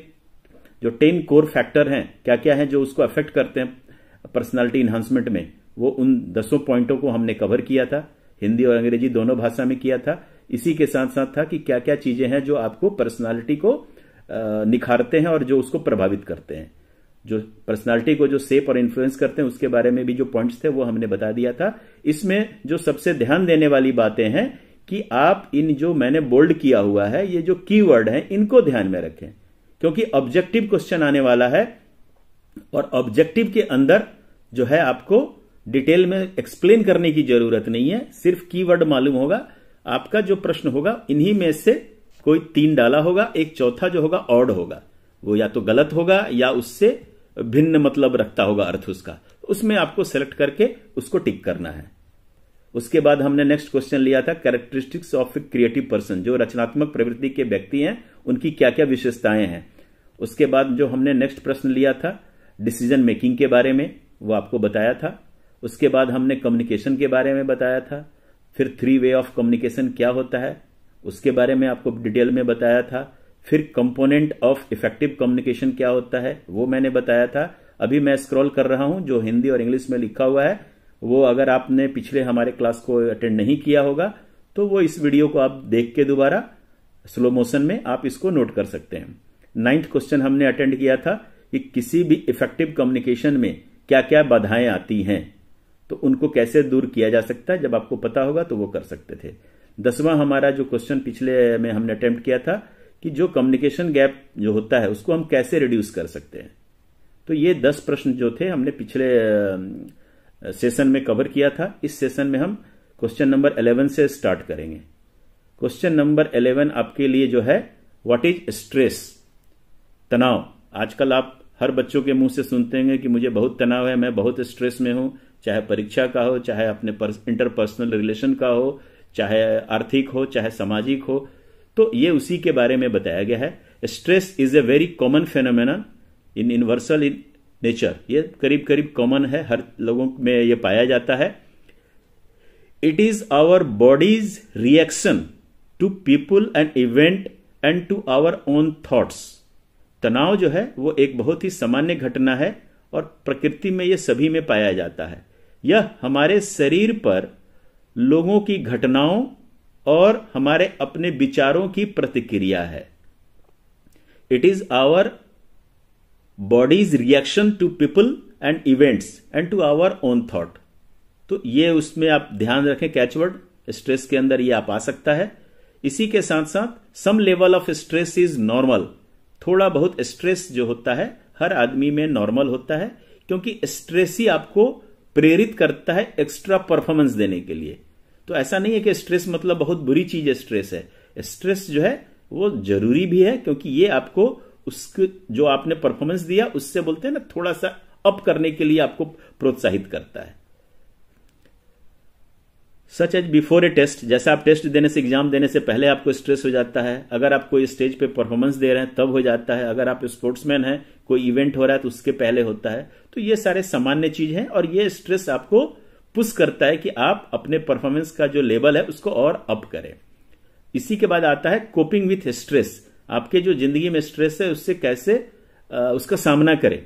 जो टेन कोर फैक्टर हैं क्या क्या हैं जो उसको अफेक्ट करते हैं पर्सनालिटी इन्हांसमेंट में वो उन दसों पॉइंटों को हमने कवर किया था हिंदी और अंग्रेजी दोनों भाषा में किया था इसी के साथ साथ था कि क्या क्या चीजें हैं जो आपको पर्सनालिटी को निखारते हैं और जो उसको प्रभावित करते हैं जो पर्सनालिटी को जो सेप और इन्फ्लुएंस करते हैं उसके बारे में भी जो पॉइंट्स थे वो हमने बता दिया था इसमें जो सबसे ध्यान देने वाली बातें हैं कि आप इन जो मैंने बोल्ड किया हुआ है ये जो कीवर्ड हैं इनको ध्यान में रखें क्योंकि ऑब्जेक्टिव क्वेश्चन आने वाला है और ऑब्जेक्टिव के अंदर जो है आपको डिटेल में एक्सप्लेन करने की जरूरत नहीं है सिर्फ कीवर्ड मालूम होगा आपका जो प्रश्न होगा इन्हीं में से कोई तीन डाला होगा एक चौथा जो होगा ऑड होगा वो या तो गलत होगा या उससे भिन्न मतलब रखता होगा अर्थ उसका उसमें आपको सेलेक्ट करके उसको टिक करना है उसके बाद हमने नेक्स्ट क्वेश्चन लिया था characteristics of a creative person जो रचनात्मक प्रवृत्ति के व्यक्ति हैं उनकी क्या क्या विशेषताएं हैं उसके बाद जो हमने नेक्स्ट प्रश्न लिया था डिसीजन मेकिंग के बारे में वो आपको बताया था उसके बाद हमने कम्युनिकेशन के बारे में बताया था फिर थ्री वे ऑफ कम्युनिकेशन क्या होता है उसके बारे में आपको डिटेल में बताया था फिर कंपोनेंट ऑफ इफेक्टिव कम्युनिकेशन क्या होता है वो मैंने बताया था अभी मैं स्क्रॉल कर रहा हूं जो हिंदी और इंग्लिश में लिखा हुआ है वो अगर आपने पिछले हमारे क्लास को अटेंड नहीं किया होगा तो वो इस वीडियो को आप देख के दोबारा स्लो मोशन में आप इसको नोट कर सकते हैं नाइन्थ क्वेश्चन हमने अटेंड किया था कि किसी भी इफेक्टिव कम्युनिकेशन में क्या क्या बाधाएं आती हैं तो उनको कैसे दूर किया जा सकता है जब आपको पता होगा तो वो कर सकते थे दसवां हमारा जो क्वेश्चन पिछले में हमने अटेम्प्ट किया था कि जो कम्युनिकेशन गैप जो होता है उसको हम कैसे रिड्यूस कर सकते हैं तो ये दस प्रश्न जो थे हमने पिछले सेशन में कवर किया था इस सेशन में हम क्वेश्चन नंबर 11 से स्टार्ट करेंगे क्वेश्चन नंबर 11 आपके लिए जो है व्हाट इज स्ट्रेस तनाव आजकल आप हर बच्चों के मुंह से सुनते हैं कि मुझे बहुत तनाव है मैं बहुत स्ट्रेस में हूं चाहे परीक्षा का हो चाहे अपने इंटरपर्सनल रिलेशन का हो चाहे आर्थिक हो चाहे सामाजिक हो तो ये उसी के बारे में बताया गया है stress is a very common phenomena in universal in nature ये करीब करीब कॉमन है हर लोगों में ये पाया जाता है it is our body's reaction to people and event and to our own thoughts तनाव जो है वो एक बहुत ही सामान्य घटना है और प्रकृति में यह सभी में पाया जाता है यह हमारे शरीर पर लोगों की घटनाओं और हमारे अपने विचारों की प्रतिक्रिया है it is our body's reaction to people and events and to our own thought तो ये उसमें आप ध्यान रखें कैचवर्ड स्ट्रेस के अंदर ये आप आ सकता है इसी के साथ साथ some level of stress is normal थोड़ा बहुत स्ट्रेस जो होता है हर आदमी में नॉर्मल होता है क्योंकि स्ट्रेस ही आपको प्रेरित करता है एक्स्ट्रा परफॉर्मेंस देने के लिए तो ऐसा नहीं है कि स्ट्रेस मतलब बहुत बुरी चीज है स्ट्रेस है स्ट्रेस जो है वो जरूरी भी है क्योंकि ये आपको उसके जो आपने परफॉर्मेंस दिया उससे बोलते हैं ना थोड़ा सा अप करने के लिए आपको प्रोत्साहित करता है such as before a test जैसे आप टेस्ट देने से एग्जाम देने से पहले आपको स्ट्रेस हो जाता है अगर आप कोई स्टेज पे परफॉर्मेंस दे रहे हैं तब हो जाता है अगर आप स्पोर्ट्समैन हैं कोई इवेंट हो रहा है तो उसके पहले होता है तो ये सारे सामान्य चीज है और ये स्ट्रेस आपको पुश करता है कि आप अपने परफॉर्मेंस का जो लेवल है उसको और अप करें इसी के बाद आता है कोपिंग विथ स्ट्रेस आपके जो जिंदगी में स्ट्रेस है उससे कैसे आ, उसका सामना करें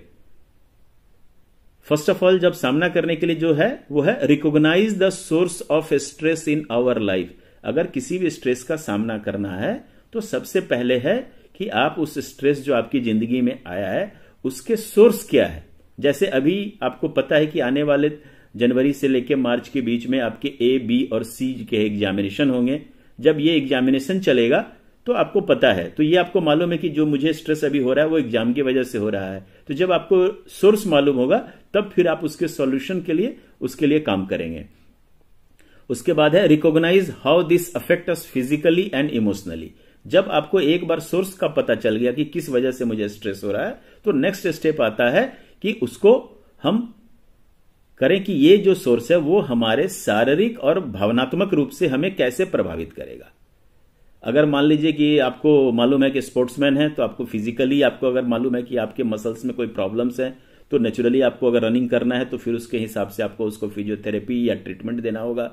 फर्स्ट ऑफ ऑल जब सामना करने के लिए जो है वो है recognise the source of stress in our life अगर किसी भी स्ट्रेस का सामना करना है तो सबसे पहले है कि आप उस स्ट्रेस जो आपकी जिंदगी में आया है उसके सोर्स क्या है जैसे अभी आपको पता है कि आने वाले जनवरी से लेकर मार्च के बीच में आपके ए बी और सी के एग्जामिनेशन होंगे जब ये एग्जामिनेशन चलेगा तो आपको पता है तो ये आपको मालूम है कि जो मुझे स्ट्रेस अभी हो रहा है वो एग्जाम की वजह से हो रहा है तो जब आपको सोर्स मालूम होगा तब फिर आप उसके सॉल्यूशन के लिए उसके लिए काम करेंगे उसके बाद है recognise how this affect us physically and emotionally जब आपको एक बार सोर्स का पता चल गया कि किस वजह से मुझे स्ट्रेस हो रहा है तो नेक्स्ट स्टेप आता है कि उसको हम करें कि ये जो सोर्स है वो हमारे शारीरिक और भावनात्मक रूप से हमें कैसे प्रभावित करेगा अगर मान लीजिए कि आपको मालूम है कि स्पोर्ट्समैन है तो आपको फिजिकली आपको अगर मालूम है कि आपके मसल्स में कोई प्रॉब्लम्स हैं तो नेचुरली आपको अगर रनिंग करना है तो फिर उसके हिसाब से आपको उसको फिजियोथेरेपी या ट्रीटमेंट देना होगा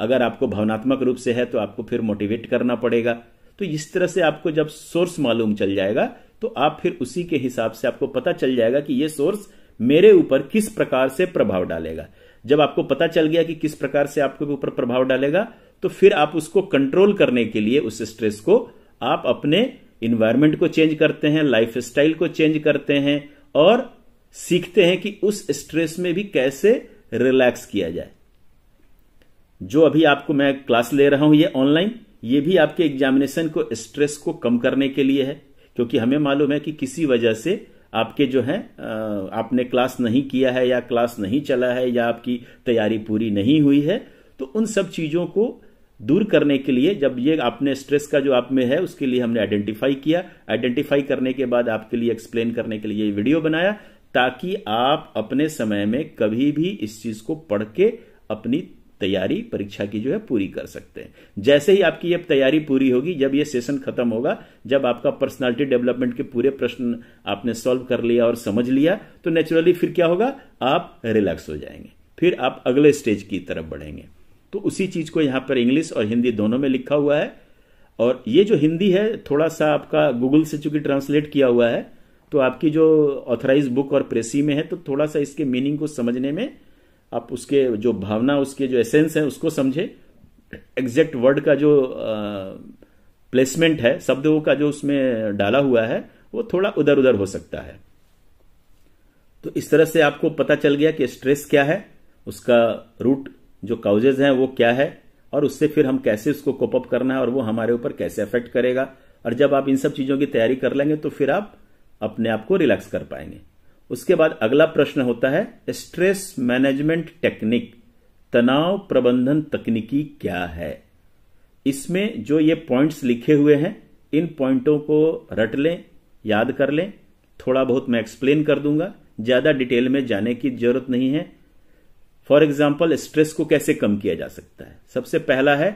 अगर आपको भावनात्मक रूप से है तो आपको फिर मोटिवेट करना पड़ेगा तो इस तरह से आपको जब सोर्स मालूम चल जाएगा तो आप फिर उसी के हिसाब से आपको पता चल जाएगा कि ये सोर्स मेरे ऊपर किस प्रकार से प्रभाव डालेगा जब आपको पता चल गया कि किस प्रकार से आपके ऊपर प्रभाव डालेगा तो फिर आप उसको कंट्रोल करने के लिए उस स्ट्रेस को आप अपने इन्वायरमेंट को चेंज करते हैं लाइफ स्टाइल को चेंज करते हैं और सीखते हैं कि उस स्ट्रेस में भी कैसे रिलैक्स किया जाए जो अभी आपको मैं क्लास ले रहा हूं ये ऑनलाइन ये भी आपके एग्जामिनेशन को स्ट्रेस को कम करने के लिए है क्योंकि हमें मालूम है कि किसी वजह से आपके जो है आपने क्लास नहीं किया है या क्लास नहीं चला है या आपकी तैयारी पूरी नहीं हुई है तो उन सब चीजों को दूर करने के लिए जब ये आपने स्ट्रेस का जो आप में है उसके लिए हमने आइडेंटिफाई किया आइडेंटिफाई करने के बाद आपके लिए एक्सप्लेन करने के लिए ये वीडियो बनाया ताकि आप अपने समय में कभी भी इस चीज को पढ़ के अपनी तैयारी परीक्षा की जो है पूरी कर सकते हैं जैसे ही आपकी ये तैयारी पूरी होगी जब ये सेशन खत्म होगा जब आपका पर्सनालिटी डेवलपमेंट के पूरे प्रश्न आपने सॉल्व कर लिया और समझ लिया तो नेचुरली फिर क्या होगा आप रिलैक्स हो जाएंगे फिर आप अगले स्टेज की तरफ बढ़ेंगे तो उसी चीज को यहां पर इंग्लिश और हिंदी दोनों में लिखा हुआ है और ये जो हिंदी है थोड़ा सा आपका गूगल से चूंकि ट्रांसलेट किया हुआ है तो आपकी जो ऑथराइज बुक और प्रेसी में है तो थोड़ा सा इसके मीनिंग को समझने में आप उसके जो भावना उसके जो एसेंस है उसको समझे एग्जैक्ट वर्ड का जो प्लेसमेंट है शब्दों का जो उसमें डाला हुआ है वो थोड़ा उधर उधर हो सकता है तो इस तरह से आपको पता चल गया कि स्ट्रेस क्या है उसका रूट जो काउजेज हैं वो क्या है और उससे फिर हम कैसे उसको कोप अप करना है और वो हमारे ऊपर कैसे अफेक्ट करेगा और जब आप इन सब चीजों की तैयारी कर लेंगे तो फिर आप अपने आप को रिलैक्स कर पाएंगे उसके बाद अगला प्रश्न होता है स्ट्रेस मैनेजमेंट टेक्निक तनाव प्रबंधन तकनीकी क्या है इसमें जो ये पॉइंट्स लिखे हुए हैं इन पॉइंटों को रट लें याद कर लें थोड़ा बहुत मैं एक्सप्लेन कर दूंगा ज्यादा डिटेल में जाने की जरूरत नहीं है फॉर एग्जाम्पल स्ट्रेस को कैसे कम किया जा सकता है सबसे पहला है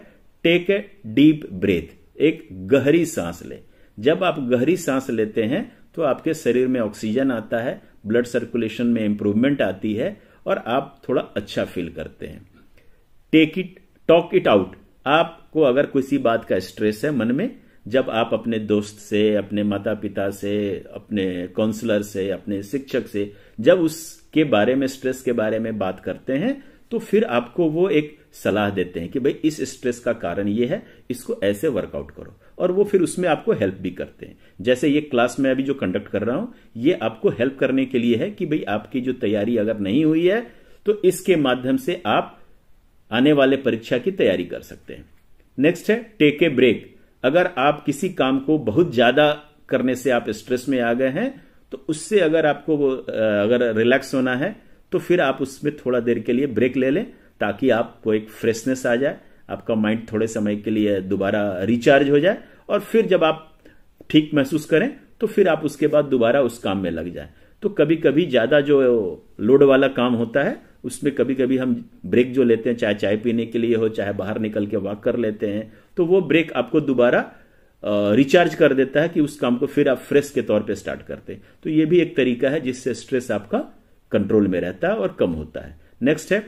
टेक ए डीप ब्रेथ एक गहरी सांस ले जब आप गहरी सांस लेते हैं तो आपके शरीर में ऑक्सीजन आता है ब्लड सर्कुलेशन में इंप्रूवमेंट आती है और आप थोड़ा अच्छा फील करते हैं take it talk it out आपको अगर किसी बात का स्ट्रेस है मन में जब आप अपने दोस्त से अपने माता पिता से अपने काउंसलर से अपने शिक्षक से जब उस के बारे में स्ट्रेस के बारे में बात करते हैं तो फिर आपको वो एक सलाह देते हैं कि भाई इस स्ट्रेस का कारण ये है इसको ऐसे वर्कआउट करो और वो फिर उसमें आपको हेल्प भी करते हैं जैसे ये क्लास में अभी जो कंडक्ट कर रहा हूं ये आपको हेल्प करने के लिए है कि भाई आपकी जो तैयारी अगर नहीं हुई है तो इसके माध्यम से आप आने वाले परीक्षा की तैयारी कर सकते हैं नेक्स्ट है टेक ए ब्रेक अगर आप किसी काम को बहुत ज्यादा करने से आप स्ट्रेस में आ गए हैं तो उससे अगर आपको अगर रिलैक्स होना है तो फिर आप उसमें थोड़ा देर के लिए ब्रेक ले लें ताकि आपको एक फ्रेशनेस आ जाए आपका माइंड थोड़े समय के लिए दोबारा रिचार्ज हो जाए और फिर जब आप ठीक महसूस करें तो फिर आप उसके बाद दोबारा उस काम में लग जाए तो कभी कभी ज्यादा जो लोड वाला काम होता है उसमें कभी कभी हम ब्रेक जो लेते हैं चाहे चाय पीने के लिए हो चाहे बाहर निकल के वॉक कर लेते हैं तो वो ब्रेक आपको दोबारा रिचार्ज कर देता है कि उस काम को फिर आप फ्रेश के तौर पे स्टार्ट करते हैं तो ये भी एक तरीका है जिससे स्ट्रेस आपका कंट्रोल में रहता है और कम होता है नेक्स्ट है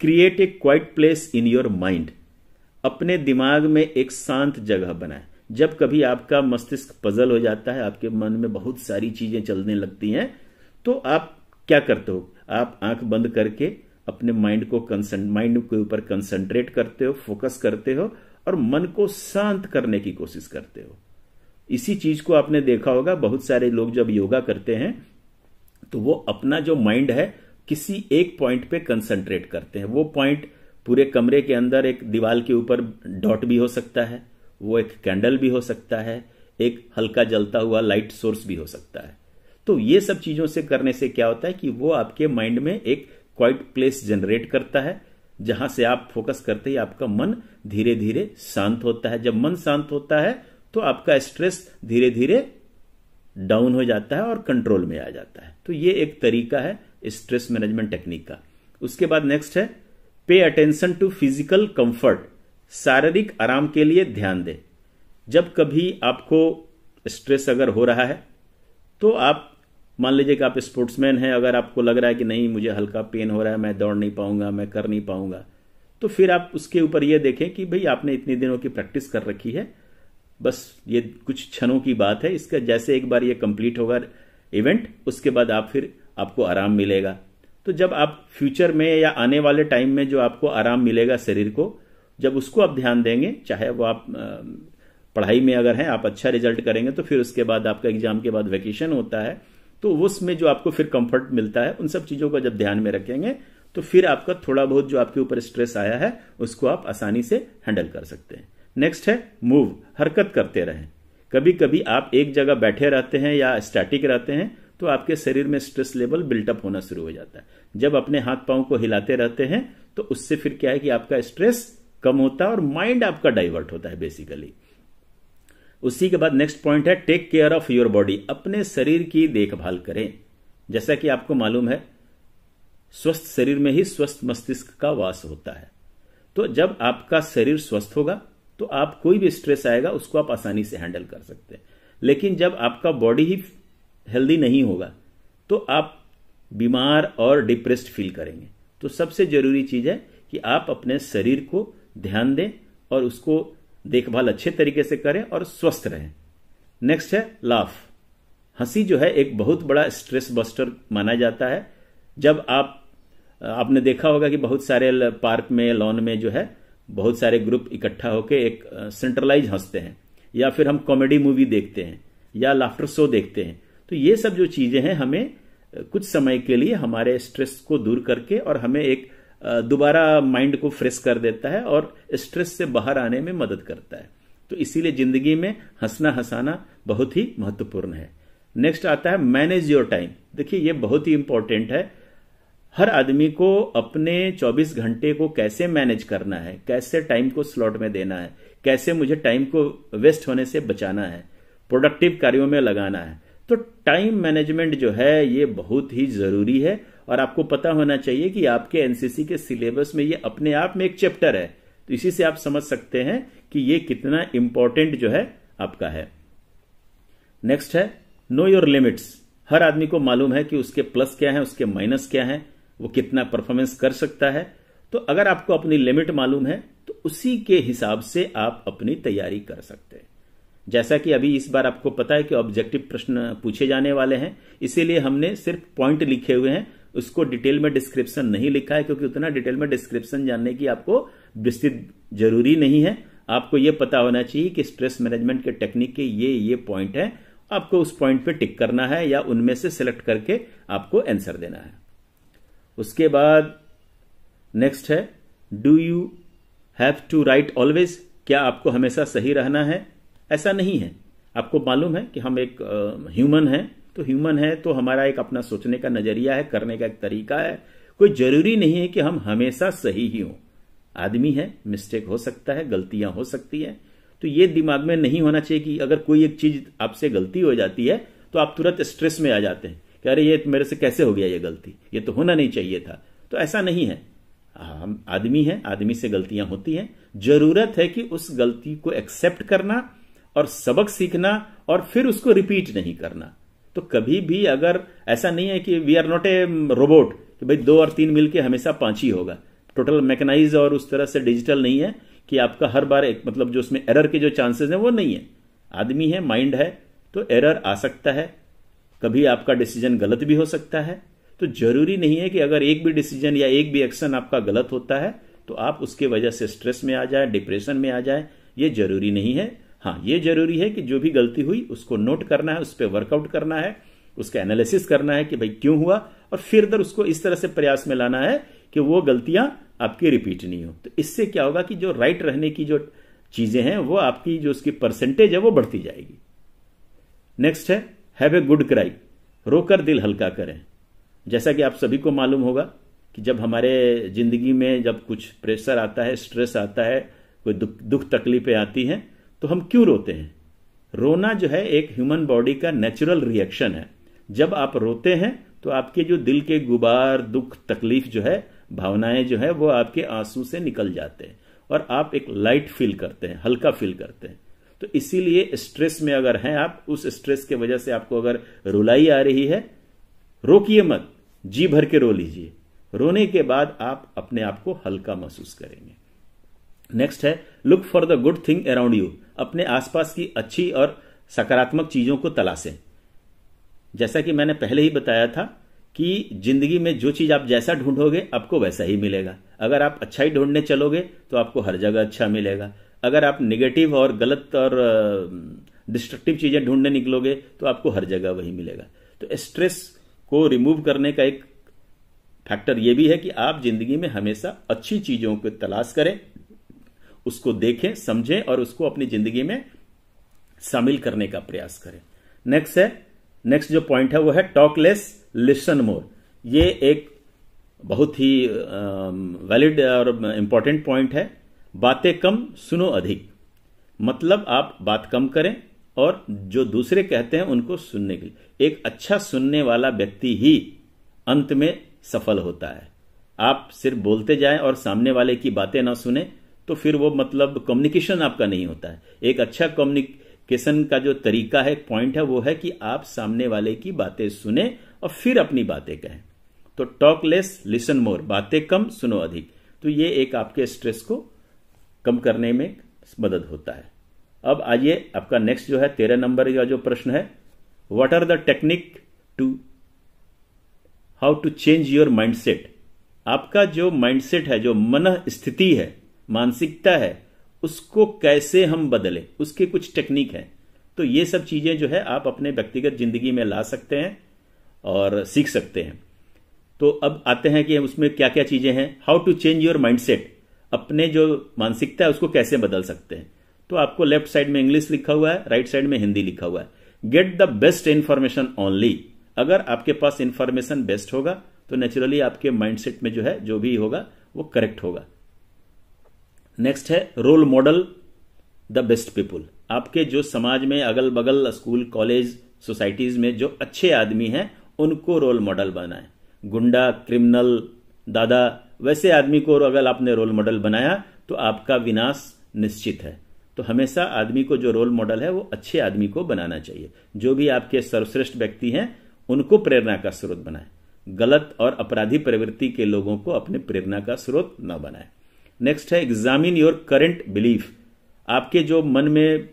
create a quiet place in your mind अपने दिमाग में एक शांत जगह बनाए जब कभी आपका मस्तिष्क पजल हो जाता है आपके मन में बहुत सारी चीजें चलने लगती हैं तो आप क्या करते हो आप आंख बंद करके अपने माइंड को माइंड के ऊपर कंसंट्रेट करते हो फोकस करते हो और मन को शांत करने की कोशिश करते हो इसी चीज को आपने देखा होगा बहुत सारे लोग जब योगा करते हैं तो वो अपना जो माइंड है किसी एक पॉइंट पे कंसंट्रेट करते हैं वो पॉइंट पूरे कमरे के अंदर एक दीवार के ऊपर डॉट भी हो सकता है वो एक कैंडल भी हो सकता है एक हल्का जलता हुआ लाइट सोर्स भी हो सकता है तो ये सब चीजों से करने से क्या होता है कि वो आपके माइंड में एक क्वाइट प्लेस जनरेट करता है जहां से आप फोकस करते ही आपका मन धीरे धीरे शांत होता है जब मन शांत होता है तो आपका स्ट्रेस धीरे धीरे डाउन हो जाता है और कंट्रोल में आ जाता है तो ये एक तरीका है स्ट्रेस मैनेजमेंट टेक्निक का उसके बाद नेक्स्ट है pay attention to physical comfort शारीरिक आराम के लिए ध्यान दें जब कभी आपको स्ट्रेस अगर हो रहा है तो आप मान लीजिए कि आप स्पोर्ट्समैन हैं अगर आपको लग रहा है कि नहीं मुझे हल्का पेन हो रहा है मैं दौड़ नहीं पाऊंगा मैं कर नहीं पाऊंगा तो फिर आप उसके ऊपर ये देखें कि भाई आपने इतने दिनों की प्रैक्टिस कर रखी है बस ये कुछ क्षणों की बात है इसका जैसे एक बार ये कंप्लीट होगा इवेंट उसके बाद आप फिर आपको आराम मिलेगा तो जब आप फ्यूचर में या आने वाले टाइम में जो आपको आराम मिलेगा शरीर को जब उसको आप ध्यान देंगे चाहे वो आप पढ़ाई में अगर हैं आप अच्छा रिजल्ट करेंगे तो फिर उसके बाद आपका एग्जाम के बाद वैकेशन होता है तो उसमें जो आपको फिर कंफर्ट मिलता है उन सब चीजों को जब ध्यान में रखेंगे तो फिर आपका थोड़ा बहुत जो आपके ऊपर स्ट्रेस आया है उसको आप आसानी से हैंडल कर सकते हैं नेक्स्ट है मूव हरकत करते रहें कभी कभी आप एक जगह बैठे रहते हैं या स्टैटिक रहते हैं तो आपके शरीर में स्ट्रेस लेवल बिल्टअप होना शुरू हो जाता है जब अपने हाथ पांव को हिलाते रहते हैं तो उससे फिर क्या है कि आपका स्ट्रेस कम होता है और माइंड आपका डाइवर्ट होता है बेसिकली उसी के बाद नेक्स्ट पॉइंट है take care of your body अपने शरीर की देखभाल करें जैसा कि आपको मालूम है स्वस्थ शरीर में ही स्वस्थ मस्तिष्क का वास होता है तो जब आपका शरीर स्वस्थ होगा तो आप कोई भी स्ट्रेस आएगा उसको आप आसानी से हैंडल कर सकते हैं लेकिन जब आपका बॉडी ही हेल्दी नहीं होगा तो आप बीमार और डिप्रेस्ड फील करेंगे तो सबसे जरूरी चीज है कि आप अपने शरीर को ध्यान दें और उसको देखभाल अच्छे तरीके से करें और स्वस्थ रहें नेक्स्ट है लाफ हंसी जो है एक बहुत बड़ा स्ट्रेस बस्टर माना जाता है जब आप आपने देखा होगा कि बहुत सारे पार्क में लॉन में जो है बहुत सारे ग्रुप इकट्ठा होकर एक सेंट्रलाइज हंसते हैं या फिर हम कॉमेडी मूवी देखते हैं या लाफ्टर शो देखते हैं तो ये सब जो चीज़ें हैं हमें कुछ समय के लिए हमारे स्ट्रेस को दूर करके और हमें एक दोबारा माइंड को फ्रेश कर देता है और स्ट्रेस से बाहर आने में मदद करता है तो इसीलिए जिंदगी में हंसना हंसाना बहुत ही महत्वपूर्ण है नेक्स्ट आता है मैनेज योर टाइम देखिए ये बहुत ही इंपॉर्टेंट है हर आदमी को अपने 24 घंटे को कैसे मैनेज करना है कैसे टाइम को स्लॉट में देना है कैसे मुझे टाइम को वेस्ट होने से बचाना है प्रोडक्टिव कार्यों में लगाना है तो टाइम मैनेजमेंट जो है ये बहुत ही जरूरी है और आपको पता होना चाहिए कि आपके एनसीसी के सिलेबस में ये अपने आप में एक चैप्टर है तो इसी से आप समझ सकते हैं कि ये कितना इंपॉर्टेंट जो है आपका है नेक्स्ट है नो योर लिमिट्स हर आदमी को मालूम है कि उसके प्लस क्या है उसके माइनस क्या है वो कितना परफॉर्मेंस कर सकता है तो अगर आपको अपनी लिमिट मालूम है तो उसी के हिसाब से आप अपनी तैयारी कर सकते हैं जैसा कि अभी इस बार आपको पता है कि ऑब्जेक्टिव प्रश्न पूछे जाने वाले हैं इसीलिए हमने सिर्फ पॉइंट लिखे हुए हैं उसको डिटेल में डिस्क्रिप्शन नहीं लिखा है क्योंकि उतना डिटेल में डिस्क्रिप्शन जानने की आपको विस्तृत जरूरी नहीं है आपको यह पता होना चाहिए कि स्ट्रेस मैनेजमेंट के टेक्निक के ये ये पॉइंट है आपको उस पॉइंट पे टिक करना है या उनमें से सिलेक्ट करके आपको आंसर देना है उसके बाद नेक्स्ट है do you have to right always क्या आपको हमेशा सही रहना है ऐसा नहीं है आपको मालूम है कि हम एक ह्यूमन uh, हैं तो ह्यूमन है तो हमारा एक अपना सोचने का नजरिया है करने का एक तरीका है कोई जरूरी नहीं है कि हम हमेशा सही ही हों आदमी है मिस्टेक हो सकता है गलतियां हो सकती हैं तो ये दिमाग में नहीं होना चाहिए कि अगर कोई एक चीज आपसे गलती हो जाती है तो आप तुरंत स्ट्रेस में आ जाते हैं कि अरे ये मेरे से कैसे हो गया ये गलती ये तो होना नहीं चाहिए था तो ऐसा नहीं है हम आदमी हैं आदमी से गलतियां होती हैं जरूरत है कि उस गलती को एक्सेप्ट करना और सबक सीखना और फिर उसको रिपीट नहीं करना तो कभी भी अगर ऐसा नहीं है कि we are not a robot कि भाई दो और तीन मिलके हमेशा पांच ही होगा टोटल मैकेनाइज और उस तरह से डिजिटल नहीं है कि आपका हर बार एक मतलब जो उसमें एरर के जो चांसेस हैं वो नहीं है आदमी है माइंड है तो एरर आ सकता है कभी आपका डिसीजन गलत भी हो सकता है तो जरूरी नहीं है कि अगर एक भी डिसीजन या एक भी एक्शन आपका गलत होता है तो आप उसके वजह से स्ट्रेस में आ जाए डिप्रेशन में आ जाए ये जरूरी नहीं है हाँ ये जरूरी है कि जो भी गलती हुई उसको नोट करना है उस पर वर्कआउट करना है उसका एनालिसिस करना है कि भाई क्यों हुआ और फिर दर उसको इस तरह से प्रयास में लाना है कि वो गलतियां आपकी रिपीट नहीं हो तो इससे क्या होगा कि जो राइट रहने की जो चीजें हैं वो आपकी जो उसकी परसेंटेज है वो बढ़ती जाएगी नेक्स्ट है हैव ए गुड क्राई रोकर दिल हल्का करें जैसा कि आप सभी को मालूम होगा कि जब हमारे जिंदगी में जब कुछ प्रेशर आता है स्ट्रेस आता है कोई दुख दुख तकलीफें आती हैं तो हम क्यों रोते हैं रोना जो है एक ह्यूमन बॉडी का नेचुरल रिएक्शन है जब आप रोते हैं तो आपके जो दिल के गुबार दुख तकलीफ जो है भावनाएं जो है वो आपके आंसू से निकल जाते हैं और आप एक लाइट फील करते हैं हल्का फील करते हैं तो इसीलिए स्ट्रेस में अगर हैं आप उस स्ट्रेस के वजह से आपको अगर रुलाई आ रही है रोकिए मत जी भर के रो लीजिए रोने के बाद आप अपने आप को हल्का महसूस करेंगे नेक्स्ट है look for the good thing around you अपने आसपास की अच्छी और सकारात्मक चीजों को तलाशें जैसा कि मैंने पहले ही बताया था कि जिंदगी में जो चीज आप जैसा ढूंढोगे आपको वैसा ही मिलेगा अगर आप अच्छा ही ढूंढने चलोगे तो आपको हर जगह अच्छा मिलेगा अगर आप निगेटिव और गलत और डिस्ट्रक्टिव चीजें ढूंढने निकलोगे तो आपको हर जगह वही मिलेगा तो स्ट्रेस को रिमूव करने का एक फैक्टर यह भी है कि आप जिंदगी में हमेशा अच्छी चीजों की तलाश करें उसको देखें समझें और उसको अपनी जिंदगी में शामिल करने का प्रयास करें नेक्स्ट है नेक्स्ट जो पॉइंट है वो है टॉक लेस लिसन मोर ये एक बहुत ही वैलिड और इंपॉर्टेंट पॉइंट है बातें कम सुनो अधिक मतलब आप बात कम करें और जो दूसरे कहते हैं उनको सुनने के लिए एक अच्छा सुनने वाला व्यक्ति ही अंत में सफल होता है आप सिर्फ बोलते जाएं और सामने वाले की बातें ना सुने तो फिर वो मतलब कम्युनिकेशन आपका नहीं होता है एक अच्छा कम्युनिकेशन का जो तरीका है पॉइंट है वो है कि आप सामने वाले की बातें सुने और फिर अपनी बातें कहें तो टॉक लेस लिसन मोर बातें कम सुनो अधिक तो ये एक आपके स्ट्रेस को कम करने में मदद होता है अब आइए आपका नेक्स्ट जो है तेरह नंबर का जो प्रश्न है what are the technique to how to change your mindset आपका जो माइंडसेट है जो मन स्थिति है मानसिकता है उसको कैसे हम बदलें उसके कुछ टेक्निक हैं तो ये सब चीज़ें जो है आप अपने व्यक्तिगत जिंदगी में ला सकते हैं और सीख सकते हैं तो अब आते हैं कि उसमें क्या क्या चीज़ें हैं how to change your mindset अपने जो मानसिकता है उसको कैसे बदल सकते हैं तो आपको लेफ्ट साइड में इंग्लिश लिखा हुआ है राइट साइड में हिंदी लिखा हुआ है get the best information only अगर आपके पास इन्फॉर्मेशन बेस्ट होगा तो नेचुरली आपके माइंडसेट में जो है जो भी होगा वो करेक्ट होगा नेक्स्ट है role model the best people आपके जो समाज में अगल बगल स्कूल कॉलेज सोसाइटीज में जो अच्छे आदमी हैं उनको रोल मॉडल बनाएं गुंडा क्रिमिनल दादा वैसे आदमी को अगर आपने रोल मॉडल बनाया तो आपका विनाश निश्चित है तो हमेशा आदमी को जो रोल मॉडल है वो अच्छे आदमी को बनाना चाहिए जो भी आपके सर्वश्रेष्ठ व्यक्ति हैं उनको प्रेरणा का स्रोत बनाए गलत और अपराधी प्रवृत्ति के लोगों को अपने प्रेरणा का स्रोत न बनाए नेक्स्ट है एग्जामिन योर करेंट बिलीफ आपके जो मन में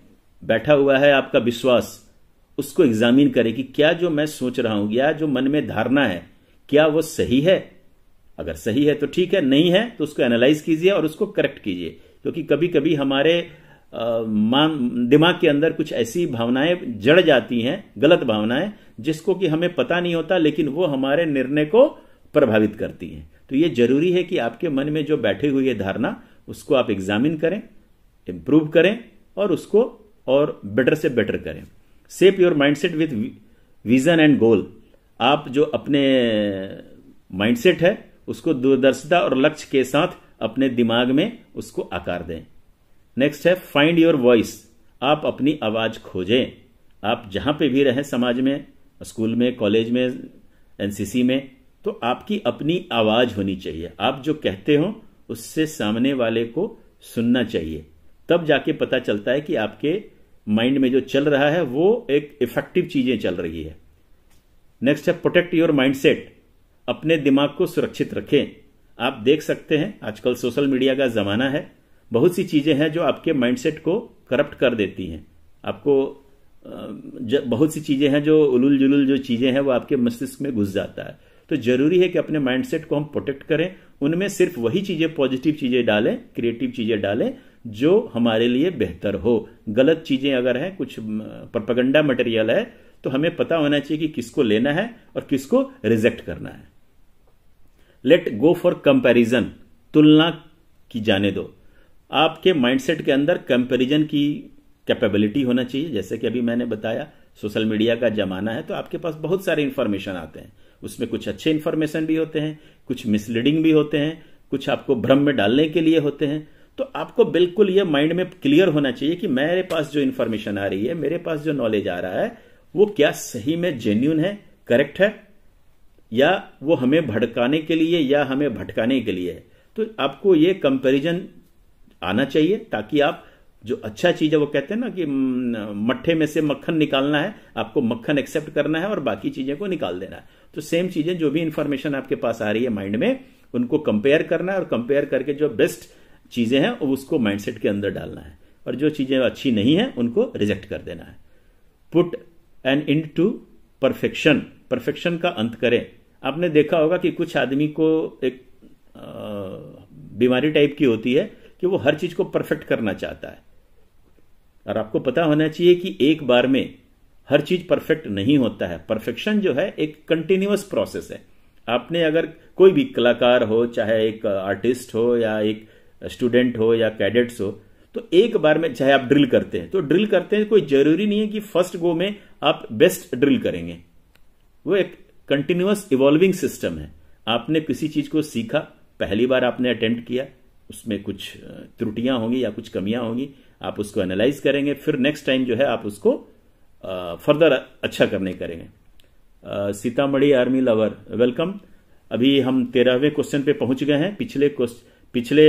बैठा हुआ है आपका विश्वास उसको एग्जामिन करें कि क्या जो मैं सोच रहा हूं या जो मन में धारणा है क्या वो सही है अगर सही है तो ठीक है नहीं है तो उसको एनालाइज कीजिए और उसको करेक्ट कीजिए क्योंकि कभी कभी हमारे मान दिमाग के अंदर कुछ ऐसी भावनाएं जड़ जाती हैं गलत भावनाएं जिसको कि हमें पता नहीं होता लेकिन वो हमारे निर्णय को प्रभावित करती हैं तो ये जरूरी है कि आपके मन में जो बैठी हुई है धारणा उसको आप एग्जामिन करें इम्प्रूव करें और उसको और बेटर से बेटर करें shape your mindset with vision and goal आप जो अपने माइंडसेट है उसको दूरदर्शिता और लक्ष्य के साथ अपने दिमाग में उसको आकार दें नेक्स्ट है फाइंड योर वॉइस आप अपनी आवाज खोजें आप जहां पे भी रहें समाज में स्कूल में कॉलेज में एनसीसी में तो आपकी अपनी आवाज होनी चाहिए आप जो कहते हो उससे सामने वाले को सुनना चाहिए तब जाके पता चलता है कि आपके माइंड में जो चल रहा है वो एक इफेक्टिव चीजें चल रही है नेक्स्ट है प्रोटेक्ट योर माइंडसेट अपने दिमाग को सुरक्षित रखें आप देख सकते हैं आजकल सोशल मीडिया का जमाना है बहुत सी चीजें हैं जो आपके माइंडसेट को करप्ट कर देती हैं आपको बहुत सी चीजें हैं जो उलुल जुलुल जो चीजें हैं वो आपके मस्तिष्क में घुस जाता है तो जरूरी है कि अपने माइंडसेट को हम प्रोटेक्ट करें उनमें सिर्फ वही चीजें पॉजिटिव चीजें डालें क्रिएटिव चीजें डालें जो हमारे लिए बेहतर हो गलत चीजें अगर है कुछ प्रपगंडा मटेरियल है तो हमें पता होना चाहिए कि किसको लेना है और किसको रिजेक्ट करना है लेट गो फॉर कंपैरिजन तुलना की जाने दो आपके माइंडसेट के अंदर कंपैरिजन की कैपेबिलिटी होना चाहिए जैसे कि अभी मैंने बताया सोशल मीडिया का जमाना है तो आपके पास बहुत सारे इंफॉर्मेशन आते हैं उसमें कुछ अच्छे इन्फॉर्मेशन भी होते हैं कुछ मिसलीडिंग भी होते हैं कुछ आपको भ्रम में डालने के लिए होते हैं तो आपको बिल्कुल ये माइंड में क्लियर होना चाहिए कि मेरे पास जो इन्फॉर्मेशन आ रही है मेरे पास जो नॉलेज आ रहा है वो क्या सही में जेन्यून है करेक्ट है या वो हमें भड़काने के लिए या हमें भटकाने के लिए है तो आपको ये कंपेरिजन आना चाहिए ताकि आप जो अच्छा चीज है वो कहते हैं ना कि हम्म, मट्ठे में से मक्खन निकालना है आपको मक्खन एक्सेप्ट करना है और बाकी चीजें को निकाल देना है तो सेम चीजें जो भी इंफॉर्मेशन आपके पास आ रही है माइंड में उनको कंपेयर करना है और कंपेयर करके जो बेस्ट चीजें हैं उसको माइंडसेट के अंदर डालना है और जो चीजें अच्छी नहीं है उनको रिजेक्ट कर देना है put an end to perfection perfection का अंत करें आपने देखा होगा कि कुछ आदमी को एक बीमारी टाइप की होती है कि वो हर चीज को परफेक्ट करना चाहता है और आपको पता होना चाहिए कि एक बार में हर चीज परफेक्ट नहीं होता है परफेक्शन जो है एक कंटिन्यूस प्रोसेस है आपने अगर कोई भी कलाकार हो चाहे एक आर्टिस्ट हो या एक स्टूडेंट हो या कैडेट्स हो तो एक बार में चाहे आप ड्रिल करते हैं तो ड्रिल करते हैं कोई जरूरी नहीं है कि फर्स्ट गो में आप बेस्ट ड्रिल करेंगे वो एक कंटिन्यूस इवॉल्विंग सिस्टम है आपने किसी चीज को सीखा पहली बार आपने अटेम्प्ट किया उसमें कुछ त्रुटियां होंगी या कुछ कमियां होंगी आप उसको एनालाइज करेंगे फिर नेक्स्ट टाइम जो है आप उसको फर्दर अच्छा करने करेंगे सीतामढ़ी आर्मी लवर वेलकम अभी हम तेरहवें क्वेश्चन पे पहुंच गए हैं पिछले पिछले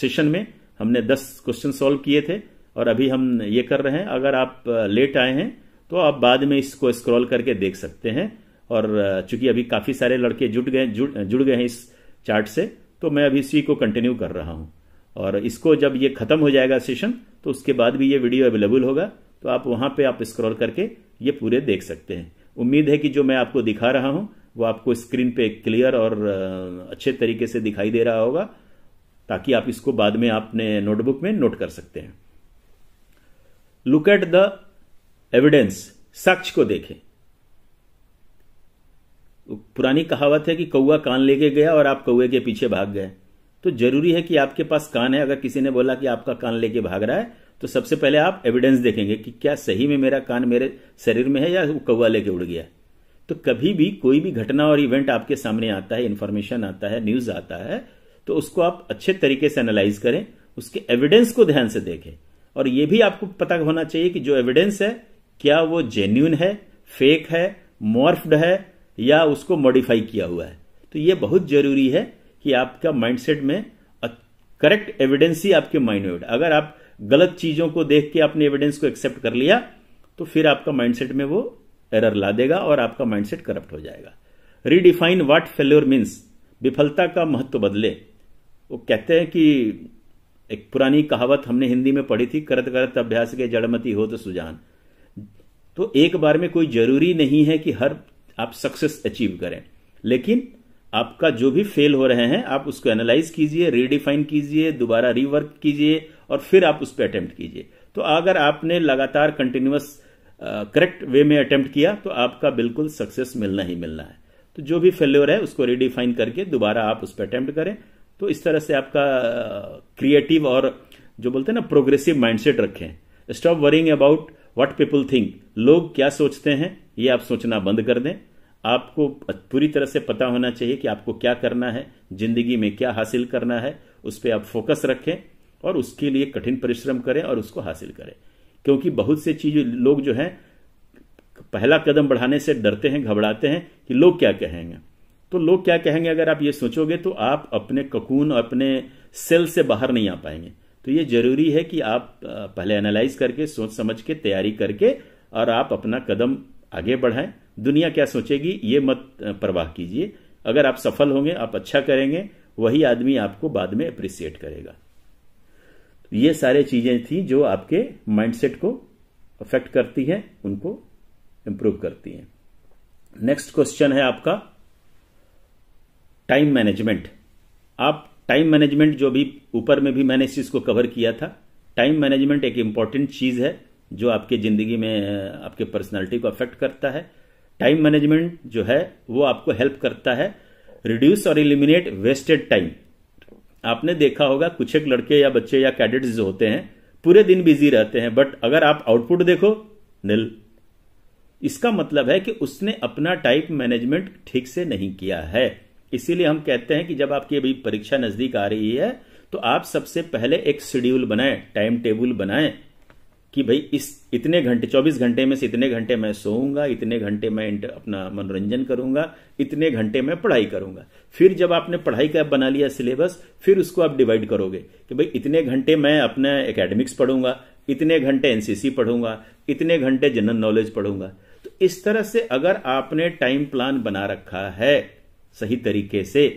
सेशन में हमने दस क्वेश्चन सॉल्व किए थे और अभी हम ये कर रहे हैं अगर आप लेट आए हैं तो आप बाद में इसको स्क्रॉल करके देख सकते हैं और चूंकि अभी काफ़ी सारे लड़के जुट गए जुड़, गए हैं इस चार्ट से तो मैं अभी इसी को कंटिन्यू कर रहा हूं और इसको जब ये खत्म हो जाएगा सेशन तो उसके बाद भी ये वीडियो अवेलेबल होगा तो आप वहां पे आप स्क्रॉल करके ये पूरे देख सकते हैं उम्मीद है कि जो मैं आपको दिखा रहा हूं वो आपको स्क्रीन पे क्लियर और अच्छे तरीके से दिखाई दे रहा होगा ताकि आप इसको बाद में आपने नोटबुक में नोट कर सकते हैं लुक एट द एविडेंस साक्ष्य को देखें पुरानी कहावत है कि कौआ कान लेके गया और आप कौए के पीछे भाग गए तो जरूरी है कि आपके पास कान है अगर किसी ने बोला कि आपका कान लेके भाग रहा है तो सबसे पहले आप एविडेंस देखेंगे कि क्या सही में मेरा कान मेरे शरीर में है या वो कौवा लेके उड़ गया तो कभी भी कोई भी घटना और इवेंट आपके सामने आता है इन्फॉर्मेशन आता है न्यूज आता है तो उसको आप अच्छे तरीके से एनालाइज करें उसके एविडेंस को ध्यान से देखें और यह भी आपको पता होना चाहिए कि जो एविडेंस है क्या वो जेन्यून है फेक है मॉर्फ्ड है या उसको मॉडिफाई किया हुआ है तो यह बहुत जरूरी है कि आपका माइंडसेट में करेक्ट एविडेंस ही आपके माइंड में अगर आप गलत चीजों को देख के आपने एविडेंस को एक्सेप्ट कर लिया तो फिर आपका माइंडसेट में वो एरर ला देगा और आपका माइंडसेट करप्ट हो जाएगा रीडिफाइन व्हाट फेल्योर मीन्स विफलता का महत्व बदले वो कहते हैं कि एक पुरानी कहावत हमने हिंदी में पढ़ी थी करत करत अभ्यास के जड़मती हो तो सुजान तो एक बार में कोई जरूरी नहीं है कि हर आप सक्सेस अचीव करें लेकिन आपका जो भी फेल हो रहे हैं आप उसको एनालाइज कीजिए रीडिफाइन कीजिए दोबारा रीवर्क कीजिए और फिर आप उस पर अटेम्प्ट कीजिए तो अगर आपने लगातार कंटिन्यूस करेक्ट वे में अटेम्प्ट किया तो आपका बिल्कुल सक्सेस मिलना ही मिलना है तो जो भी फेल्योर है उसको रिडिफाइन करके दोबारा आप उस पर अटेम्प्ट करें तो इस तरह से आपका क्रिएटिव और जो बोलते हैं ना प्रोग्रेसिव माइंडसेट रखें stop worrying about what people think लोग क्या सोचते हैं ये आप सोचना बंद कर दें आपको पूरी तरह से पता होना चाहिए कि आपको क्या करना है जिंदगी में क्या हासिल करना है उस पर आप फोकस रखें और उसके लिए कठिन परिश्रम करें और उसको हासिल करें क्योंकि बहुत से चीज लोग जो हैं पहला कदम बढ़ाने से डरते हैं घबराते हैं कि लोग क्या कहेंगे तो लोग क्या कहेंगे अगर आप ये सोचोगे तो आप अपने ककून अपने सेल से बाहर नहीं आ पाएंगे तो ये जरूरी है कि आप पहले एनालाइज करके सोच समझ के तैयारी करके और आप अपना कदम आगे बढ़ाएं दुनिया क्या सोचेगी ये मत परवाह कीजिए अगर आप सफल होंगे आप अच्छा करेंगे वही आदमी आपको बाद में अप्रिसिएट करेगा ये सारे चीजें थी जो आपके माइंडसेट को अफेक्ट करती हैं उनको इंप्रूव करती हैं नेक्स्ट क्वेश्चन है आपका टाइम मैनेजमेंट आप टाइम मैनेजमेंट जो भी ऊपर में भी मैंने इस चीज को कवर किया था टाइम मैनेजमेंट एक इंपॉर्टेंट चीज है जो आपके जिंदगी में आपके पर्सनालिटी को अफेक्ट करता है टाइम मैनेजमेंट जो है वो आपको हेल्प करता है रिड्यूस और इलिमिनेट वेस्टेड टाइम आपने देखा होगा कुछ एक लड़के या बच्चे या कैडेट्स जो होते हैं पूरे दिन बिजी रहते हैं बट अगर आप आउटपुट देखो निल इसका मतलब है कि उसने अपना टाइम मैनेजमेंट ठीक से नहीं किया है इसीलिए हम कहते हैं कि जब आपकी अभी परीक्षा नजदीक आ रही है तो आप सबसे पहले एक शेड्यूल बनाएं टाइम टेबल बनाएं कि भाई इस इतने घंटे 24 घंटे में से इतने घंटे मैं सोऊंगा इतने घंटे मैं अपना मनोरंजन करूंगा इतने घंटे मैं पढ़ाई करूंगा फिर जब आपने पढ़ाई का बना लिया सिलेबस फिर उसको आप डिवाइड करोगे कि भाई इतने घंटे मैं अपने एकेडमिक्स पढ़ूंगा इतने घंटे एनसीसी पढ़ूंगा इतने घंटे जनरल नॉलेज पढ़ूंगा तो इस तरह से अगर आपने टाइम प्लान बना रखा है सही तरीके से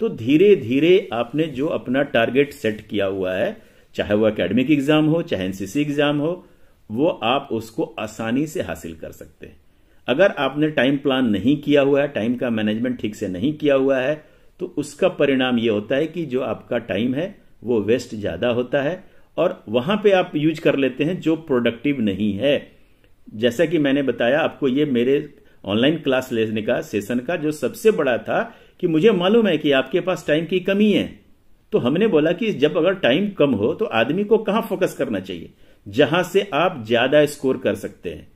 तो धीरे धीरे आपने जो अपना टारगेट सेट किया हुआ है चाहे वो एकेडमिक एग्जाम हो चाहे एनसीसी एग्जाम हो वो आप उसको आसानी से हासिल कर सकते हैं अगर आपने टाइम प्लान नहीं किया हुआ है टाइम का मैनेजमेंट ठीक से नहीं किया हुआ है तो उसका परिणाम ये होता है कि जो आपका टाइम है वो वेस्ट ज़्यादा होता है और वहां पे आप यूज कर लेते हैं जो प्रोडक्टिव नहीं है जैसा कि मैंने बताया आपको ये मेरे ऑनलाइन क्लास लेने का सेशन का जो सबसे बड़ा था कि मुझे मालूम है कि आपके पास टाइम की कमी है तो हमने बोला कि जब अगर टाइम कम हो तो आदमी को कहां फोकस करना चाहिए जहां से आप ज्यादा स्कोर कर सकते हैं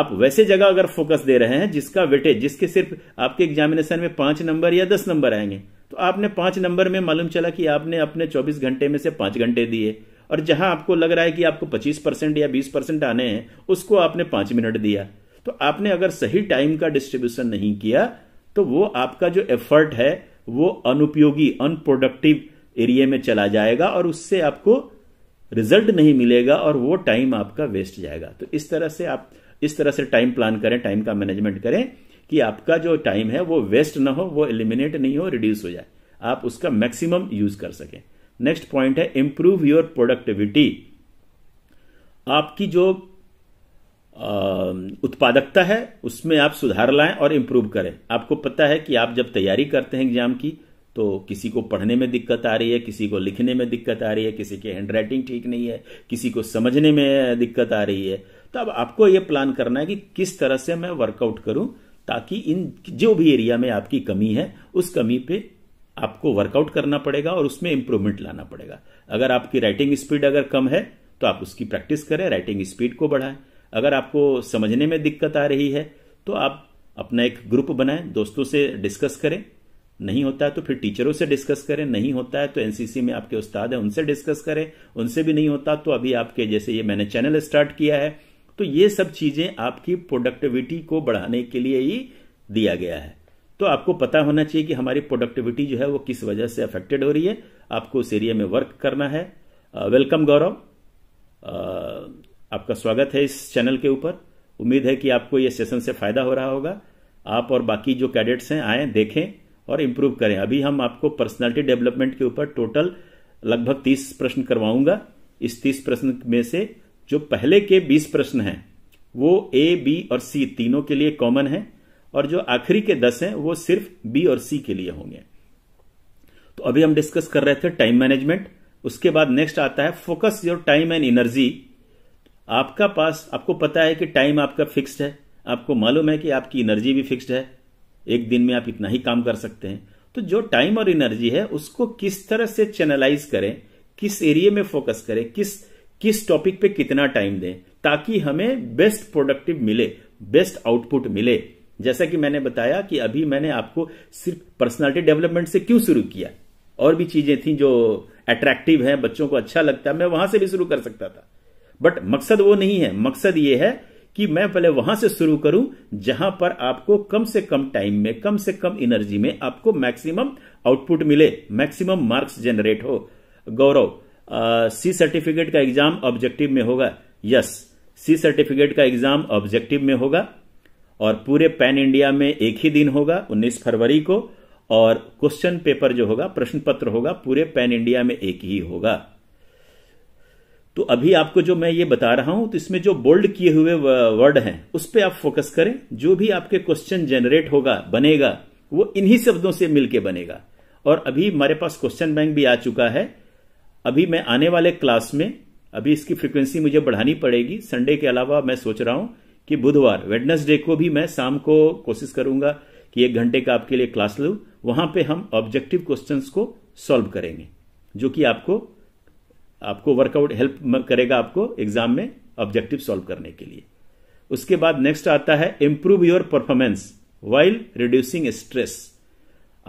आप वैसे जगह अगर फोकस दे रहे हैं जिसका वेटेज जिसके सिर्फ आपके एग्जामिनेशन में पांच नंबर या दस नंबर आएंगे तो आपने पांच नंबर में मालूम चला कि आपने अपने चौबीस घंटे में से पांच घंटे दिए और जहां आपको लग रहा है कि आपको पच्चीस परसेंट या बीस परसेंट आने हैं उसको आपने पांच मिनट दिया तो आपने अगर सही टाइम का डिस्ट्रीब्यूशन नहीं किया तो वो आपका जो एफर्ट है वो अनुपयोगी अनप्रोडक्टिव एरिया में चला जाएगा और उससे आपको रिजल्ट नहीं मिलेगा और वो टाइम आपका वेस्ट जाएगा तो इस तरह से आप इस तरह से टाइम प्लान करें टाइम का मैनेजमेंट करें कि आपका जो टाइम है वो वेस्ट ना हो वो एलिमिनेट नहीं हो रिड्यूस हो जाए आप उसका मैक्सिमम यूज कर सकें नेक्स्ट पॉइंट है इंप्रूव योर प्रोडक्टिविटी आपकी जो उत्पादकता है उसमें आप सुधार लाएं और इम्प्रूव करें आपको पता है कि आप जब तैयारी करते हैं एग्जाम की तो किसी को पढ़ने में दिक्कत आ रही है किसी को लिखने में दिक्कत आ रही है किसी की हैंड राइटिंग ठीक नहीं है किसी को समझने में दिक्कत आ रही है तो अब आपको ये प्लान करना है कि किस तरह से मैं वर्कआउट करूं ताकि इन जो भी एरिया में आपकी कमी है उस कमी पे आपको वर्कआउट करना पड़ेगा और उसमें इंप्रूवमेंट लाना पड़ेगा अगर आपकी राइटिंग स्पीड अगर कम है तो आप उसकी प्रैक्टिस करें राइटिंग स्पीड को बढ़ाएं अगर आपको समझने में दिक्कत आ रही है तो आप अपना एक ग्रुप बनाएं दोस्तों से डिस्कस करें नहीं होता है तो फिर टीचरों से डिस्कस करें नहीं होता है तो एनसीसी में आपके उस्ताद हैं उनसे डिस्कस करें उनसे भी नहीं होता तो अभी आपके जैसे ये मैंने चैनल स्टार्ट किया है तो ये सब चीजें आपकी प्रोडक्टिविटी को बढ़ाने के लिए ही दिया गया है तो आपको पता होना चाहिए कि हमारी प्रोडक्टिविटी जो है वो किस वजह से अफेक्टेड हो रही है आपको उस एरिया में वर्क करना है वेलकम गौरव आपका स्वागत है इस चैनल के ऊपर उम्मीद है कि आपको ये सेशन से फायदा हो रहा होगा आप और बाकी जो कैडेट्स हैं आए देखें और इम्प्रूव करें अभी हम आपको पर्सनालिटी डेवलपमेंट के ऊपर टोटल लगभग तीस प्रश्न करवाऊंगा इस तीस प्रश्न में से जो पहले के बीस प्रश्न हैं वो ए बी और सी तीनों के लिए कॉमन है और जो आखिरी के दस हैं वो सिर्फ बी और सी के लिए होंगे तो अभी हम डिस्कस कर रहे थे टाइम मैनेजमेंट उसके बाद नेक्स्ट आता है focus your time and energy आपका पास आपको पता है कि टाइम आपका फिक्स्ड है आपको मालूम है कि आपकी एनर्जी भी फिक्स्ड है एक दिन में आप इतना ही काम कर सकते हैं तो जो टाइम और एनर्जी है उसको किस तरह से चैनलाइज करें किस एरिया में फोकस करें किस किस टॉपिक पे कितना टाइम दें ताकि हमें बेस्ट प्रोडक्टिव मिले बेस्ट आउटपुट मिले जैसा कि मैंने बताया कि अभी मैंने आपको सिर्फ पर्सनालिटी डेवलपमेंट से क्यों शुरू किया और भी चीजें थी जो अट्रैक्टिव है बच्चों को अच्छा लगता है मैं वहां से भी शुरू कर सकता था बट मकसद वो नहीं है मकसद ये है कि मैं पहले वहां से शुरू करूं जहां पर आपको कम से कम टाइम में कम से कम एनर्जी में आपको मैक्सिमम आउटपुट मिले मैक्सिमम मार्क्स जनरेट हो गौरव सी सर्टिफिकेट का एग्जाम ऑब्जेक्टिव में होगा यस सी सर्टिफिकेट का एग्जाम ऑब्जेक्टिव में होगा और पूरे पैन इंडिया में एक ही दिन होगा 19 फरवरी को और क्वेश्चन पेपर जो होगा प्रश्न पत्र होगा पूरे पैन इंडिया में एक ही होगा तो अभी आपको जो मैं ये बता रहा हूं तो इसमें जो बोल्ड किए हुए वर्ड हैं उस पर आप फोकस करें जो भी आपके क्वेश्चन जनरेट होगा बनेगा वो इन्हीं शब्दों से मिलके बनेगा और अभी हमारे पास क्वेश्चन बैंक भी आ चुका है अभी मैं आने वाले क्लास में अभी इसकी फ्रिक्वेंसी मुझे बढ़ानी पड़ेगी संडे के अलावा मैं सोच रहा हूं कि बुधवार वेडनेसडे को भी मैं शाम को कोशिश करूंगा कि एक घंटे का आपके लिए क्लास लू वहां पे हम ऑब्जेक्टिव क्वेश्चंस को सॉल्व करेंगे जो कि आपको आपको वर्कआउट हेल्प करेगा आपको एग्जाम में ऑब्जेक्टिव सॉल्व करने के लिए उसके बाद नेक्स्ट आता है improve your performance while reducing stress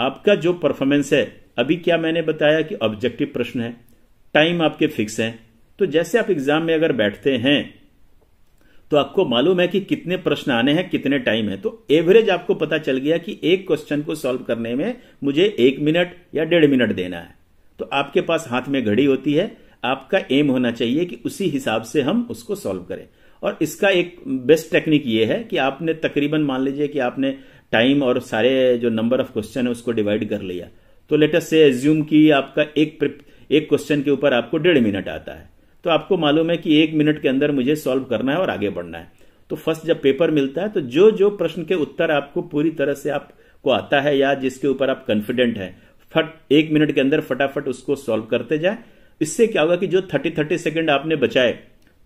आपका जो परफॉर्मेंस है अभी क्या मैंने बताया कि ऑब्जेक्टिव प्रश्न है टाइम आपके फिक्स हैं तो जैसे आप एग्जाम में अगर बैठते हैं तो आपको मालूम है कि कितने प्रश्न आने हैं कितने टाइम है तो एवरेज आपको पता चल गया कि एक क्वेश्चन को सॉल्व करने में मुझे एक मिनट या डेढ़ मिनट देना है तो आपके पास हाथ में घड़ी होती है आपका एम होना चाहिए कि उसी हिसाब से हम उसको सॉल्व करें और इसका एक बेस्ट टेक्निक ये है कि आपने तकरीबन मान लीजिए कि आपने टाइम और सारे जो नंबर ऑफ क्वेश्चन है उसको डिवाइड कर लिया तो लेटेस्ट से एज्यूम कि आपका एक एक क्वेश्चन के ऊपर आपको डेढ़ मिनट आता है तो आपको मालूम है कि एक मिनट के अंदर मुझे सॉल्व करना है और आगे बढ़ना है तो फर्स्ट जब पेपर मिलता है तो जो जो प्रश्न के उत्तर आपको पूरी तरह से आपको आता है या जिसके ऊपर आप कॉन्फिडेंट हैं फट एक मिनट के अंदर फटाफट उसको सॉल्व करते जाए इससे क्या होगा कि जो थर्टी थर्टी सेकेंड आपने बचाए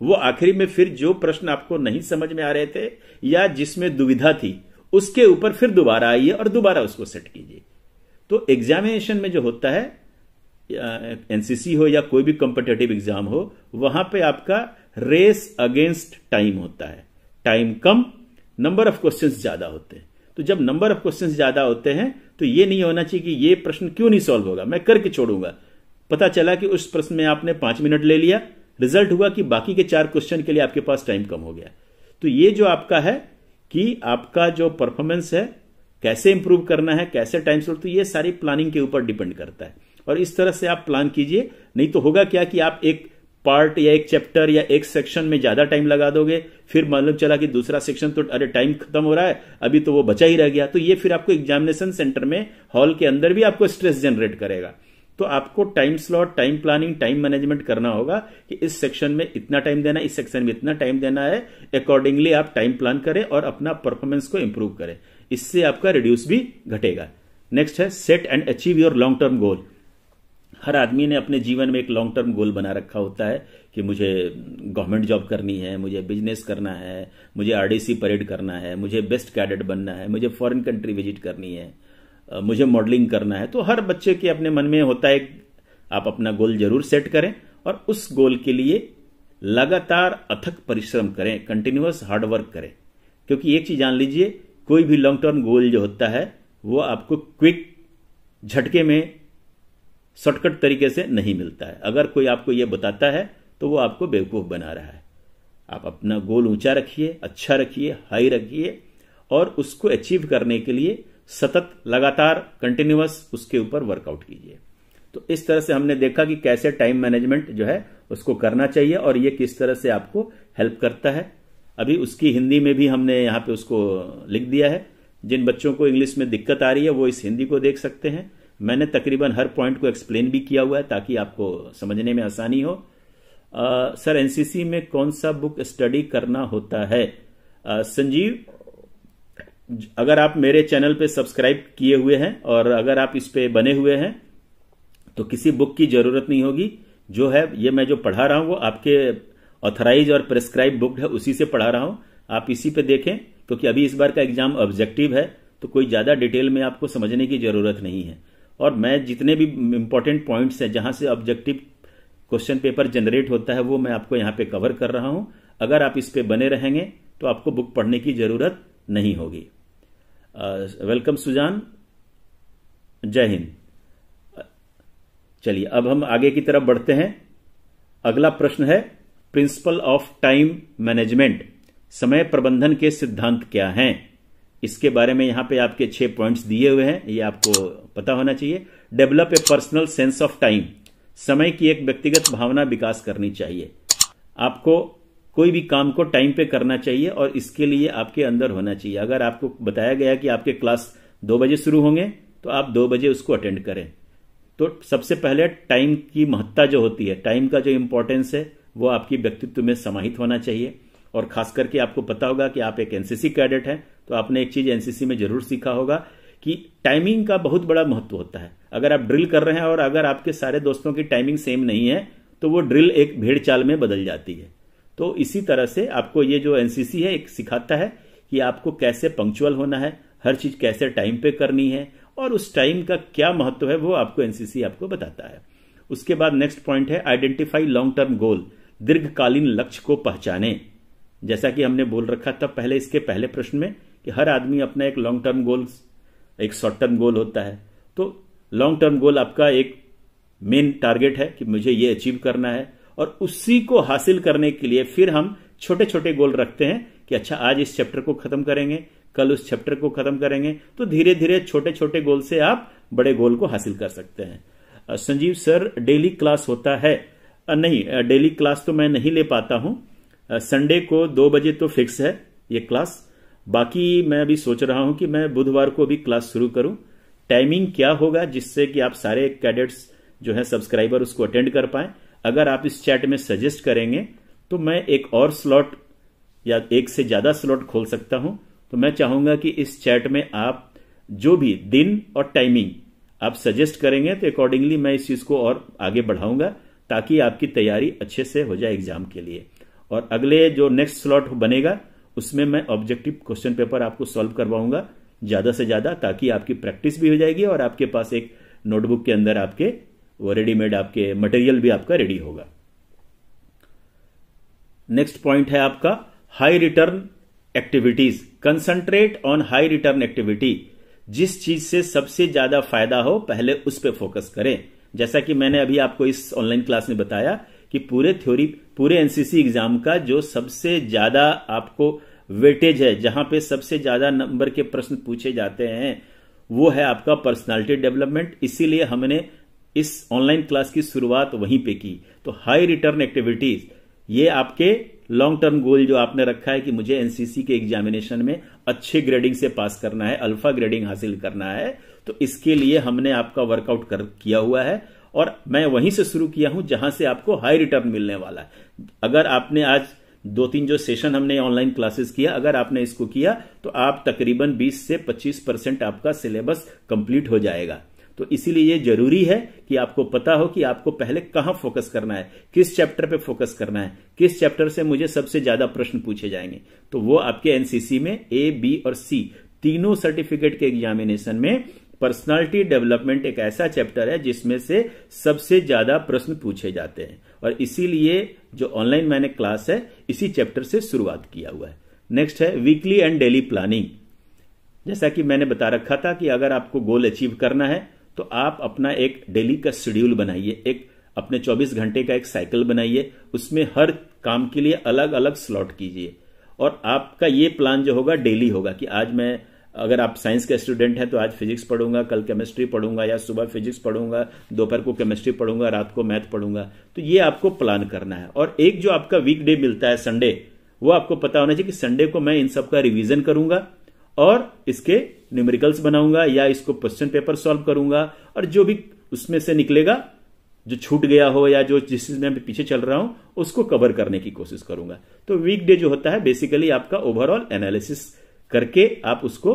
वो आखिरी में फिर जो प्रश्न आपको नहीं समझ में आ रहे थे या जिसमें दुविधा थी उसके ऊपर फिर दोबारा आइए और दोबारा उसको सेट कीजिए तो एग्जामिनेशन में जो होता है एनसीसी हो या कोई भी कॉम्पिटेटिव एग्जाम हो वहां पे आपका रेस अगेंस्ट टाइम होता है टाइम कम नंबर ऑफ क्वेश्चंस ज्यादा होते हैं तो जब नंबर ऑफ क्वेश्चंस ज्यादा होते हैं तो ये नहीं होना चाहिए कि ये प्रश्न क्यों नहीं सॉल्व होगा मैं करके छोड़ूंगा पता चला कि उस प्रश्न में आपने पांच मिनट ले लिया रिजल्ट हुआ कि बाकी के चार क्वेश्चन के लिए आपके पास टाइम कम हो गया तो ये जो आपका है कि आपका जो परफॉर्मेंस है कैसे इंप्रूव करना है कैसे टाइम स्लॉट तो ये सारी प्लानिंग के ऊपर डिपेंड करता है और इस तरह से आप प्लान कीजिए नहीं तो होगा क्या कि आप एक पार्ट या एक चैप्टर या एक सेक्शन में ज्यादा टाइम लगा दोगे फिर मालूम चला कि दूसरा सेक्शन तो अरे टाइम खत्म हो रहा है अभी तो वो बचा ही रह गया तो ये फिर आपको एग्जामिनेशन सेंटर में हॉल के अंदर भी आपको स्ट्रेस जनरेट करेगा तो आपको time slot time planning time management करना होगा कि इस सेक्शन में इतना टाइम देना है इस सेक्शन में इतना टाइम देना है अकॉर्डिंगली आप टाइम प्लान करें और अपना परफॉर्मेंस को इंप्रूव करें इससे आपका रिड्यूस भी घटेगा नेक्स्ट है set and achieve your long term goal हर आदमी ने अपने जीवन में एक लॉन्ग टर्म गोल बना रखा होता है कि मुझे गवर्नमेंट जॉब करनी है मुझे बिजनेस करना है मुझे आरडीसी परेड करना है मुझे बेस्ट कैडेट बनना है मुझे फॉरेन कंट्री विजिट करनी है मुझे मॉडलिंग करना है तो हर बच्चे के अपने मन में होता है आप अपना गोल जरूर सेट करें और उस गोल के लिए लगातार अथक परिश्रम करें कंटिन्यूस हार्डवर्क करें क्योंकि एक चीज जान लीजिए कोई भी लॉन्ग टर्म गोल जो होता है वो आपको क्विक झटके में शॉर्टकट तरीके से नहीं मिलता है अगर कोई आपको यह बताता है तो वो आपको बेवकूफ़ बना रहा है आप अपना गोल ऊंचा रखिए अच्छा रखिए हाई रखिए और उसको अचीव करने के लिए सतत लगातार कंटिन्यूअस उसके ऊपर वर्कआउट कीजिए तो इस तरह से हमने देखा कि कैसे टाइम मैनेजमेंट जो है उसको करना चाहिए और ये किस तरह से आपको हेल्प करता है अभी उसकी हिंदी में भी हमने यहाँ पे उसको लिख दिया है जिन बच्चों को इंग्लिश में दिक्कत आ रही है वो इस हिंदी को देख सकते हैं मैंने तकरीबन हर पॉइंट को एक्सप्लेन भी किया हुआ है ताकि आपको समझने में आसानी हो आ, सर एनसीसी में कौन सा बुक स्टडी करना होता है आ, संजीव अगर आप मेरे चैनल पे सब्सक्राइब किए हुए हैं और अगर आप इस पे बने हुए हैं तो किसी बुक की जरूरत नहीं होगी जो है ये मैं जो पढ़ा रहा हूं वो आपके ऑथराइज और प्रेस्क्राइब बुक है उसी से पढ़ा रहा हूं आप इसी पे देखें क्योंकि अभी इस बार का एग्जाम ऑब्जेक्टिव है तो कोई ज्यादा डिटेल में आपको समझने की जरूरत नहीं है और मैं जितने भी इंपॉर्टेंट पॉइंट्स हैं जहां से ऑब्जेक्टिव क्वेश्चन पेपर जनरेट होता है वो मैं आपको यहाँ पे कवर कर रहा हूं अगर आप इस पे बने रहेंगे तो आपको बुक पढ़ने की जरूरत नहीं होगी वेलकम सुजान जय हिंद चलिए अब हम आगे की तरफ बढ़ते हैं अगला प्रश्न है प्रिंसिपल ऑफ टाइम मैनेजमेंट समय प्रबंधन के सिद्धांत क्या हैं इसके बारे में यहां पे आपके छह पॉइंट्स दिए हुए हैं ये आपको पता होना चाहिए develop a personal sense of time समय की एक व्यक्तिगत भावना विकास करनी चाहिए आपको कोई भी काम को टाइम पे करना चाहिए और इसके लिए आपके अंदर होना चाहिए अगर आपको बताया गया कि आपके क्लास दो बजे शुरू होंगे तो आप दो बजे उसको अटेंड करें तो सबसे पहले टाइम की महत्ता जो होती है टाइम का जो इम्पोर्टेंस है वो आपकी व्यक्तित्व में समाहित होना चाहिए और खास करके आपको पता होगा कि आप एक एनसीसी कैडेट हैं तो आपने एक चीज एनसीसी में जरूर सीखा होगा कि टाइमिंग का बहुत बड़ा महत्व होता है अगर आप ड्रिल कर रहे हैं और अगर आपके सारे दोस्तों की टाइमिंग सेम नहीं है तो वो ड्रिल एक भेड़ चाल में बदल जाती है तो इसी तरह से आपको ये जो एनसीसी है एक सिखाता है कि आपको कैसे पंक्चुअल होना है हर चीज कैसे टाइम पे करनी है और उस टाइम का क्या महत्व है वो आपको एनसीसी आपको बताता है उसके बाद नेक्स्ट पॉइंट है आइडेंटिफाई लॉन्ग टर्म गोल दीर्घकालीन लक्ष्य को पहचाने जैसा कि हमने बोल रखा था पहले इसके पहले प्रश्न में कि हर आदमी अपना एक लॉन्ग टर्म गोल एक शॉर्ट टर्म गोल होता है तो लॉन्ग टर्म गोल आपका एक मेन टारगेट है कि मुझे ये अचीव करना है और उसी को हासिल करने के लिए फिर हम छोटे छोटे गोल रखते हैं कि अच्छा आज इस चैप्टर को खत्म करेंगे कल उस चैप्टर को खत्म करेंगे तो धीरे धीरे छोटे छोटे गोल से आप बड़े गोल को हासिल कर सकते हैं संजीव सर डेली क्लास होता है नहीं डेली क्लास तो मैं नहीं ले पाता हूं संडे को दो बजे तो फिक्स है ये क्लास बाकी मैं अभी सोच रहा हूं कि मैं बुधवार को भी क्लास शुरू करूं टाइमिंग क्या होगा जिससे कि आप सारे कैडेट्स जो है सब्सक्राइबर उसको अटेंड कर पाएं अगर आप इस चैट में सजेस्ट करेंगे तो मैं एक और स्लॉट या एक से ज्यादा स्लॉट खोल सकता हूं तो मैं चाहूंगा कि इस चैट में आप जो भी दिन और टाइमिंग आप सजेस्ट करेंगे तो अकॉर्डिंगली मैं इस चीज को और आगे बढ़ाऊंगा ताकि आपकी तैयारी अच्छे से हो जाए एग्जाम के लिए और अगले जो नेक्स्ट स्लॉट बनेगा उसमें मैं ऑब्जेक्टिव क्वेश्चन पेपर आपको सॉल्व करवाऊंगा ज्यादा से ज्यादा ताकि आपकी प्रैक्टिस भी हो जाएगी और आपके पास एक नोटबुक के अंदर आपके वो रेडीमेड आपके मटेरियल भी आपका रेडी होगा नेक्स्ट पॉइंट है आपका high return activities concentrate on high return activity जिस चीज से सबसे ज्यादा फायदा हो पहले उस पर फोकस करें जैसा कि मैंने अभी आपको इस ऑनलाइन क्लास में बताया कि पूरे थ्योरी पूरे एनसीसी एग्जाम का जो सबसे ज्यादा आपको वेटेज है जहां पे सबसे ज्यादा नंबर के प्रश्न पूछे जाते हैं वो है आपका पर्सनालिटी डेवलपमेंट इसीलिए हमने इस ऑनलाइन क्लास की शुरुआत वहीं पे की तो हाई रिटर्न एक्टिविटीज ये आपके लॉन्ग टर्म गोल जो आपने रखा है कि मुझे एनसीसी के एग्जामिनेशन में अच्छे ग्रेडिंग से पास करना है अल्फा ग्रेडिंग हासिल करना है तो इसके लिए हमने आपका वर्कआउट कर किया हुआ है और मैं वहीं से शुरू किया हूं जहां से आपको हाई रिटर्न मिलने वाला है अगर आपने आज दो तीन जो सेशन हमने ऑनलाइन क्लासेस किया अगर आपने इसको किया तो आप तकरीबन 20 से 25 परसेंट आपका सिलेबस कंप्लीट हो जाएगा तो इसीलिए ये जरूरी है कि आपको पता हो कि आपको पहले कहां फोकस करना है किस चैप्टर पे फोकस करना है किस चैप्टर से मुझे सबसे ज्यादा प्रश्न पूछे जाएंगे तो वो आपके एनसीसी में ए बी और सी तीनों सर्टिफिकेट के एग्जामिनेशन में पर्सनालिटी डेवलपमेंट एक ऐसा चैप्टर है जिसमें से सबसे ज्यादा प्रश्न पूछे जाते हैं और इसीलिए जो ऑनलाइन मैंने क्लास है इसी चैप्टर से शुरुआत किया हुआ है नेक्स्ट है वीकली एंड डेली प्लानिंग जैसा कि मैंने बता रखा था कि अगर आपको गोल अचीव करना है तो आप अपना एक डेली का शेड्यूल बनाइए एक अपने 24 घंटे का एक साइकिल बनाइए उसमें हर काम के लिए अलग अलग स्लॉट कीजिए और आपका ये प्लान जो होगा डेली होगा कि आज मैं अगर आप साइंस के स्टूडेंट हैं तो आज फिजिक्स पढ़ूंगा कल केमिस्ट्री पढ़ूंगा या सुबह फिजिक्स पढ़ूंगा दोपहर को केमिस्ट्री पढ़ूंगा रात को मैथ पढ़ूंगा तो ये आपको प्लान करना है और एक जो आपका वीकडे मिलता है संडे वो आपको पता होना चाहिए कि संडे को मैं इन सब का रिविजन करूंगा और इसके न्यूमेरिकल्स बनाऊंगा या इसको क्वेश्चन पेपर सॉल्व करूंगा और जो भी उसमें से निकलेगा जो छूट गया हो या जो जिस चीज में पीछे चल रहा हूं उसको कवर करने की कोशिश करूंगा तो वीक डे जो होता है बेसिकली आपका ओवरऑल एनालिसिस करके आप उसको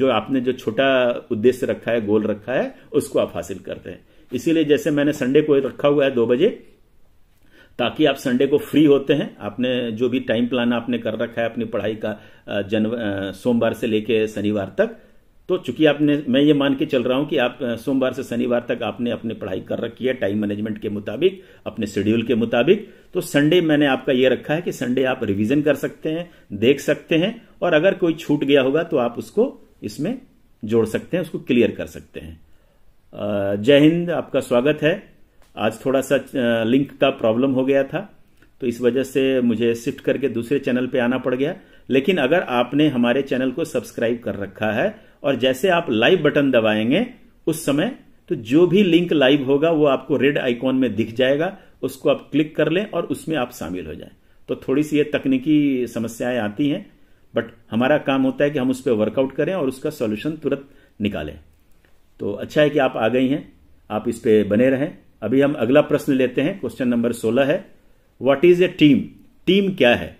जो आपने जो छोटा उद्देश्य रखा है गोल रखा है उसको आप हासिल करते हैं इसीलिए जैसे मैंने संडे को रखा हुआ है दो बजे ताकि आप संडे को फ्री होते हैं आपने जो भी टाइम प्लान आपने कर रखा है अपनी पढ़ाई का जनव सोमवार से लेके शनिवार तक तो चूंकि आपने मैं ये मान के चल रहा हूं कि आप सोमवार से शनिवार तक आपने अपनी पढ़ाई कर रखी है टाइम मैनेजमेंट के मुताबिक अपने शेड्यूल के मुताबिक तो संडे मैंने आपका ये रखा है कि संडे आप रिविजन कर सकते हैं देख सकते हैं और अगर कोई छूट गया होगा तो आप उसको इसमें जोड़ सकते हैं उसको क्लियर कर सकते हैं जय हिंद आपका स्वागत है आज थोड़ा सा लिंक का प्रॉब्लम हो गया था तो इस वजह से मुझे शिफ्ट करके दूसरे चैनल पे आना पड़ गया लेकिन अगर आपने हमारे चैनल को सब्सक्राइब कर रखा है और जैसे आप लाइव बटन दबाएंगे उस समय तो जो भी लिंक लाइव होगा वो आपको रेड आइकॉन में दिख जाएगा उसको आप क्लिक कर लें और उसमें आप शामिल हो जाए तो थोड़ी सी ये तकनीकी समस्याएं आती हैं बट हमारा काम होता है कि हम उस पर वर्कआउट करें और उसका सॉल्यूशन तुरंत निकालें तो अच्छा है कि आप आ गई हैं आप इस पर बने रहें अभी हम अगला प्रश्न लेते हैं क्वेश्चन नंबर सोलह है what is a team team क्या है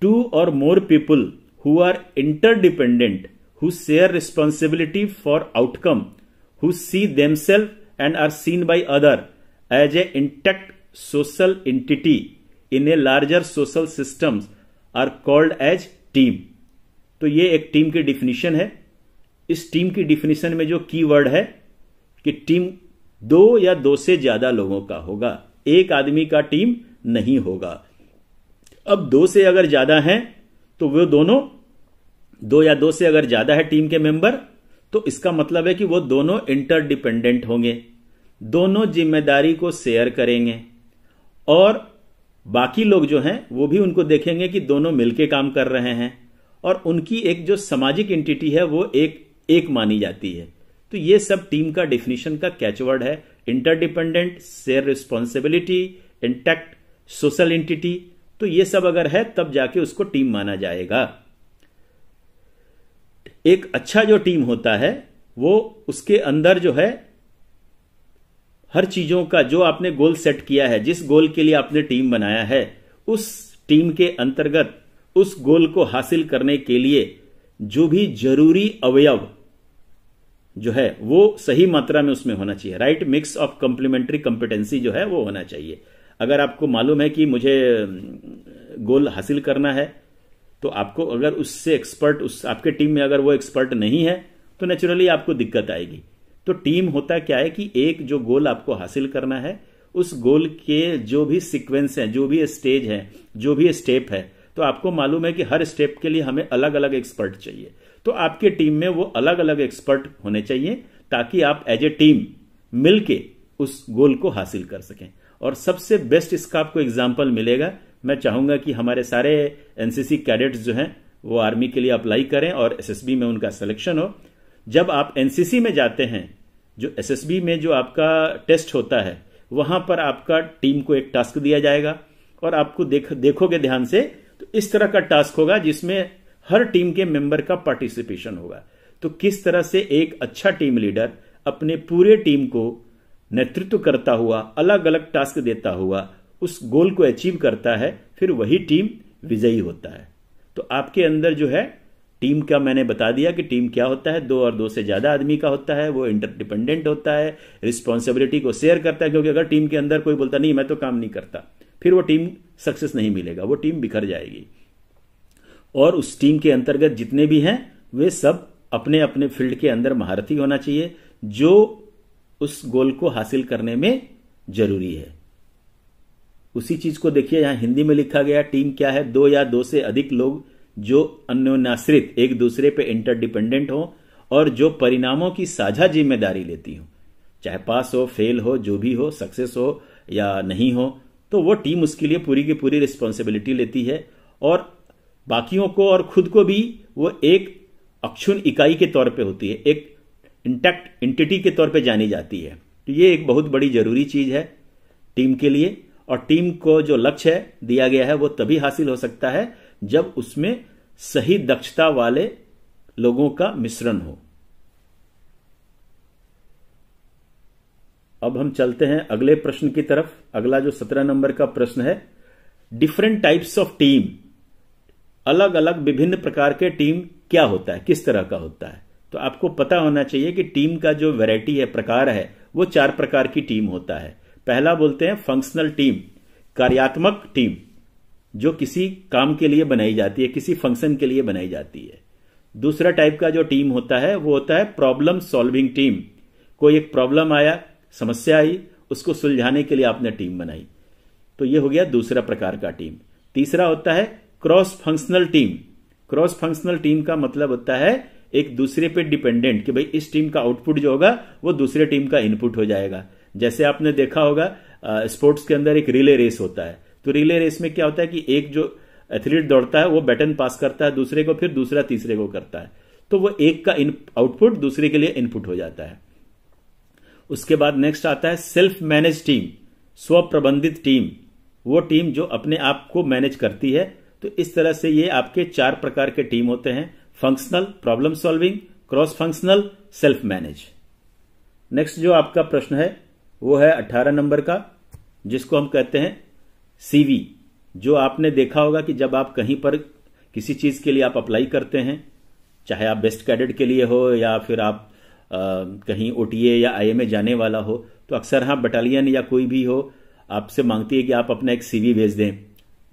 टू और more people who are interdependent who share responsibility for outcome who see themselves and are seen by other as a intact social entity in a larger social system are called as team तो ये एक team की definition है इस team की definition में जो की वर्ड है कि टीम दो या दो से ज्यादा लोगों का होगा एक आदमी का टीम नहीं होगा अब दो से अगर ज्यादा है तो वो दोनों दो या दो से अगर ज्यादा है टीम के मेंबर तो इसका मतलब है कि वो दोनों इंटरडिपेंडेंट होंगे दोनों जिम्मेदारी को शेयर करेंगे और बाकी लोग जो हैं वो भी उनको देखेंगे कि दोनों मिलके काम कर रहे हैं और उनकी एक जो सामाजिक एंटिटी है वो एक एक मानी जाती है तो ये सब टीम का डेफिनेशन का कैचवर्ड है interdependent share responsibility intact social entity तो ये सब अगर है तब जाके उसको टीम माना जाएगा एक अच्छा जो टीम होता है वो उसके अंदर जो है हर चीजों का जो आपने गोल सेट किया है जिस गोल के लिए आपने टीम बनाया है उस टीम के अंतर्गत उस गोल को हासिल करने के लिए जो भी जरूरी अवयव जो है वो सही मात्रा में उसमें होना चाहिए right mix of complementary competency जो है वो होना चाहिए अगर आपको मालूम है कि मुझे गोल हासिल करना है तो आपको अगर उससे एक्सपर्ट उस आपके टीम में अगर वो एक्सपर्ट नहीं है तो नेचुरली आपको दिक्कत आएगी तो टीम होता क्या है कि एक जो गोल आपको हासिल करना है उस गोल के जो भी सिक्वेंस है जो भी स्टेज है जो भी स्टेप है तो आपको मालूम है कि हर स्टेप के लिए हमें अलग अलग एक्सपर्ट चाहिए तो आपके टीम में वो अलग अलग एक्सपर्ट होने चाहिए ताकि आप एज ए टीम मिलके उस गोल को हासिल कर सकें और सबसे बेस्ट इसका आपको एग्जाम्पल मिलेगा मैं चाहूंगा कि हमारे सारे एनसीसी कैडेट्स जो हैं वो आर्मी के लिए अप्लाई करें और एसएसबी में उनका सिलेक्शन हो जब आप एनसीसी में जाते हैं जो एसएसबी में जो आपका टेस्ट होता है वहां पर आपका टीम को एक टास्क दिया जाएगा और आपको देख देखोगे ध्यान से इस तरह का टास्क होगा जिसमें हर टीम के मेंबर का पार्टिसिपेशन होगा तो किस तरह से एक अच्छा टीम लीडर अपने पूरे टीम को नेतृत्व करता हुआ अलग अलग टास्क देता हुआ उस गोल को अचीव करता है फिर वही टीम विजयी होता है तो आपके अंदर जो है टीम का मैंने बता दिया कि टीम क्या होता है दो और दो से ज़्यादा आदमी का होता है वो इंटरडिपेंडेंट होता है रिस्पॉन्सिबिलिटी को शेयर करता है क्योंकि अगर टीम के अंदर कोई बोलता नहीं मैं तो काम नहीं करता फिर वो टीम सक्सेस नहीं मिलेगा वो टीम बिखर जाएगी और उस टीम के अंतर्गत जितने भी हैं वे सब अपने अपने फील्ड के अंदर महारथी होना चाहिए जो उस गोल को हासिल करने में जरूरी है उसी चीज को देखिए यहां हिंदी में लिखा गया टीम क्या है दो या दो से अधिक लोग जो अन्योन्याश्रित एक दूसरे पर इंटरडिपेंडेंट हो और जो परिणामों की साझा जिम्मेदारी लेती हो चाहे पास हो फेल हो जो भी हो सक्सेस हो या नहीं हो तो वो टीम उसके लिए पूरी की पूरी रिस्पॉन्सिबिलिटी लेती है और बाकियों को और खुद को भी वो एक अक्षुण इकाई के तौर पे होती है एक इंटैक्ट इंटिटी के तौर पे जानी जाती है तो ये एक बहुत बड़ी जरूरी चीज है टीम के लिए और टीम को जो लक्ष्य है दिया गया है वो तभी हासिल हो सकता है जब उसमें सही दक्षता वाले लोगों का मिश्रण हो अब हम चलते हैं अगले प्रश्न की तरफ अगला जो सत्रह नंबर का प्रश्न है डिफरेंट टाइप्स ऑफ टीम अलग अलग विभिन्न प्रकार के टीम क्या होता है किस तरह का होता है तो आपको पता होना चाहिए कि टीम का जो वेराइटी है प्रकार है वो चार प्रकार की टीम होता है पहला बोलते हैं फंक्शनल टीम कार्यात्मक टीम जो किसी काम के लिए बनाई जाती है किसी फंक्शन के लिए बनाई जाती है दूसरा टाइप का जो टीम होता है वो होता है प्रॉब्लम सॉल्विंग टीम कोई एक प्रॉब्लम आया समस्या आई उसको सुलझाने के लिए आपने टीम बनाई तो ये हो गया दूसरा प्रकार का टीम तीसरा होता है cross functional team cross functional team का मतलब होता है एक दूसरे पे डिपेंडेंट कि भाई इस टीम का आउटपुट जो होगा वो दूसरे टीम का इनपुट हो जाएगा जैसे आपने देखा होगा स्पोर्ट्स के अंदर एक रिले रेस होता है तो रिले रेस में क्या होता है कि एक जो एथलीट दौड़ता है वो बैटन पास करता है दूसरे को फिर दूसरा तीसरे को करता है तो वो एक का आउटपुट दूसरे के लिए इनपुट हो जाता है उसके बाद नेक्स्ट आता है सेल्फ मैनेज टीम स्वप्रबंधित टीम वो टीम जो अपने आप को मैनेज करती है तो इस तरह से ये आपके चार प्रकार के टीम होते हैं functional problem solving cross functional self manage next जो आपका प्रश्न है वो है 18 नंबर का जिसको हम कहते हैं सीवी जो आपने देखा होगा कि जब आप कहीं पर किसी चीज के लिए आप अप्लाई करते हैं चाहे आप बेस्ट कैडेट के लिए हो या फिर आप कहीं ओ या आई जाने वाला हो तो अक्सर हाँ बटालियन या कोई भी हो आपसे मांगती है कि आप अपना एक सीवी भेज दें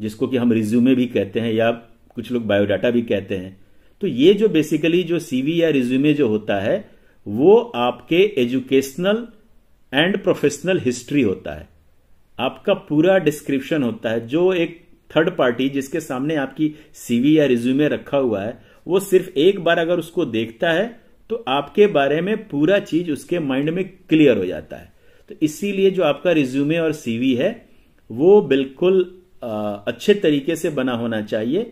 जिसको कि हम रिज्यूमे भी कहते हैं या कुछ लोग बायोडाटा भी कहते हैं तो ये जो बेसिकली जो सीवी या रिज्यूमे जो होता है वो आपके एजुकेशनल एंड प्रोफेशनल हिस्ट्री होता है आपका पूरा डिस्क्रिप्शन होता है जो एक थर्ड पार्टी जिसके सामने आपकी सीवी या रिज्यूमे रखा हुआ है वो सिर्फ एक बार अगर उसको देखता है तो आपके बारे में पूरा चीज उसके माइंड में क्लियर हो जाता है तो इसीलिए जो आपका रिज्यूमे और सीवी है वो बिल्कुल अच्छे तरीके से बना होना चाहिए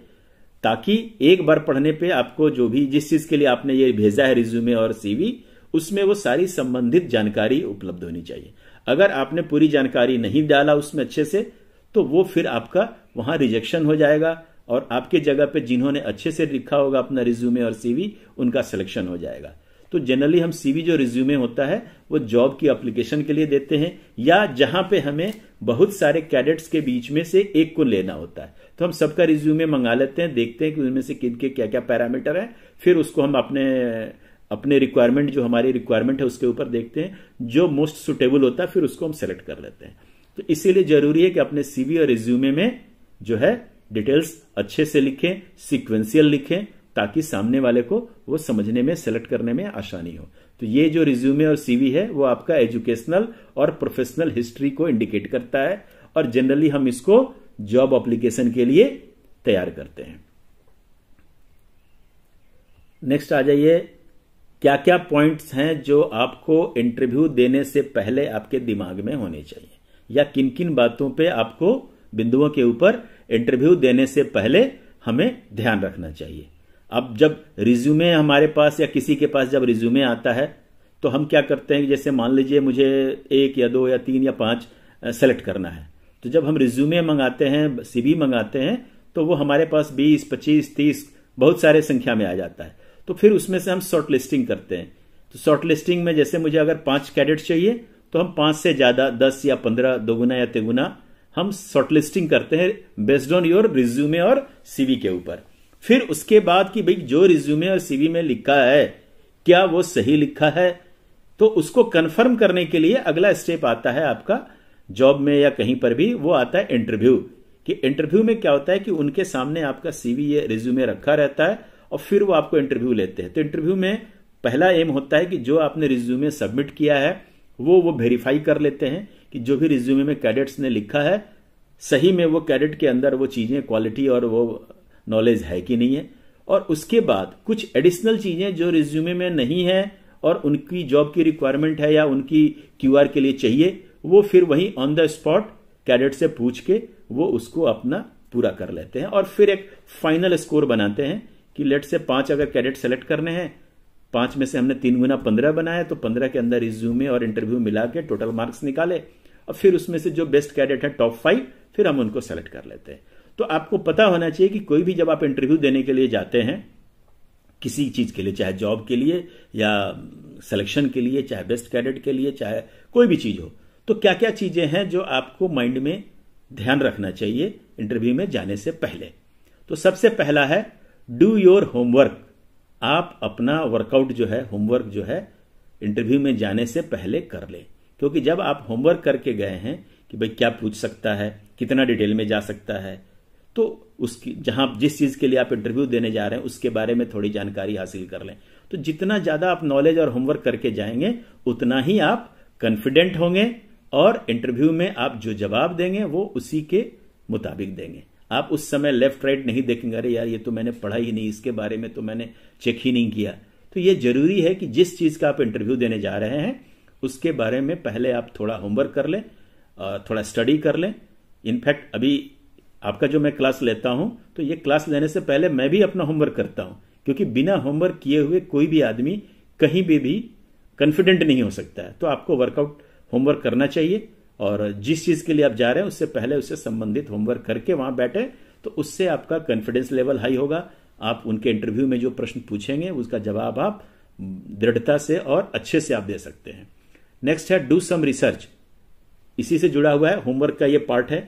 ताकि एक बार पढ़ने पे आपको जो भी जिस चीज के लिए आपने ये भेजा है रिज्यूमे और सीवी उसमें वो सारी संबंधित जानकारी उपलब्ध होनी चाहिए अगर आपने पूरी जानकारी नहीं डाला उसमें अच्छे से तो वो फिर आपका वहां रिजेक्शन हो जाएगा और आपके जगह पे जिन्होंने अच्छे से लिखा होगा अपना रिज्यूमे और सीवी उनका सिलेक्शन हो जाएगा तो जनरली हम सीवी जो रिज्यूमे होता है वो जॉब की अप्लीकेशन के लिए देते हैं या जहां पे हमें बहुत सारे कैडेट्स के बीच में से एक को लेना होता है तो हम सबका रिज्यूमे मंगा लेते हैं देखते हैं कि उनमें से किन के क्या क्या पैरामीटर है फिर उसको हम अपने अपने रिक्वायरमेंट जो हमारी रिक्वायरमेंट है उसके ऊपर देखते हैं जो मोस्ट सुटेबल होता है फिर उसको हम सेलेक्ट कर लेते हैं तो इसीलिए जरूरी है कि अपने सीवी और रिज्यूमे में जो है डिटेल्स अच्छे से लिखें सिक्वेंसियल लिखें ताकि सामने वाले को वो समझने में सेलेक्ट करने में आसानी हो तो ये जो रिज्यूमे और सीवी है वो आपका एजुकेशनल और प्रोफेशनल हिस्ट्री को इंडिकेट करता है और जनरली हम इसको जॉब एप्लीकेशन के लिए तैयार करते हैं नेक्स्ट आ जाइए क्या क्या पॉइंट्स हैं जो आपको इंटरव्यू देने से पहले आपके दिमाग में होने चाहिए या किन किन बातों पे आपको बिंदुओं के ऊपर इंटरव्यू देने से पहले हमें ध्यान रखना चाहिए अब जब रिज्यूमे हमारे पास या किसी के पास जब रिज्यूमे आता है तो हम क्या करते हैं जैसे मान लीजिए मुझे एक या दो या तीन या पांच सेलेक्ट करना है तो जब हम रिज्यूमे मंगाते हैं सीबी मंगाते हैं तो वो हमारे पास बीस पच्चीस तीस बहुत सारे संख्या में आ जाता है तो फिर उसमें से हम शॉर्ट लिस्टिंग करते हैं तो शॉर्ट लिस्टिंग में जैसे मुझे अगर पांच कैडेट चाहिए तो हम पांच से ज्यादा दस या पंद्रह दोगुना या तिगुना हम शॉर्टलिस्टिंग करते हैं बेस्ड ऑन योर रिज्यूमे और सीवी के ऊपर फिर उसके बाद कि भाई जो रिज्यूमे और सीवी में लिखा है क्या वो सही लिखा है तो उसको कंफर्म करने के लिए अगला स्टेप आता है आपका जॉब में या कहीं पर भी वो आता है इंटरव्यू कि इंटरव्यू में क्या होता है कि उनके सामने आपका सीवी या रिज्यूमे रखा रहता है और फिर वो आपको इंटरव्यू लेते हैं तो इंटरव्यू में पहला एम होता है कि जो आपने रिज्यूमे सबमिट किया है वो वो वेरीफाई कर लेते हैं कि जो भी रिज्यूमे में कैडेट्स ने लिखा है सही में वो कैडेट के अंदर वो चीजें क्वालिटी और वो नॉलेज है कि नहीं है और उसके बाद कुछ एडिशनल चीजें जो रिज्यूमे में नहीं है और उनकी जॉब की रिक्वायरमेंट है या उनकी क्यू के लिए चाहिए वो फिर वहीं ऑन द स्पॉट कैडेट से पूछ के वो उसको अपना पूरा कर लेते हैं और फिर एक फाइनल स्कोर बनाते हैं कि लेट से पांच अगर कैडेट सेलेक्ट करने हैं पांच में से हमने तीन गुना पंद्रह बनाया तो पंद्रह के अंदर रिज्यूमे और इंटरव्यू मिला के टोटल मार्क्स निकाले और फिर उसमें से जो बेस्ट कैडेट है टॉप फाइव फिर हम उनको सेलेक्ट कर लेते हैं तो आपको पता होना चाहिए कि कोई भी जब आप इंटरव्यू देने के लिए जाते हैं किसी चीज के लिए चाहे जॉब के लिए या सिलेक्शन के लिए चाहे बेस्ट कैडेट के लिए चाहे कोई भी चीज हो तो क्या क्या चीजें हैं जो आपको माइंड में ध्यान रखना चाहिए इंटरव्यू में जाने से पहले तो सबसे पहला है डू योर होमवर्क आप अपना वर्कआउट जो है होमवर्क जो है इंटरव्यू में जाने से पहले कर लें क्योंकि जब आप होमवर्क करके गए हैं कि भाई क्या पूछ सकता है कितना डिटेल में जा सकता है तो उसकी जहां जिस चीज के लिए आप इंटरव्यू देने जा रहे हैं उसके बारे में थोड़ी जानकारी हासिल कर लें तो जितना ज्यादा आप नॉलेज और होमवर्क करके जाएंगे उतना ही आप कॉन्फिडेंट होंगे और इंटरव्यू में आप जो जवाब देंगे वो उसी के मुताबिक देंगे आप उस समय लेफ्ट राइट नहीं देखेंगे अरे यार ये तो मैंने पढ़ा ही नहीं इसके बारे में तो मैंने चेक ही नहीं किया तो ये जरूरी है कि जिस चीज का आप इंटरव्यू देने जा रहे हैं उसके बारे में पहले आप थोड़ा होमवर्क कर लें थोड़ा स्टडी कर लें इनफैक्ट अभी आपका जो मैं क्लास लेता हूं तो ये क्लास लेने से पहले मैं भी अपना होमवर्क करता हूं क्योंकि बिना होमवर्क किए हुए कोई भी आदमी कहीं भी भी कॉन्फिडेंट नहीं हो सकता है तो आपको वर्कआउट होमवर्क करना चाहिए और जिस चीज के लिए आप जा रहे हैं उससे पहले उससे संबंधित होमवर्क करके वहां बैठे तो उससे आपका कॉन्फिडेंस लेवल हाई होगा आप उनके इंटरव्यू में जो प्रश्न पूछेंगे उसका जवाब आप दृढ़ता से और अच्छे से आप दे सकते हैं नेक्स्ट है डू सम रिसर्च इसी से जुड़ा हुआ है होमवर्क का ये पार्ट है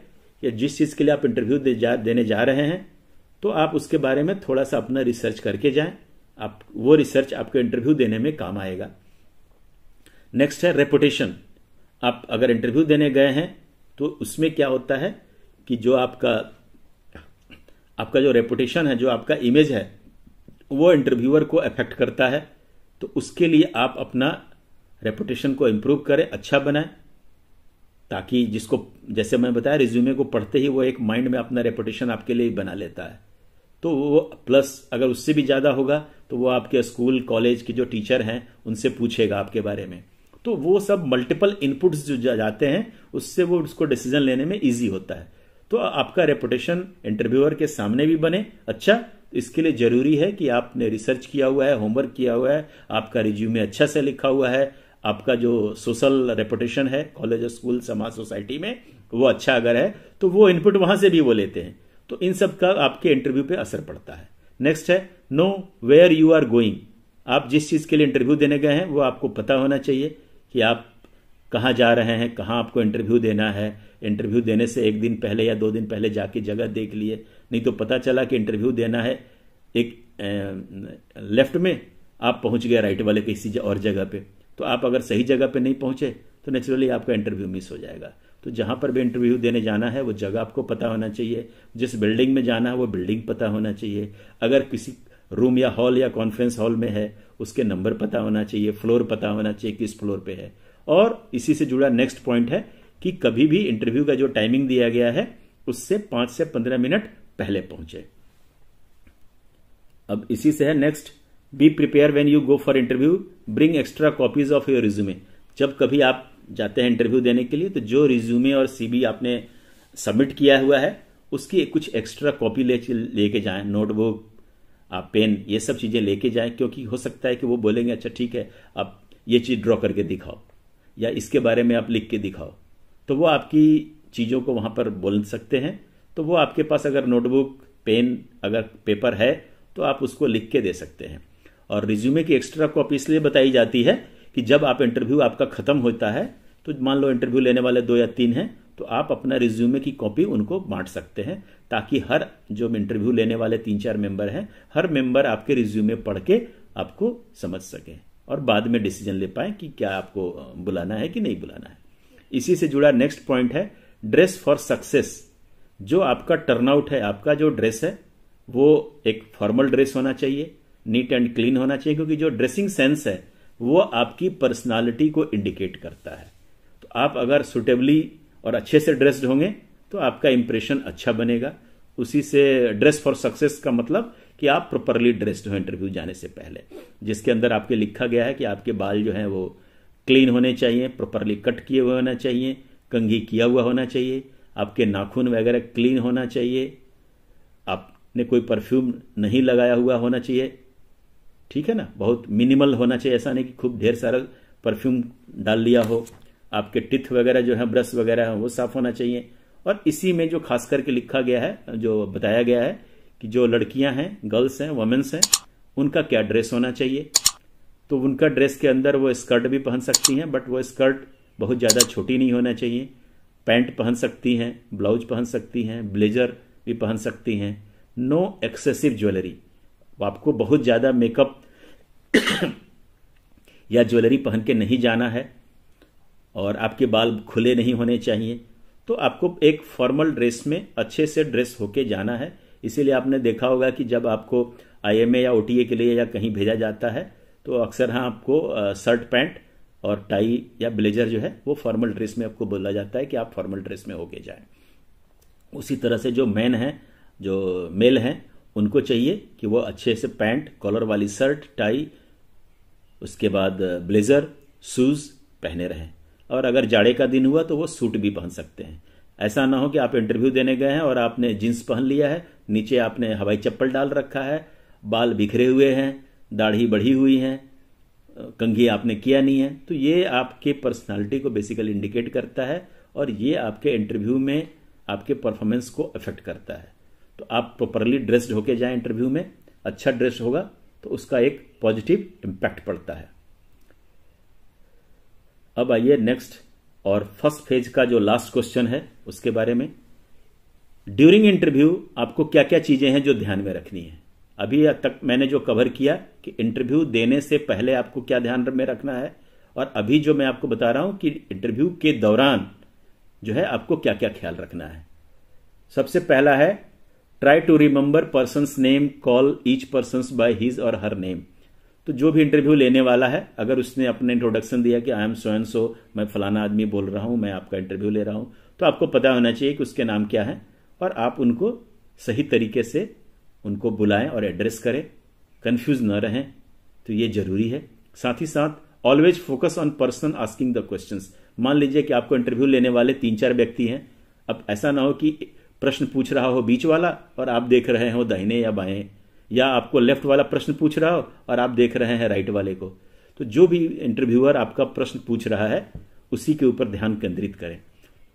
कि जिस चीज़ के लिए आप इंटरव्यू दे जा, देने जा रहे हैं तो आप उसके बारे में थोड़ा सा अपना रिसर्च करके जाए आप वो रिसर्च आपको इंटरव्यू देने में काम आएगा नेक्स्ट है रेपुटेशन आप अगर इंटरव्यू देने गए हैं तो उसमें क्या होता है कि जो आपका आपका जो रेपुटेशन है जो आपका इमेज है वो इंटरव्यूअर को अफेक्ट करता है तो उसके लिए आप अपना रेपुटेशन को इम्प्रूव करें अच्छा बनाए ताकि जिसको जैसे मैंने बताया रिज्यूमे को पढ़ते ही वो एक माइंड में अपना रेपुटेशन आपके लिए बना लेता है तो वो प्लस अगर उससे भी ज़्यादा होगा तो वो आपके स्कूल कॉलेज के जो टीचर हैं उनसे पूछेगा आपके बारे में तो वो सब मल्टीपल इनपुट्स जो जा जाते हैं उससे वो उसको डिसीजन लेने में ईजी होता है तो आपका रेपुटेशन इंटरव्यूअर के सामने भी बने अच्छा इसके लिए जरूरी है कि आपने रिसर्च किया हुआ है होमवर्क किया हुआ है आपका रिज्यूमे अच्छा से लिखा हुआ है आपका जो सोशल रेपुटेशन है कॉलेज स्कूल समाज सोसाइटी में वो अच्छा अगर है तो वो इनपुट वहां से भी वो लेते हैं तो इन सब का आपके इंटरव्यू पे असर पड़ता है नेक्स्ट है know where you are going आप जिस चीज़ के लिए इंटरव्यू देने गए हैं वो आपको पता होना चाहिए कि आप कहाँ जा रहे हैं कहाँ आपको इंटरव्यू देना है इंटरव्यू देने से एक दिन पहले या दो दिन पहले जाके जगह देख लिए नहीं तो पता चला कि इंटरव्यू देना है एक ए, लेफ्ट में आप पहुंच गए राइट वाले किसी और जगह पे तो आप अगर सही जगह पर नहीं पहुंचे तो नेचुरली आपका इंटरव्यू मिस हो जाएगा तो जहाँ पर भी इंटरव्यू देने जाना है वो जगह आपको पता होना चाहिए जिस बिल्डिंग में जाना है वो बिल्डिंग पता होना चाहिए अगर किसी रूम या हॉल या कॉन्फ्रेंस हॉल में है उसके नंबर पता होना चाहिए फ्लोर पता होना चाहिए किस फ्लोर पे है और इसी से जुड़ा नेक्स्ट पॉइंट है कि कभी भी इंटरव्यू का जो टाइमिंग दिया गया है उससे पांच से पंद्रह मिनट पहले पहुंचे अब इसी से है next be prepare when you go for interview bring extra copies of your resume जब कभी आप जाते हैं इंटरव्यू देने के लिए तो जो रिज्यूमे और सीबी आपने सबमिट किया हुआ है उसकी कुछ एक्स्ट्रा कॉपी ले लेके जाए नोटबुक आप पेन ये सब चीज़ें लेके जाए क्योंकि हो सकता है कि वो बोलेंगे अच्छा ठीक है आप ये चीज़ ड्रॉ करके दिखाओ या इसके बारे में आप लिख के दिखाओ तो वो आपकी चीज़ों को वहां पर बोल सकते हैं तो वो आपके पास अगर नोटबुक पेन अगर पेपर है तो आप उसको लिख के दे सकते हैं और रिज्यूमे की एक्स्ट्रा कॉपी इसलिए बताई जाती है कि जब आप इंटरव्यू आपका खत्म होता है तो मान लो इंटरव्यू लेने वाले दो या तीन हैं तो आप अपना रिज्यूमे की कॉपी उनको बांट सकते हैं ताकि हर जो इंटरव्यू लेने वाले तीन चार मेंबर हैं हर मेंबर आपके रिज्यूमे पढ़ के आपको समझ सके और बाद में डिसीजन ले पाए कि क्या आपको बुलाना है कि नहीं बुलाना है इसी से जुड़ा नेक्स्ट पॉइंट है ड्रेस फॉर सक्सेस जो आपका टर्नआउट है आपका जो ड्रेस है वो एक फॉर्मल ड्रेस होना चाहिए नीट एंड क्लीन होना चाहिए क्योंकि जो ड्रेसिंग सेंस है वो आपकी पर्सनालिटी को इंडिकेट करता है तो आप अगर सुटेबली और अच्छे से ड्रेस्ड होंगे तो आपका इंप्रेशन अच्छा बनेगा उसी से ड्रेस फॉर सक्सेस का मतलब कि आप प्रॉपरली ड्रेस्ड हो इंटरव्यू जाने से पहले जिसके अंदर आपके लिखा गया है कि आपके बाल जो हैं वो क्लीन होने चाहिए प्रॉपरली कट किए हुए होना चाहिए कंघी किया हुआ होना चाहिए आपके नाखून वगैरह क्लीन होना चाहिए आपने कोई परफ्यूम नहीं लगाया हुआ होना चाहिए ठीक है ना बहुत मिनिमल होना चाहिए ऐसा नहीं कि खूब ढेर सारा परफ्यूम डाल लिया हो आपके टिथ वगैरह जो है ब्रश वगैरह है वो साफ होना चाहिए और इसी में जो खास करके लिखा गया है जो बताया गया है कि जो लड़कियां हैं गर्ल्स हैं वुमेन्स हैं उनका क्या ड्रेस होना चाहिए तो उनका ड्रेस के अंदर वो स्कर्ट भी पहन सकती हैं बट वो स्कर्ट बहुत ज़्यादा छोटी नहीं होना चाहिए पैंट पहन सकती हैं ब्लाउज पहन सकती हैं ब्लेजर भी पहन सकती हैं नो एक्सेसिव ज्वेलरी आपको बहुत ज़्यादा मेकअप या ज्वेलरी पहन के नहीं जाना है और आपके बाल खुले नहीं होने चाहिए तो आपको एक फॉर्मल ड्रेस में अच्छे से ड्रेस होके जाना है इसीलिए आपने देखा होगा कि जब आपको आईएमए या ओटीए के लिए या कहीं भेजा जाता है तो अक्सर हाँ आपको शर्ट पैंट और टाई या ब्लेजर जो है वो फॉर्मल ड्रेस में आपको बोला जाता है कि आप फॉर्मल ड्रेस में होके जाए उसी तरह से जो मैन है जो मेल हैं उनको चाहिए कि वो अच्छे से पैंट कॉलर वाली शर्ट टाई उसके बाद ब्लेज़र शूज़ पहने रहें और अगर जाड़े का दिन हुआ तो वो सूट भी पहन सकते हैं ऐसा ना हो कि आप इंटरव्यू देने गए हैं और आपने जींस पहन लिया है नीचे आपने हवाई चप्पल डाल रखा है बाल बिखरे हुए हैं दाढ़ी बढ़ी हुई है कंघी आपने किया नहीं है तो ये आपके पर्सनालिटी को बेसिकली इंडिकेट करता है और ये आपके इंटरव्यू में आपके परफॉर्मेंस को अफेक्ट करता है तो आप प्रॉपरली ड्रेस्ड होके जाए इंटरव्यू में अच्छा ड्रेस होगा तो उसका एक पॉजिटिव इंपैक्ट पड़ता है अब आइए नेक्स्ट और फर्स्ट फेज का जो लास्ट क्वेश्चन है उसके बारे में ड्यूरिंग इंटरव्यू आपको क्या क्या चीजें हैं जो ध्यान में रखनी है अभी तक मैंने जो कवर किया कि इंटरव्यू देने से पहले आपको क्या ध्यान में रखना है और अभी जो मैं आपको बता रहा हूं कि इंटरव्यू के दौरान जो है आपको क्या क्या ख्याल रखना है सबसे पहला है try to remember person name call each person by his or her name तो जो भी इंटरव्यू लेने वाला है अगर उसने अपने इंट्रोडक्शन दिया कि I am so and so मैं फलाना आदमी बोल रहा हूं मैं आपका इंटरव्यू ले रहा हूं तो आपको पता होना चाहिए कि उसके नाम क्या है और आप उनको सही तरीके से उनको बुलाएं और एड्रेस करें कंफ्यूज न रहें तो ये जरूरी है साथ ही साथ always focus on person asking the question मान लीजिए कि आपको इंटरव्यू लेने वाले तीन चार व्यक्ति हैं अब ऐसा ना हो कि प्रश्न पूछ रहा हो बीच वाला और आप देख रहे हो दाहिने या बाएं या आपको लेफ्ट वाला प्रश्न पूछ रहा हो और आप देख रहे हैं राइट वाले को तो जो भी इंटरव्यूअर आपका प्रश्न पूछ रहा है उसी के ऊपर ध्यान केंद्रित करें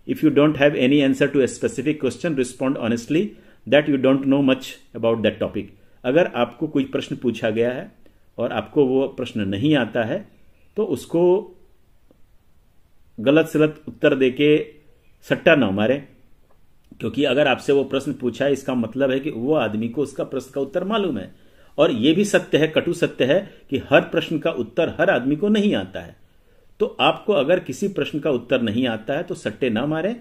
if you don't have any answer to a specific question respond honestly that you don't know much about that topic अगर आपको कोई प्रश्न पूछा गया है और आपको वो प्रश्न नहीं आता है तो उसको गलत सलत उत्तर देके सट्टा ना मारें क्योंकि अगर आपसे वो प्रश्न पूछा है इसका मतलब है कि वो आदमी को उसका प्रश्न का उत्तर मालूम है और ये भी सत्य है कटु सत्य है कि हर प्रश्न का उत्तर हर आदमी को नहीं आता है तो आपको अगर किसी प्रश्न का उत्तर नहीं आता है तो सट्टे ना मारें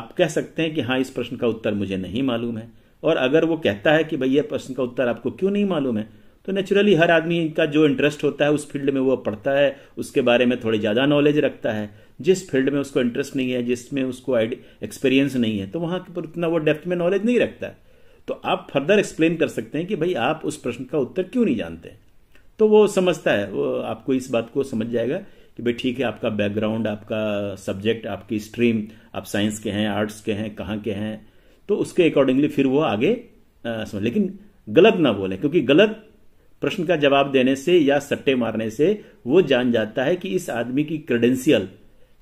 आप कह सकते हैं कि हाँ इस प्रश्न का उत्तर मुझे नहीं मालूम है और अगर वो कहता है कि भाई यह प्रश्न का उत्तर आपको क्यों नहीं मालूम है तो नेचुरली हर आदमी का जो इंटरेस्ट होता है उस फील्ड में वो पढ़ता है उसके बारे में थोड़ी ज़्यादा नॉलेज रखता है जिस फील्ड में उसको इंटरेस्ट नहीं है जिसमें उसको एक्सपीरियंस नहीं है तो वहां पर उतना वो डेप्थ में नॉलेज नहीं रखता है तो आप फर्दर एक्सप्लेन कर सकते हैं कि भाई आप उस प्रश्न का उत्तर क्यों नहीं जानते तो वो समझता है वो आपको इस बात को समझ जाएगा कि भाई ठीक है आपका बैकग्राउंड आपका सब्जेक्ट आपकी स्ट्रीम आप साइंस के हैं आर्ट्स के हैं कहाँ के हैं तो उसके अकॉर्डिंगली फिर वो आगे आ, समझ लेकिन गलत ना बोले क्योंकि गलत प्रश्न का जवाब देने से या सट्टे मारने से वो जान जाता है कि इस आदमी की क्रेडेंशियल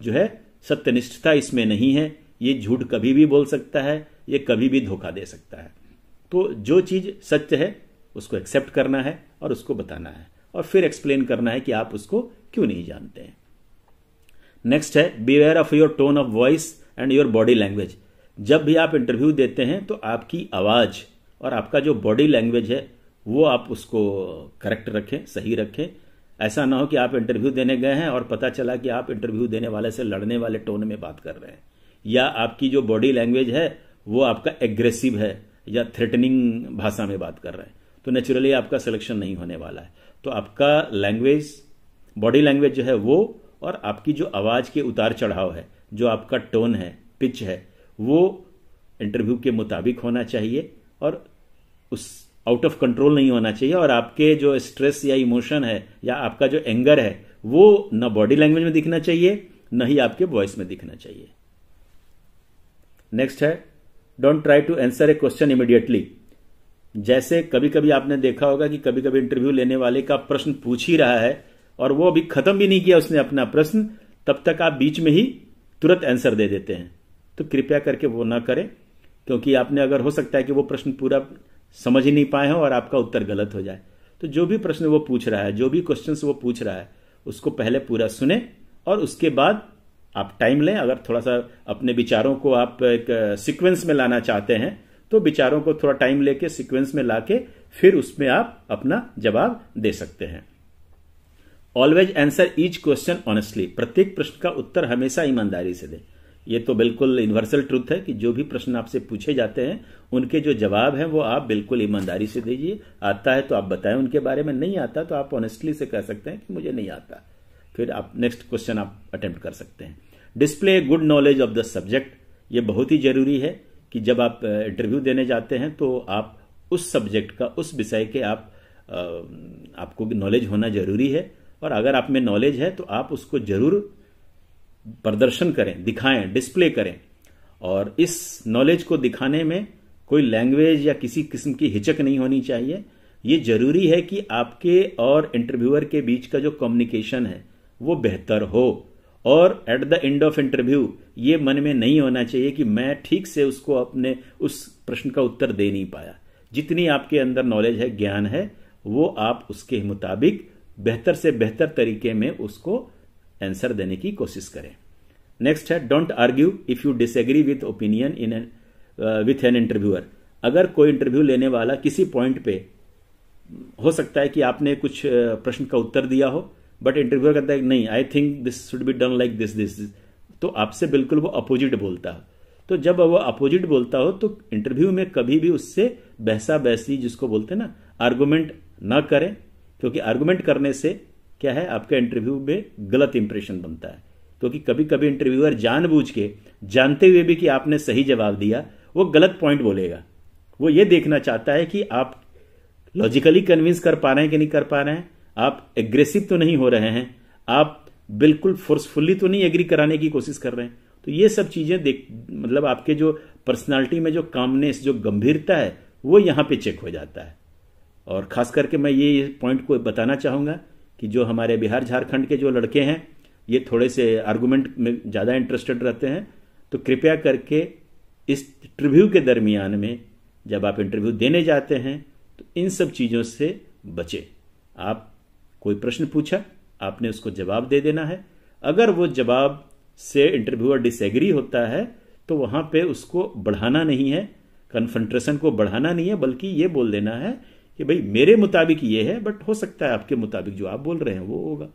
जो है सत्यनिष्ठता इसमें नहीं है ये झूठ कभी भी बोल सकता है ये कभी भी धोखा दे सकता है तो जो चीज़ सत्य है उसको एक्सेप्ट करना है और उसको बताना है और फिर एक्सप्लेन करना है कि आप उसको क्यों नहीं जानते हैं नेक्स्ट है beware of your tone of voice and your body language जब भी आप इंटरव्यू देते हैं तो आपकी आवाज़ और आपका जो बॉडी लैंग्वेज है वो आप उसको करेक्ट रखें सही रखें ऐसा ना हो कि आप इंटरव्यू देने गए हैं और पता चला कि आप इंटरव्यू देने वाले से लड़ने वाले टोन में बात कर रहे हैं या आपकी जो बॉडी लैंग्वेज है वो आपका एग्रेसिव है या थ्रेटनिंग भाषा में बात कर रहे हैं तो नेचुरली आपका सिलेक्शन नहीं होने वाला है तो आपका लैंग्वेज बॉडी लैंग्वेज जो है वो और आपकी जो आवाज़ के उतार चढ़ाव है जो आपका टोन है पिच है वो इंटरव्यू के मुताबिक होना चाहिए और उस आउट ऑफ कंट्रोल नहीं होना चाहिए और आपके जो स्ट्रेस या इमोशन है या आपका जो एंगर है वो न बॉडी लैंग्वेज में दिखना चाहिए न ही आपके वॉइस में दिखना चाहिए नेक्स्ट है don't try to answer a question immediately जैसे कभी कभी आपने देखा होगा कि कभी कभी इंटरव्यू लेने वाले का प्रश्न पूछ ही रहा है और वो अभी खत्म भी नहीं किया उसने अपना प्रश्न तब तक आप बीच में ही तुरंत आंसर दे देते हैं तो कृपया करके वो ना करें क्योंकि आपने अगर हो सकता है कि वो प्रश्न पूरा समझ ही नहीं पाए हो और आपका उत्तर गलत हो जाए तो जो भी प्रश्न वो पूछ रहा है जो भी क्वेश्चन वो पूछ रहा है उसको पहले पूरा सुने और उसके बाद आप टाइम लें अगर थोड़ा सा अपने विचारों को आप एक सिक्वेंस में लाना चाहते हैं तो विचारों को थोड़ा टाइम लेके सिक्वेंस में लाके फिर उसमें आप अपना जवाब दे सकते हैं always answer each question honestly प्रत्येक प्रश्न का उत्तर हमेशा ईमानदारी से दें ये तो बिल्कुल यूनिवर्सल ट्रूथ है कि जो भी प्रश्न आपसे पूछे जाते हैं उनके जो जवाब हैं वो आप बिल्कुल ईमानदारी से दीजिए आता है तो आप बताएं उनके बारे में नहीं आता तो आप ऑनेस्टली से कह सकते हैं कि मुझे नहीं आता फिर आप नेक्स्ट क्वेश्चन आप अटेम्प्ट कर सकते हैं display good knowledge of the subject ये बहुत ही जरूरी है कि जब आप इंटरव्यू देने जाते हैं तो आप उस सब्जेक्ट का उस विषय के आप आपको नॉलेज होना जरूरी है और अगर आप में नॉलेज है तो आप उसको जरूर प्रदर्शन करें दिखाएं डिस्प्ले करें और इस नॉलेज को दिखाने में कोई लैंग्वेज या किसी किस्म की हिचक नहीं होनी चाहिए ये जरूरी है कि आपके और इंटरव्यूअर के बीच का जो कम्युनिकेशन है वो बेहतर हो और at the end of interview ये मन में नहीं होना चाहिए कि मैं ठीक से उसको अपने उस प्रश्न का उत्तर दे नहीं पाया जितनी आपके अंदर नॉलेज है ज्ञान है वो आप उसके मुताबिक बेहतर से बेहतर तरीके में उसको आंसर देने की कोशिश करें नेक्स्ट है don't argue if you disagree with opinion in with an interviewer अगर कोई इंटरव्यू लेने वाला किसी पॉइंट पे हो सकता है कि आपने कुछ uh, प्रश्न का उत्तर दिया हो बट इंटरव्यूअर कहता है नहीं I think this should be done like this this तो आपसे बिल्कुल वो अपोजिट बोलता हो तो जब वो अपोजिट बोलता हो तो इंटरव्यू में कभी भी उससे बहसा बहसी जिसको बोलते ना आर्गूमेंट ना करें क्योंकि आर्गूमेंट करने से क्या है आपका इंटरव्यू में गलत इंप्रेशन बनता है क्योंकि कभी कभी इंटरव्यूअर जानबूझ के जानते हुए भी कि आपने सही जवाब दिया वो गलत पॉइंट बोलेगा वो ये देखना चाहता है कि आप लॉजिकली कन्विंस कर पा रहे हैं कि नहीं कर पा रहे हैं आप एग्रेसिव तो नहीं हो रहे हैं आप बिल्कुल फोर्सफुली तो नहीं एग्री कराने की कोशिश कर रहे हैं तो ये सब चीजें देख मतलब आपके जो पर्सनालिटी में जो कामनेस जो गंभीरता है वो यहां पे चेक हो जाता है और खास करके मैं ये पॉइंट को बताना चाहूंगा कि जो हमारे बिहार झारखंड के जो लड़के हैं ये थोड़े से आर्गूमेंट में ज़्यादा इंटरेस्टेड रहते हैं तो कृपया करके इस इंटरव्यू के दरमियान में जब आप इंटरव्यू देने जाते हैं तो इन सब चीज़ों से बचे आप कोई प्रश्न पूछा आपने उसको जवाब दे देना है अगर वो जवाब से इंटरव्यूअर डिसएग्री होता है तो वहाँ पे उसको बढ़ाना नहीं है कन्फ्रंट्रेशन को बढ़ाना नहीं है बल्कि ये बोल देना है कि भाई मेरे मुताबिक ये है बट हो सकता है आपके मुताबिक जो आप बोल रहे हैं वो होगा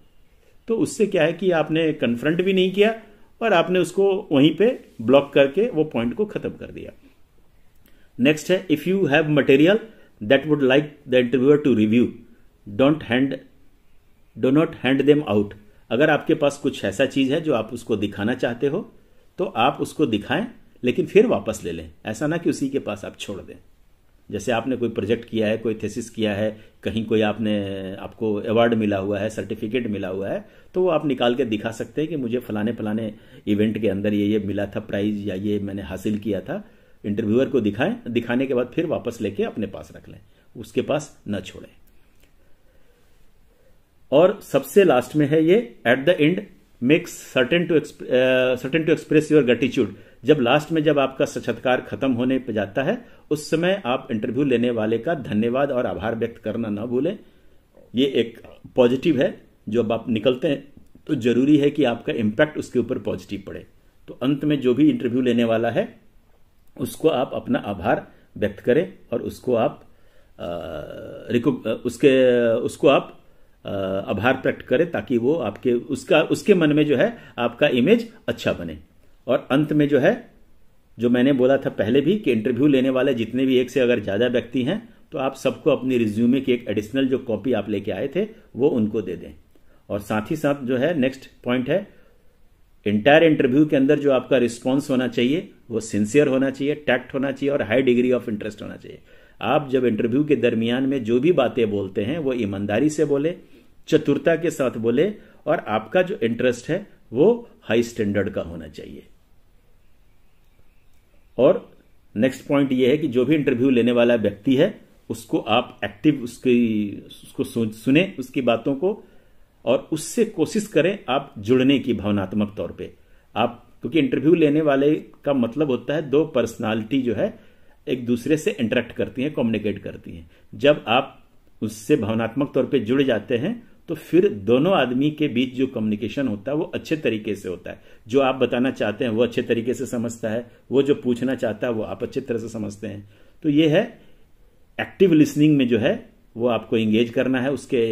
तो उससे क्या है कि आपने कन्फ्रंट भी नहीं किया और आपने उसको वहीं पे ब्लॉक करके वो पॉइंट को खत्म कर दिया नेक्स्ट है if you have material that would like the interviewer to review don't hand do not hand them out अगर आपके पास कुछ ऐसा चीज है जो आप उसको दिखाना चाहते हो तो आप उसको दिखाएं लेकिन फिर वापस ले लें ऐसा ना कि उसी के पास आप छोड़ दें जैसे आपने कोई प्रोजेक्ट किया है कोई थेसिस किया है कहीं कोई आपने आपको अवार्ड मिला हुआ है सर्टिफिकेट मिला हुआ है तो वो आप निकाल के दिखा सकते हैं कि मुझे फलाने फलाने इवेंट के अंदर ये ये मिला था प्राइज या ये मैंने हासिल किया था इंटरव्यूअर को दिखाएं दिखाने के बाद फिर वापस लेके अपने पास रख लें उसके पास न छोड़ें और सबसे लास्ट में है ये at the end makes certain to certain to express your gratitude जब लास्ट में जब आपका सचत्कार खत्म होने पर जाता है उस समय आप इंटरव्यू लेने वाले का धन्यवाद और आभार व्यक्त करना ना भूलें ये एक पॉजिटिव है जो अब आप निकलते हैं तो जरूरी है कि आपका इम्पैक्ट उसके ऊपर पॉजिटिव पड़े तो अंत में जो भी इंटरव्यू लेने वाला है उसको आप अपना आभार व्यक्त करें और उसको आप आ, उसके उसको आप आभार प्रकट करें ताकि वो आपके उसका उसके मन में जो है आपका इमेज अच्छा बने और अंत में जो है जो मैंने बोला था पहले भी कि इंटरव्यू लेने वाले जितने भी एक से अगर ज़्यादा व्यक्ति हैं तो आप सबको अपनी रिज्यूमे की एक एडिशनल जो कॉपी आप लेके आए थे वो उनको दे दें और साथ ही साथ जो है नेक्स्ट पॉइंट है इंटायर इंटरव्यू के अंदर जो आपका रिस्पॉन्स होना चाहिए वो सिंसियर होना चाहिए टैक्ट होना चाहिए और हाई डिग्री ऑफ इंटरेस्ट होना चाहिए आप जब इंटरव्यू के दरमियान में जो भी बातें बोलते हैं वो ईमानदारी से बोले चतुरता के साथ बोले और आपका जो इंटरेस्ट है वो हाई स्टैंडर्ड का होना चाहिए और नेक्स्ट पॉइंट ये है कि जो भी इंटरव्यू लेने वाला व्यक्ति है उसको आप एक्टिव उसकी उसको सुने उसकी बातों को और उससे कोशिश करें आप जुड़ने की भावनात्मक तौर पे आप क्योंकि इंटरव्यू लेने वाले का मतलब होता है दो पर्सनालिटी जो है एक दूसरे से इंटरेक्ट करती हैं कम्युनिकेट करती हैं जब आप उससे भावनात्मक तौर पे जुड़ जाते हैं तो फिर दोनों आदमी के बीच जो कम्युनिकेशन होता है वो अच्छे तरीके से होता है जो आप बताना चाहते हैं वो अच्छे तरीके से समझता है वो जो पूछना चाहता है वो आप अच्छे तरह से समझते हैं तो ये है एक्टिव लिसनिंग में जो है वो आपको इंगेज करना है उसके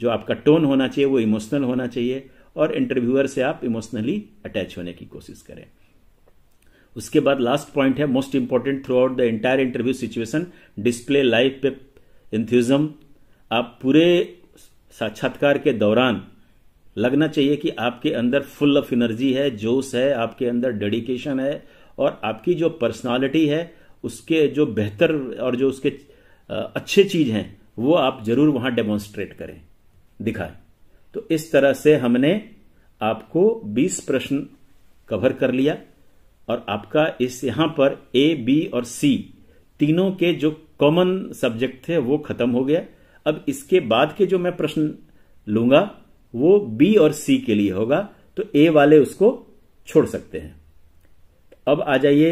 जो आपका टोन होना चाहिए वो इमोशनल होना चाहिए और इंटरव्यूअर से आप इमोशनली अटैच होने की कोशिश करें उसके बाद लास्ट पॉइंट है most important throughout the entire interview situation display life पे इंथ्यूजम आप पूरे साक्षात्कार के दौरान लगना चाहिए कि आपके अंदर फुल ऑफ एनर्जी है जोश है आपके अंदर डेडिकेशन है और आपकी जो पर्सनालिटी है उसके जो बेहतर और जो उसके अच्छे चीज़ हैं वो आप जरूर वहां डेमोन्स्ट्रेट करें दिखाएं तो इस तरह से हमने आपको 20 प्रश्न कवर कर लिया और आपका इस यहां पर ए बी और सी तीनों के जो कॉमन सब्जेक्ट थे वो खत्म हो गया अब इसके बाद के जो मैं प्रश्न लूंगा वो बी और सी के लिए होगा तो ए वाले उसको छोड़ सकते हैं अब आ जाइए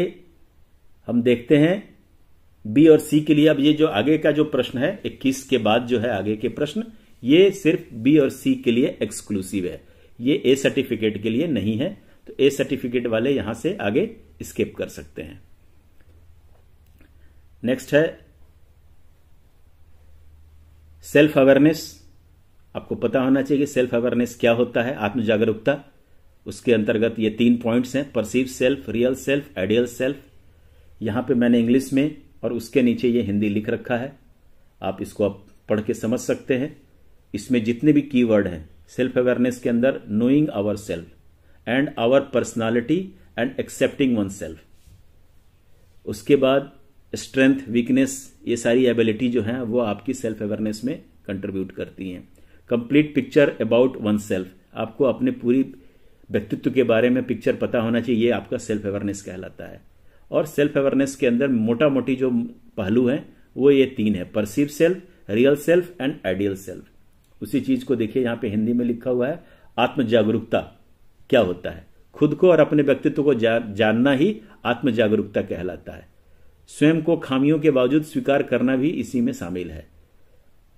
हम देखते हैं बी और सी के लिए अब ये जो आगे का जो प्रश्न है 21 के बाद जो है आगे के प्रश्न ये सिर्फ बी और सी के लिए एक्सक्लूसिव है ये ए सर्टिफिकेट के लिए नहीं है तो ए सर्टिफिकेट वाले यहां से आगे स्केप कर सकते हैं नेक्स्ट है सेल्फ अवेयरनेस आपको पता होना चाहिए कि सेल्फ अवेयरनेस क्या होता है आत्म जागरूकता उसके अंतर्गत ये तीन पॉइंट्स हैं perceive self real self ideal self यहाँ पे मैंने इंग्लिश में और उसके नीचे ये हिंदी लिख रखा है आप इसको आप पढ़ के समझ सकते हैं इसमें जितने भी कीवर्ड हैं सेल्फ अवेयरनेस के अंदर knowing our self and our personality and accepting oneself उसके बाद स्ट्रेंथ वीकनेस ये सारी एबिलिटी जो है वो आपकी सेल्फ अवेयरनेस में कंट्रीब्यूट करती हैं complete picture about oneself आपको अपने पूरी व्यक्तित्व के बारे में पिक्चर पता होना चाहिए ये आपका सेल्फ अवेयरनेस कहलाता है और सेल्फ अवेयरनेस के अंदर मोटा मोटी जो पहलू है वो ये तीन है perceive self real self and ideal self उसी चीज को देखिए यहां पे हिंदी में लिखा हुआ है आत्म जागरूकता क्या होता है खुद को और अपने व्यक्तित्व को जा, जानना ही आत्म जागरूकता कहलाता है स्वयं को खामियों के बावजूद स्वीकार करना भी इसी में शामिल है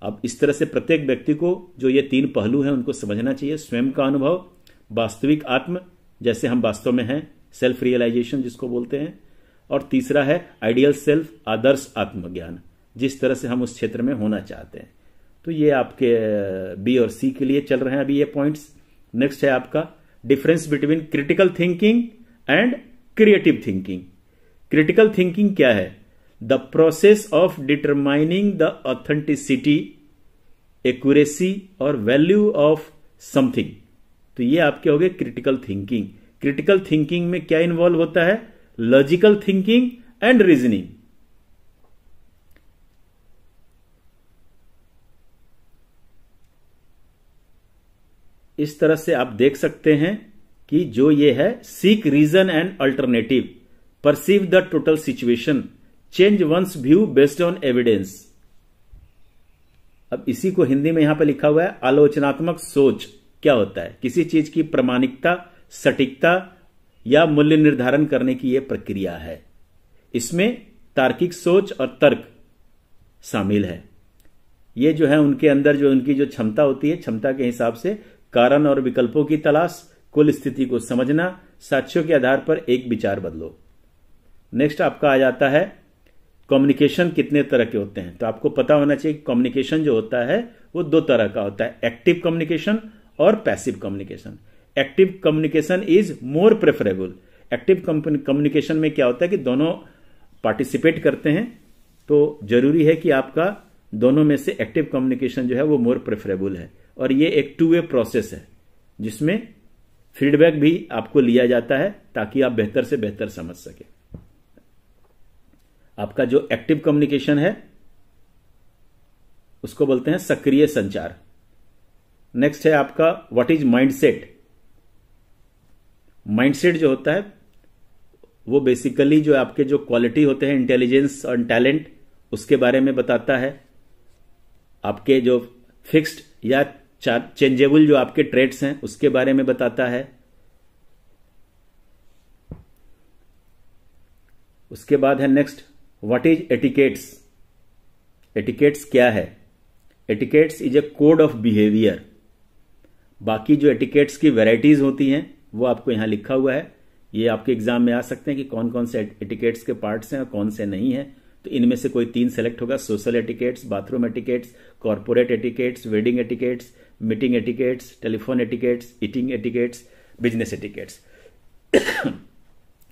अब इस तरह से प्रत्येक व्यक्ति को जो ये तीन पहलू हैं उनको समझना चाहिए स्वयं का अनुभव वास्तविक आत्म जैसे हम वास्तव में हैं सेल्फ रियलाइजेशन जिसको बोलते हैं और तीसरा है आइडियल सेल्फ आदर्श आत्मज्ञान जिस तरह से हम उस क्षेत्र में होना चाहते हैं तो ये आपके बी और सी के लिए चल रहे हैं अभी ये पॉइंट्स नेक्स्ट है आपका difference between critical thinking and creative thinking critical thinking क्या है the process of determining the authenticity accuracy और वैल्यू ऑफ समथिंग तो ये आपके हो गए क्रिटिकल थिंकिंग क्रिटिकल थिंकिंग में क्या इन्वॉल्व होता है लॉजिकल थिंकिंग एंड रीजनिंग इस तरह से आप देख सकते हैं कि जो ये है seek reason and alternative perceive the total situation change one's view based on evidence अब इसी को हिंदी में यहां पर लिखा हुआ है आलोचनात्मक सोच क्या होता है किसी चीज की प्रमाणिकता सटीकता या मूल्य निर्धारण करने की यह प्रक्रिया है इसमें तार्किक सोच और तर्क शामिल है ये जो है उनके अंदर जो उनकी जो क्षमता होती है क्षमता के हिसाब से कारण और विकल्पों की तलाश कुल स्थिति को समझना साक्ष्यों के आधार पर एक विचार बदलो नेक्स्ट आपका आ जाता है कम्युनिकेशन कितने तरह के होते हैं तो आपको पता होना चाहिए कम्युनिकेशन जो होता है वो दो तरह का होता है एक्टिव कम्युनिकेशन और passive communication active communication is more preferable active communication में क्या होता है कि दोनों पार्टिसिपेट करते हैं तो जरूरी है कि आपका दोनों में से एक्टिव कम्युनिकेशन जो है वो मोर प्रेफरेबल है और ये एक टू वे प्रोसेस है जिसमें फीडबैक भी आपको लिया जाता है ताकि आप बेहतर से बेहतर समझ सकें आपका जो एक्टिव कम्युनिकेशन है उसको बोलते हैं सक्रिय संचार नेक्स्ट है आपका व्हाट इज माइंडसेट माइंडसेट जो होता है वो बेसिकली जो आपके जो क्वालिटी होते हैं इंटेलिजेंस और टैलेंट उसके बारे में बताता है आपके जो फिक्स्ड या चेंजेबल जो आपके ट्रेड्स हैं उसके बारे में बताता है उसके बाद है next what is etiquettes etiquettes क्या है etiquettes is a code of behaviour बाकी जो एटिकेट्स की वेराइटीज होती हैं वो आपको यहां लिखा हुआ है ये आपके एग्जाम में आ सकते हैं कि कौन कौन से एटिकेट्स के पार्ट्स हैं और कौन से नहीं है तो इनमें से कोई तीन सेलेक्ट होगा social etiquettes bathroom etiquettes corporate etiquettes wedding etiquettes meeting etiquettes telephone etiquettes eating etiquettes business etiquettes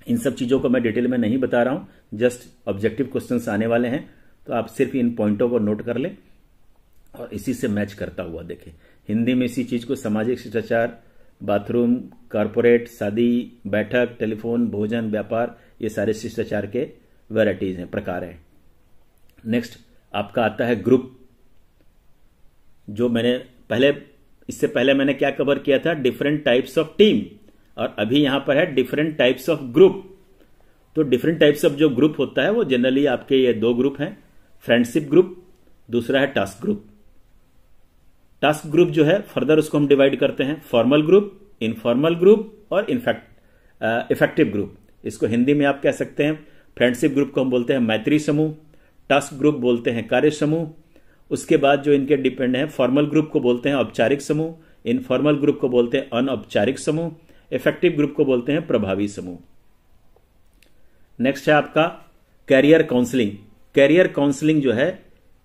इन सब चीज़ों को मैं डिटेल में नहीं बता रहा हूं जस्ट ऑब्जेक्टिव क्वेश्चन आने वाले हैं तो आप सिर्फ इन पॉइंटों को नोट कर लें और इसी से मैच करता हुआ देखें हिंदी में इसी चीज को सामाजिक शिष्टाचार बाथरूम कारपोरेट शादी बैठक टेलीफोन भोजन व्यापार ये सारे शिष्टाचार के वेराइटीज हैं प्रकार हैं नेक्स्ट आपका आता है ग्रुप जो मैंने पहले इससे पहले मैंने क्या कवर किया था डिफरेंट टाइप्स ऑफ टीम और अभी यहां पर है डिफरेंट टाइप्स ऑफ ग्रुप तो डिफरेंट टाइप्स ऑफ जो ग्रुप होता है वो जनरली आपके ये दो ग्रुप हैं फ्रेंडशिप ग्रुप दूसरा है टास्क ग्रुप टास्क ग्रुप जो है फर्दर उसको हम डिवाइड करते हैं फॉर्मल ग्रुप इनफॉर्मल ग्रुप और इनफैक्ट इफेक्टिव ग्रुप इसको हिंदी में आप कह सकते हैं फ्रेंडशिप ग्रुप को हम बोलते हैं मैत्री समूह टास्क ग्रुप बोलते हैं कार्य समूह उसके बाद जो इनके डिपेंड हैं फॉर्मल ग्रुप को बोलते हैं औपचारिक समूह इनफॉर्मल ग्रुप को बोलते हैं अनौपचारिक समूह इफेक्टिव ग्रुप को बोलते हैं प्रभावी समूह नेक्स्ट है आपका कैरियर काउंसलिंग कैरियर काउंसलिंग जो है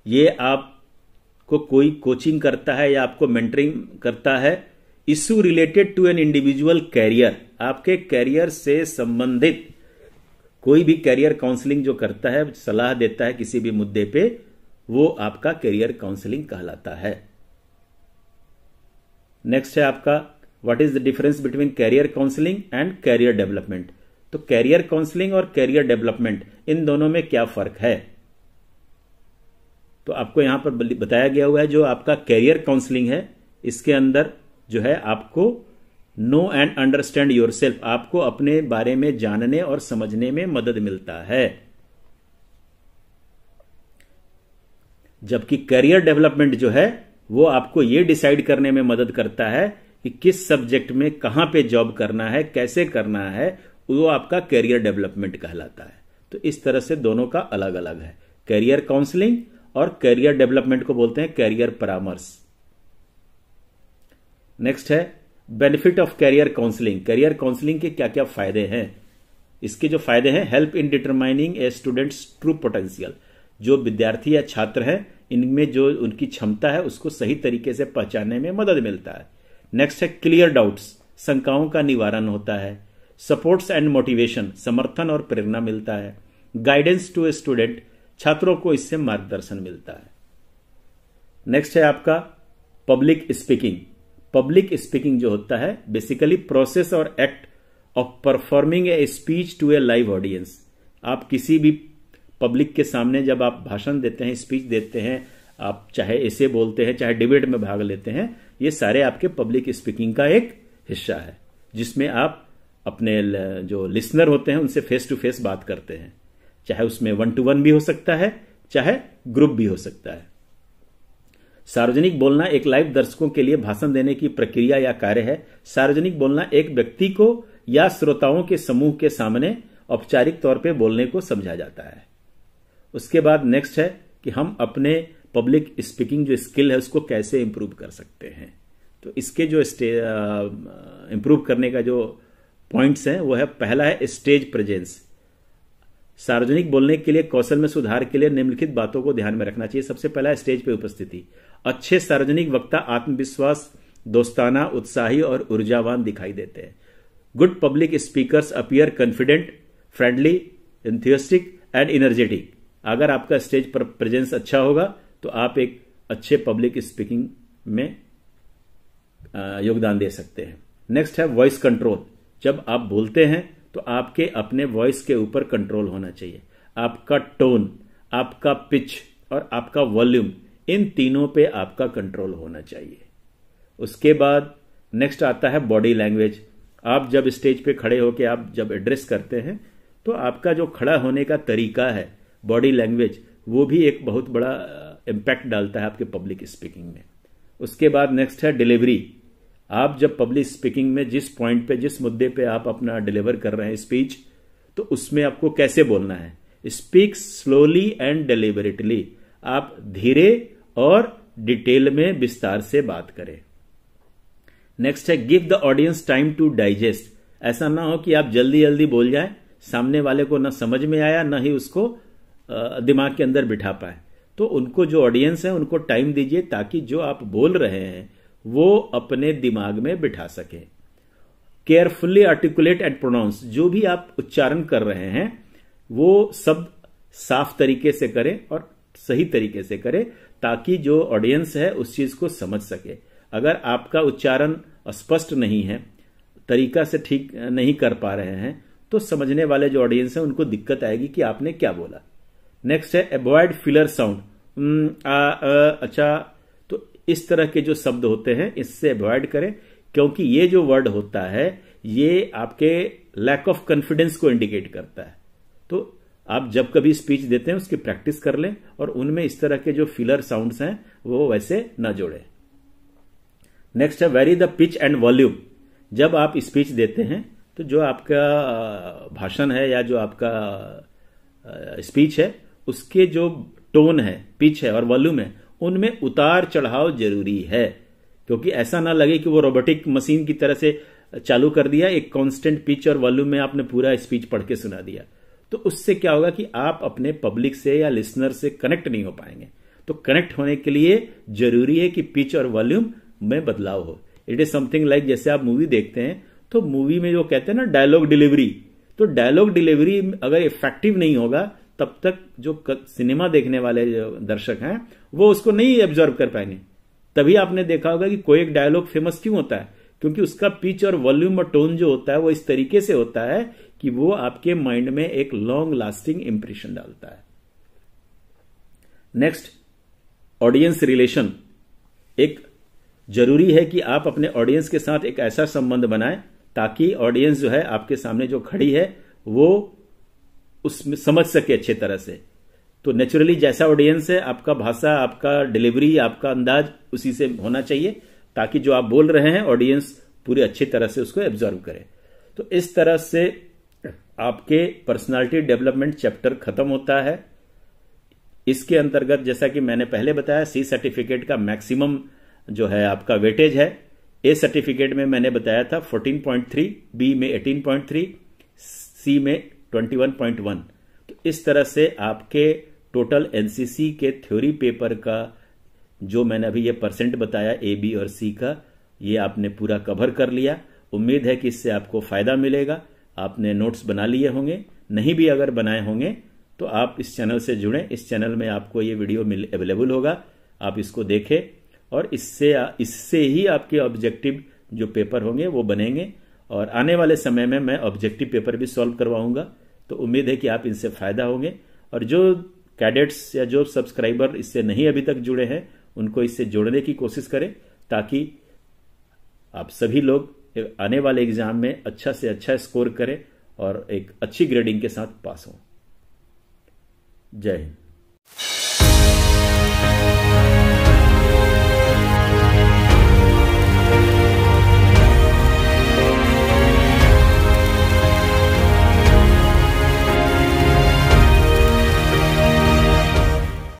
ये आपको कोई कोचिंग करता है या आपको मेंटरिंग करता है issue related to an individual career आपके कैरियर से संबंधित कोई भी कैरियर काउंसलिंग जो करता है सलाह देता है किसी भी मुद्दे पे वो आपका कैरियर काउंसलिंग कहलाता है नेक्स्ट है आपका what is the difference between career counselling and career development तो कैरियर काउंसलिंग और कैरियर डेवलपमेंट इन दोनों में क्या फर्क है तो आपको यहां पर बताया गया हुआ है जो आपका कैरियर काउंसलिंग है इसके अंदर जो है आपको know and understand yourself आपको अपने बारे में जानने और समझने में मदद मिलता है जबकि करियर डेवलपमेंट जो है वो आपको ये डिसाइड करने में मदद करता है कि किस सब्जेक्ट में कहां पे जॉब करना है कैसे करना है वो आपका कैरियर डेवलपमेंट कहलाता है तो इस तरह से दोनों का अलग अलग है कैरियर काउंसलिंग और कैरियर डेवलपमेंट को बोलते हैं कैरियर परामर्श नेक्स्ट है benefit of career counselling career counselling के क्या क्या फायदे हैं इसके जो फायदे हैं help in determining a student's true potential जो विद्यार्थी या छात्र हैं इनमें जो उनकी क्षमता है उसको सही तरीके से पहचानने में मदद मिलता है नेक्स्ट है क्लियर डाउट्स शंकाओं का निवारण होता है सपोर्ट्स एंड मोटिवेशन समर्थन और प्रेरणा मिलता है गाइडेंस टू ए स्टूडेंट छात्रों को इससे मार्गदर्शन मिलता है नेक्स्ट है आपका पब्लिक स्पीकिंग पब्लिक स्पीकिंग जो होता है बेसिकली प्रोसेस और act of performing a speech to a live audience आप किसी भी पब्लिक के सामने जब आप भाषण देते हैं स्पीच देते हैं आप चाहे ऐसे बोलते हैं चाहे डिबेट में भाग लेते हैं ये सारे आपके पब्लिक स्पीकिंग का एक हिस्सा है जिसमें आप अपने जो लिसनर होते हैं उनसे फेस टू फेस बात करते हैं चाहे उसमें वन टू वन भी हो सकता है चाहे ग्रुप भी हो सकता है सार्वजनिक बोलना एक लाइव दर्शकों के लिए भाषण देने की प्रक्रिया या कार्य है सार्वजनिक बोलना एक व्यक्ति को या श्रोताओं के समूह के सामने औपचारिक तौर पर बोलने को समझा जाता है उसके बाद नेक्स्ट है कि हम अपने पब्लिक स्पीकिंग जो स्किल है उसको कैसे इंप्रूव कर सकते हैं तो इसके जो इम्प्रूव करने का जो पॉइंट्स हैं वो है पहला है स्टेज प्रेजेंस सार्वजनिक बोलने के लिए कौशल में सुधार के लिए निम्नलिखित बातों को ध्यान में रखना चाहिए सबसे पहला स्टेज पर उपस्थिति अच्छे सार्वजनिक वक्ता आत्मविश्वास दोस्ताना उत्साही और ऊर्जावान दिखाई देते हैं good public speakers appear confident friendly enthusiastic and energetic अगर आपका स्टेज पर प्रेजेंस अच्छा होगा तो आप एक अच्छे पब्लिक स्पीकिंग में योगदान दे सकते हैं नेक्स्ट है वॉइस कंट्रोल जब आप बोलते हैं तो आपके अपने वॉइस के ऊपर कंट्रोल होना चाहिए आपका टोन आपका पिच और आपका वॉल्यूम इन तीनों पे आपका कंट्रोल होना चाहिए उसके बाद नेक्स्ट आता है बॉडी लैंग्वेज आप जब स्टेज पे खड़े होकर आप जब एड्रेस करते हैं तो आपका जो खड़ा होने का तरीका है बॉडी लैंग्वेज वो भी एक बहुत बड़ा इम्पैक्ट uh, डालता है आपके पब्लिक स्पीकिंग में उसके बाद नेक्स्ट है डिलीवरी आप जब पब्लिक स्पीकिंग में जिस पॉइंट पे जिस मुद्दे पे आप अपना डिलीवर कर रहे हैं स्पीच तो उसमें आपको कैसे बोलना है स्पीक स्लोली एंड डिलीवरेटली आप धीरे और डिटेल में विस्तार से बात करें नेक्स्ट है give the audience time to digest ऐसा ना हो कि आप जल्दी जल्दी बोल जाए सामने वाले को ना समझ में आया ना ही उसको दिमाग के अंदर बिठा पाए तो उनको जो ऑडियंस है उनको टाइम दीजिए ताकि जो आप बोल रहे हैं वो अपने दिमाग में बिठा सके केयरफुल्ली आर्टिकुलेट एंड प्रोनाउंस जो भी आप उच्चारण कर रहे हैं वो सब साफ तरीके से करें और सही तरीके से करें ताकि जो ऑडियंस है उस चीज को समझ सके अगर आपका उच्चारण स्पष्ट नहीं है तरीका से ठीक नहीं कर पा रहे हैं तो समझने वाले जो ऑडियंस है उनको दिक्कत आएगी कि आपने क्या बोला नेक्स्ट है अवॉइड फिलर साउंड अच्छा इस तरह के जो शब्द होते हैं इससे अवॉइड करें क्योंकि ये जो वर्ड होता है ये आपके लैक ऑफ कॉन्फिडेंस को इंडिकेट करता है तो आप जब कभी स्पीच देते हैं उसकी प्रैक्टिस कर लें और उनमें इस तरह के जो फिलर साउंड्स हैं वो वैसे ना जोड़े नेक्स्ट है vary the pitch and volume जब आप स्पीच देते हैं तो जो आपका भाषण है या जो आपका स्पीच है उसके जो टोन है पिच है और वॉल्यूम है उनमें उतार चढ़ाव जरूरी है क्योंकि ऐसा ना लगे कि वो रोबोटिक मशीन की तरह से चालू कर दिया एक कांस्टेंट पिच और वॉल्यूम में आपने पूरा स्पीच पढ़ के सुना दिया तो उससे क्या होगा कि आप अपने पब्लिक से या लिसनर से कनेक्ट नहीं हो पाएंगे तो कनेक्ट होने के लिए जरूरी है कि पिच और वॉल्यूम में बदलाव हो इट इज समथिंग लाइक जैसे आप मूवी देखते हैं तो मूवी में जो कहते हैं ना डायलॉग डिलीवरी तो डायलॉग डिलीवरी अगर इफेक्टिव नहीं होगा तब तक जो सिनेमा देखने वाले दर्शक हैं वो उसको नहीं एब्जॉर्व कर पाएंगे तभी आपने देखा होगा कि कोई एक डायलॉग फेमस क्यों होता है क्योंकि उसका पिच और वॉल्यूम और टोन जो होता है वो इस तरीके से होता है कि वो आपके माइंड में एक लॉन्ग लास्टिंग इंप्रेशन डालता है नेक्स्ट ऑडियंस रिलेशन एक जरूरी है कि आप अपने ऑडियंस के साथ एक ऐसा संबंध बनाएं ताकि ऑडियंस जो है आपके सामने जो खड़ी है वो उसमें समझ सके अच्छे तरह से तो नेचुरली जैसा ऑडियंस है आपका भाषा आपका डिलीवरी आपका अंदाज उसी से होना चाहिए ताकि जो आप बोल रहे हैं ऑडियंस पूरी अच्छी तरह से उसको एब्जॉर्व करे तो इस तरह से आपके पर्सनालिटी डेवलपमेंट चैप्टर खत्म होता है इसके अंतर्गत जैसा कि मैंने पहले बताया सी सर्टिफिकेट का मैक्सिमम जो है आपका वेटेज है ए सर्टिफिकेट में मैंने बताया था 14.3 बी में 18.3 सी में 21.1 तो इस तरह से आपके टोटल एनसीसी के थ्योरी पेपर का जो मैंने अभी ये परसेंट बताया ए बी और सी का ये आपने पूरा कवर कर लिया उम्मीद है कि इससे आपको फायदा मिलेगा आपने नोट्स बना लिए होंगे नहीं भी अगर बनाए होंगे तो आप इस चैनल से जुड़ें इस चैनल में आपको ये वीडियो मिल अवेलेबल होगा आप इसको देखें और इससे इससे ही आपके ऑब्जेक्टिव जो पेपर होंगे वो बनेंगे और आने वाले समय में मैं ऑब्जेक्टिव पेपर भी सॉल्व करवाऊंगा तो उम्मीद है कि आप इनसे फायदा होंगे और जो कैडेट्स या जो सब्सक्राइबर इससे नहीं अभी तक जुड़े हैं उनको इससे जोड़ने की कोशिश करें ताकि आप सभी लोग आने वाले एग्जाम में अच्छा से अच्छा स्कोर करें और एक अच्छी ग्रेडिंग के साथ पास हों जय हिंद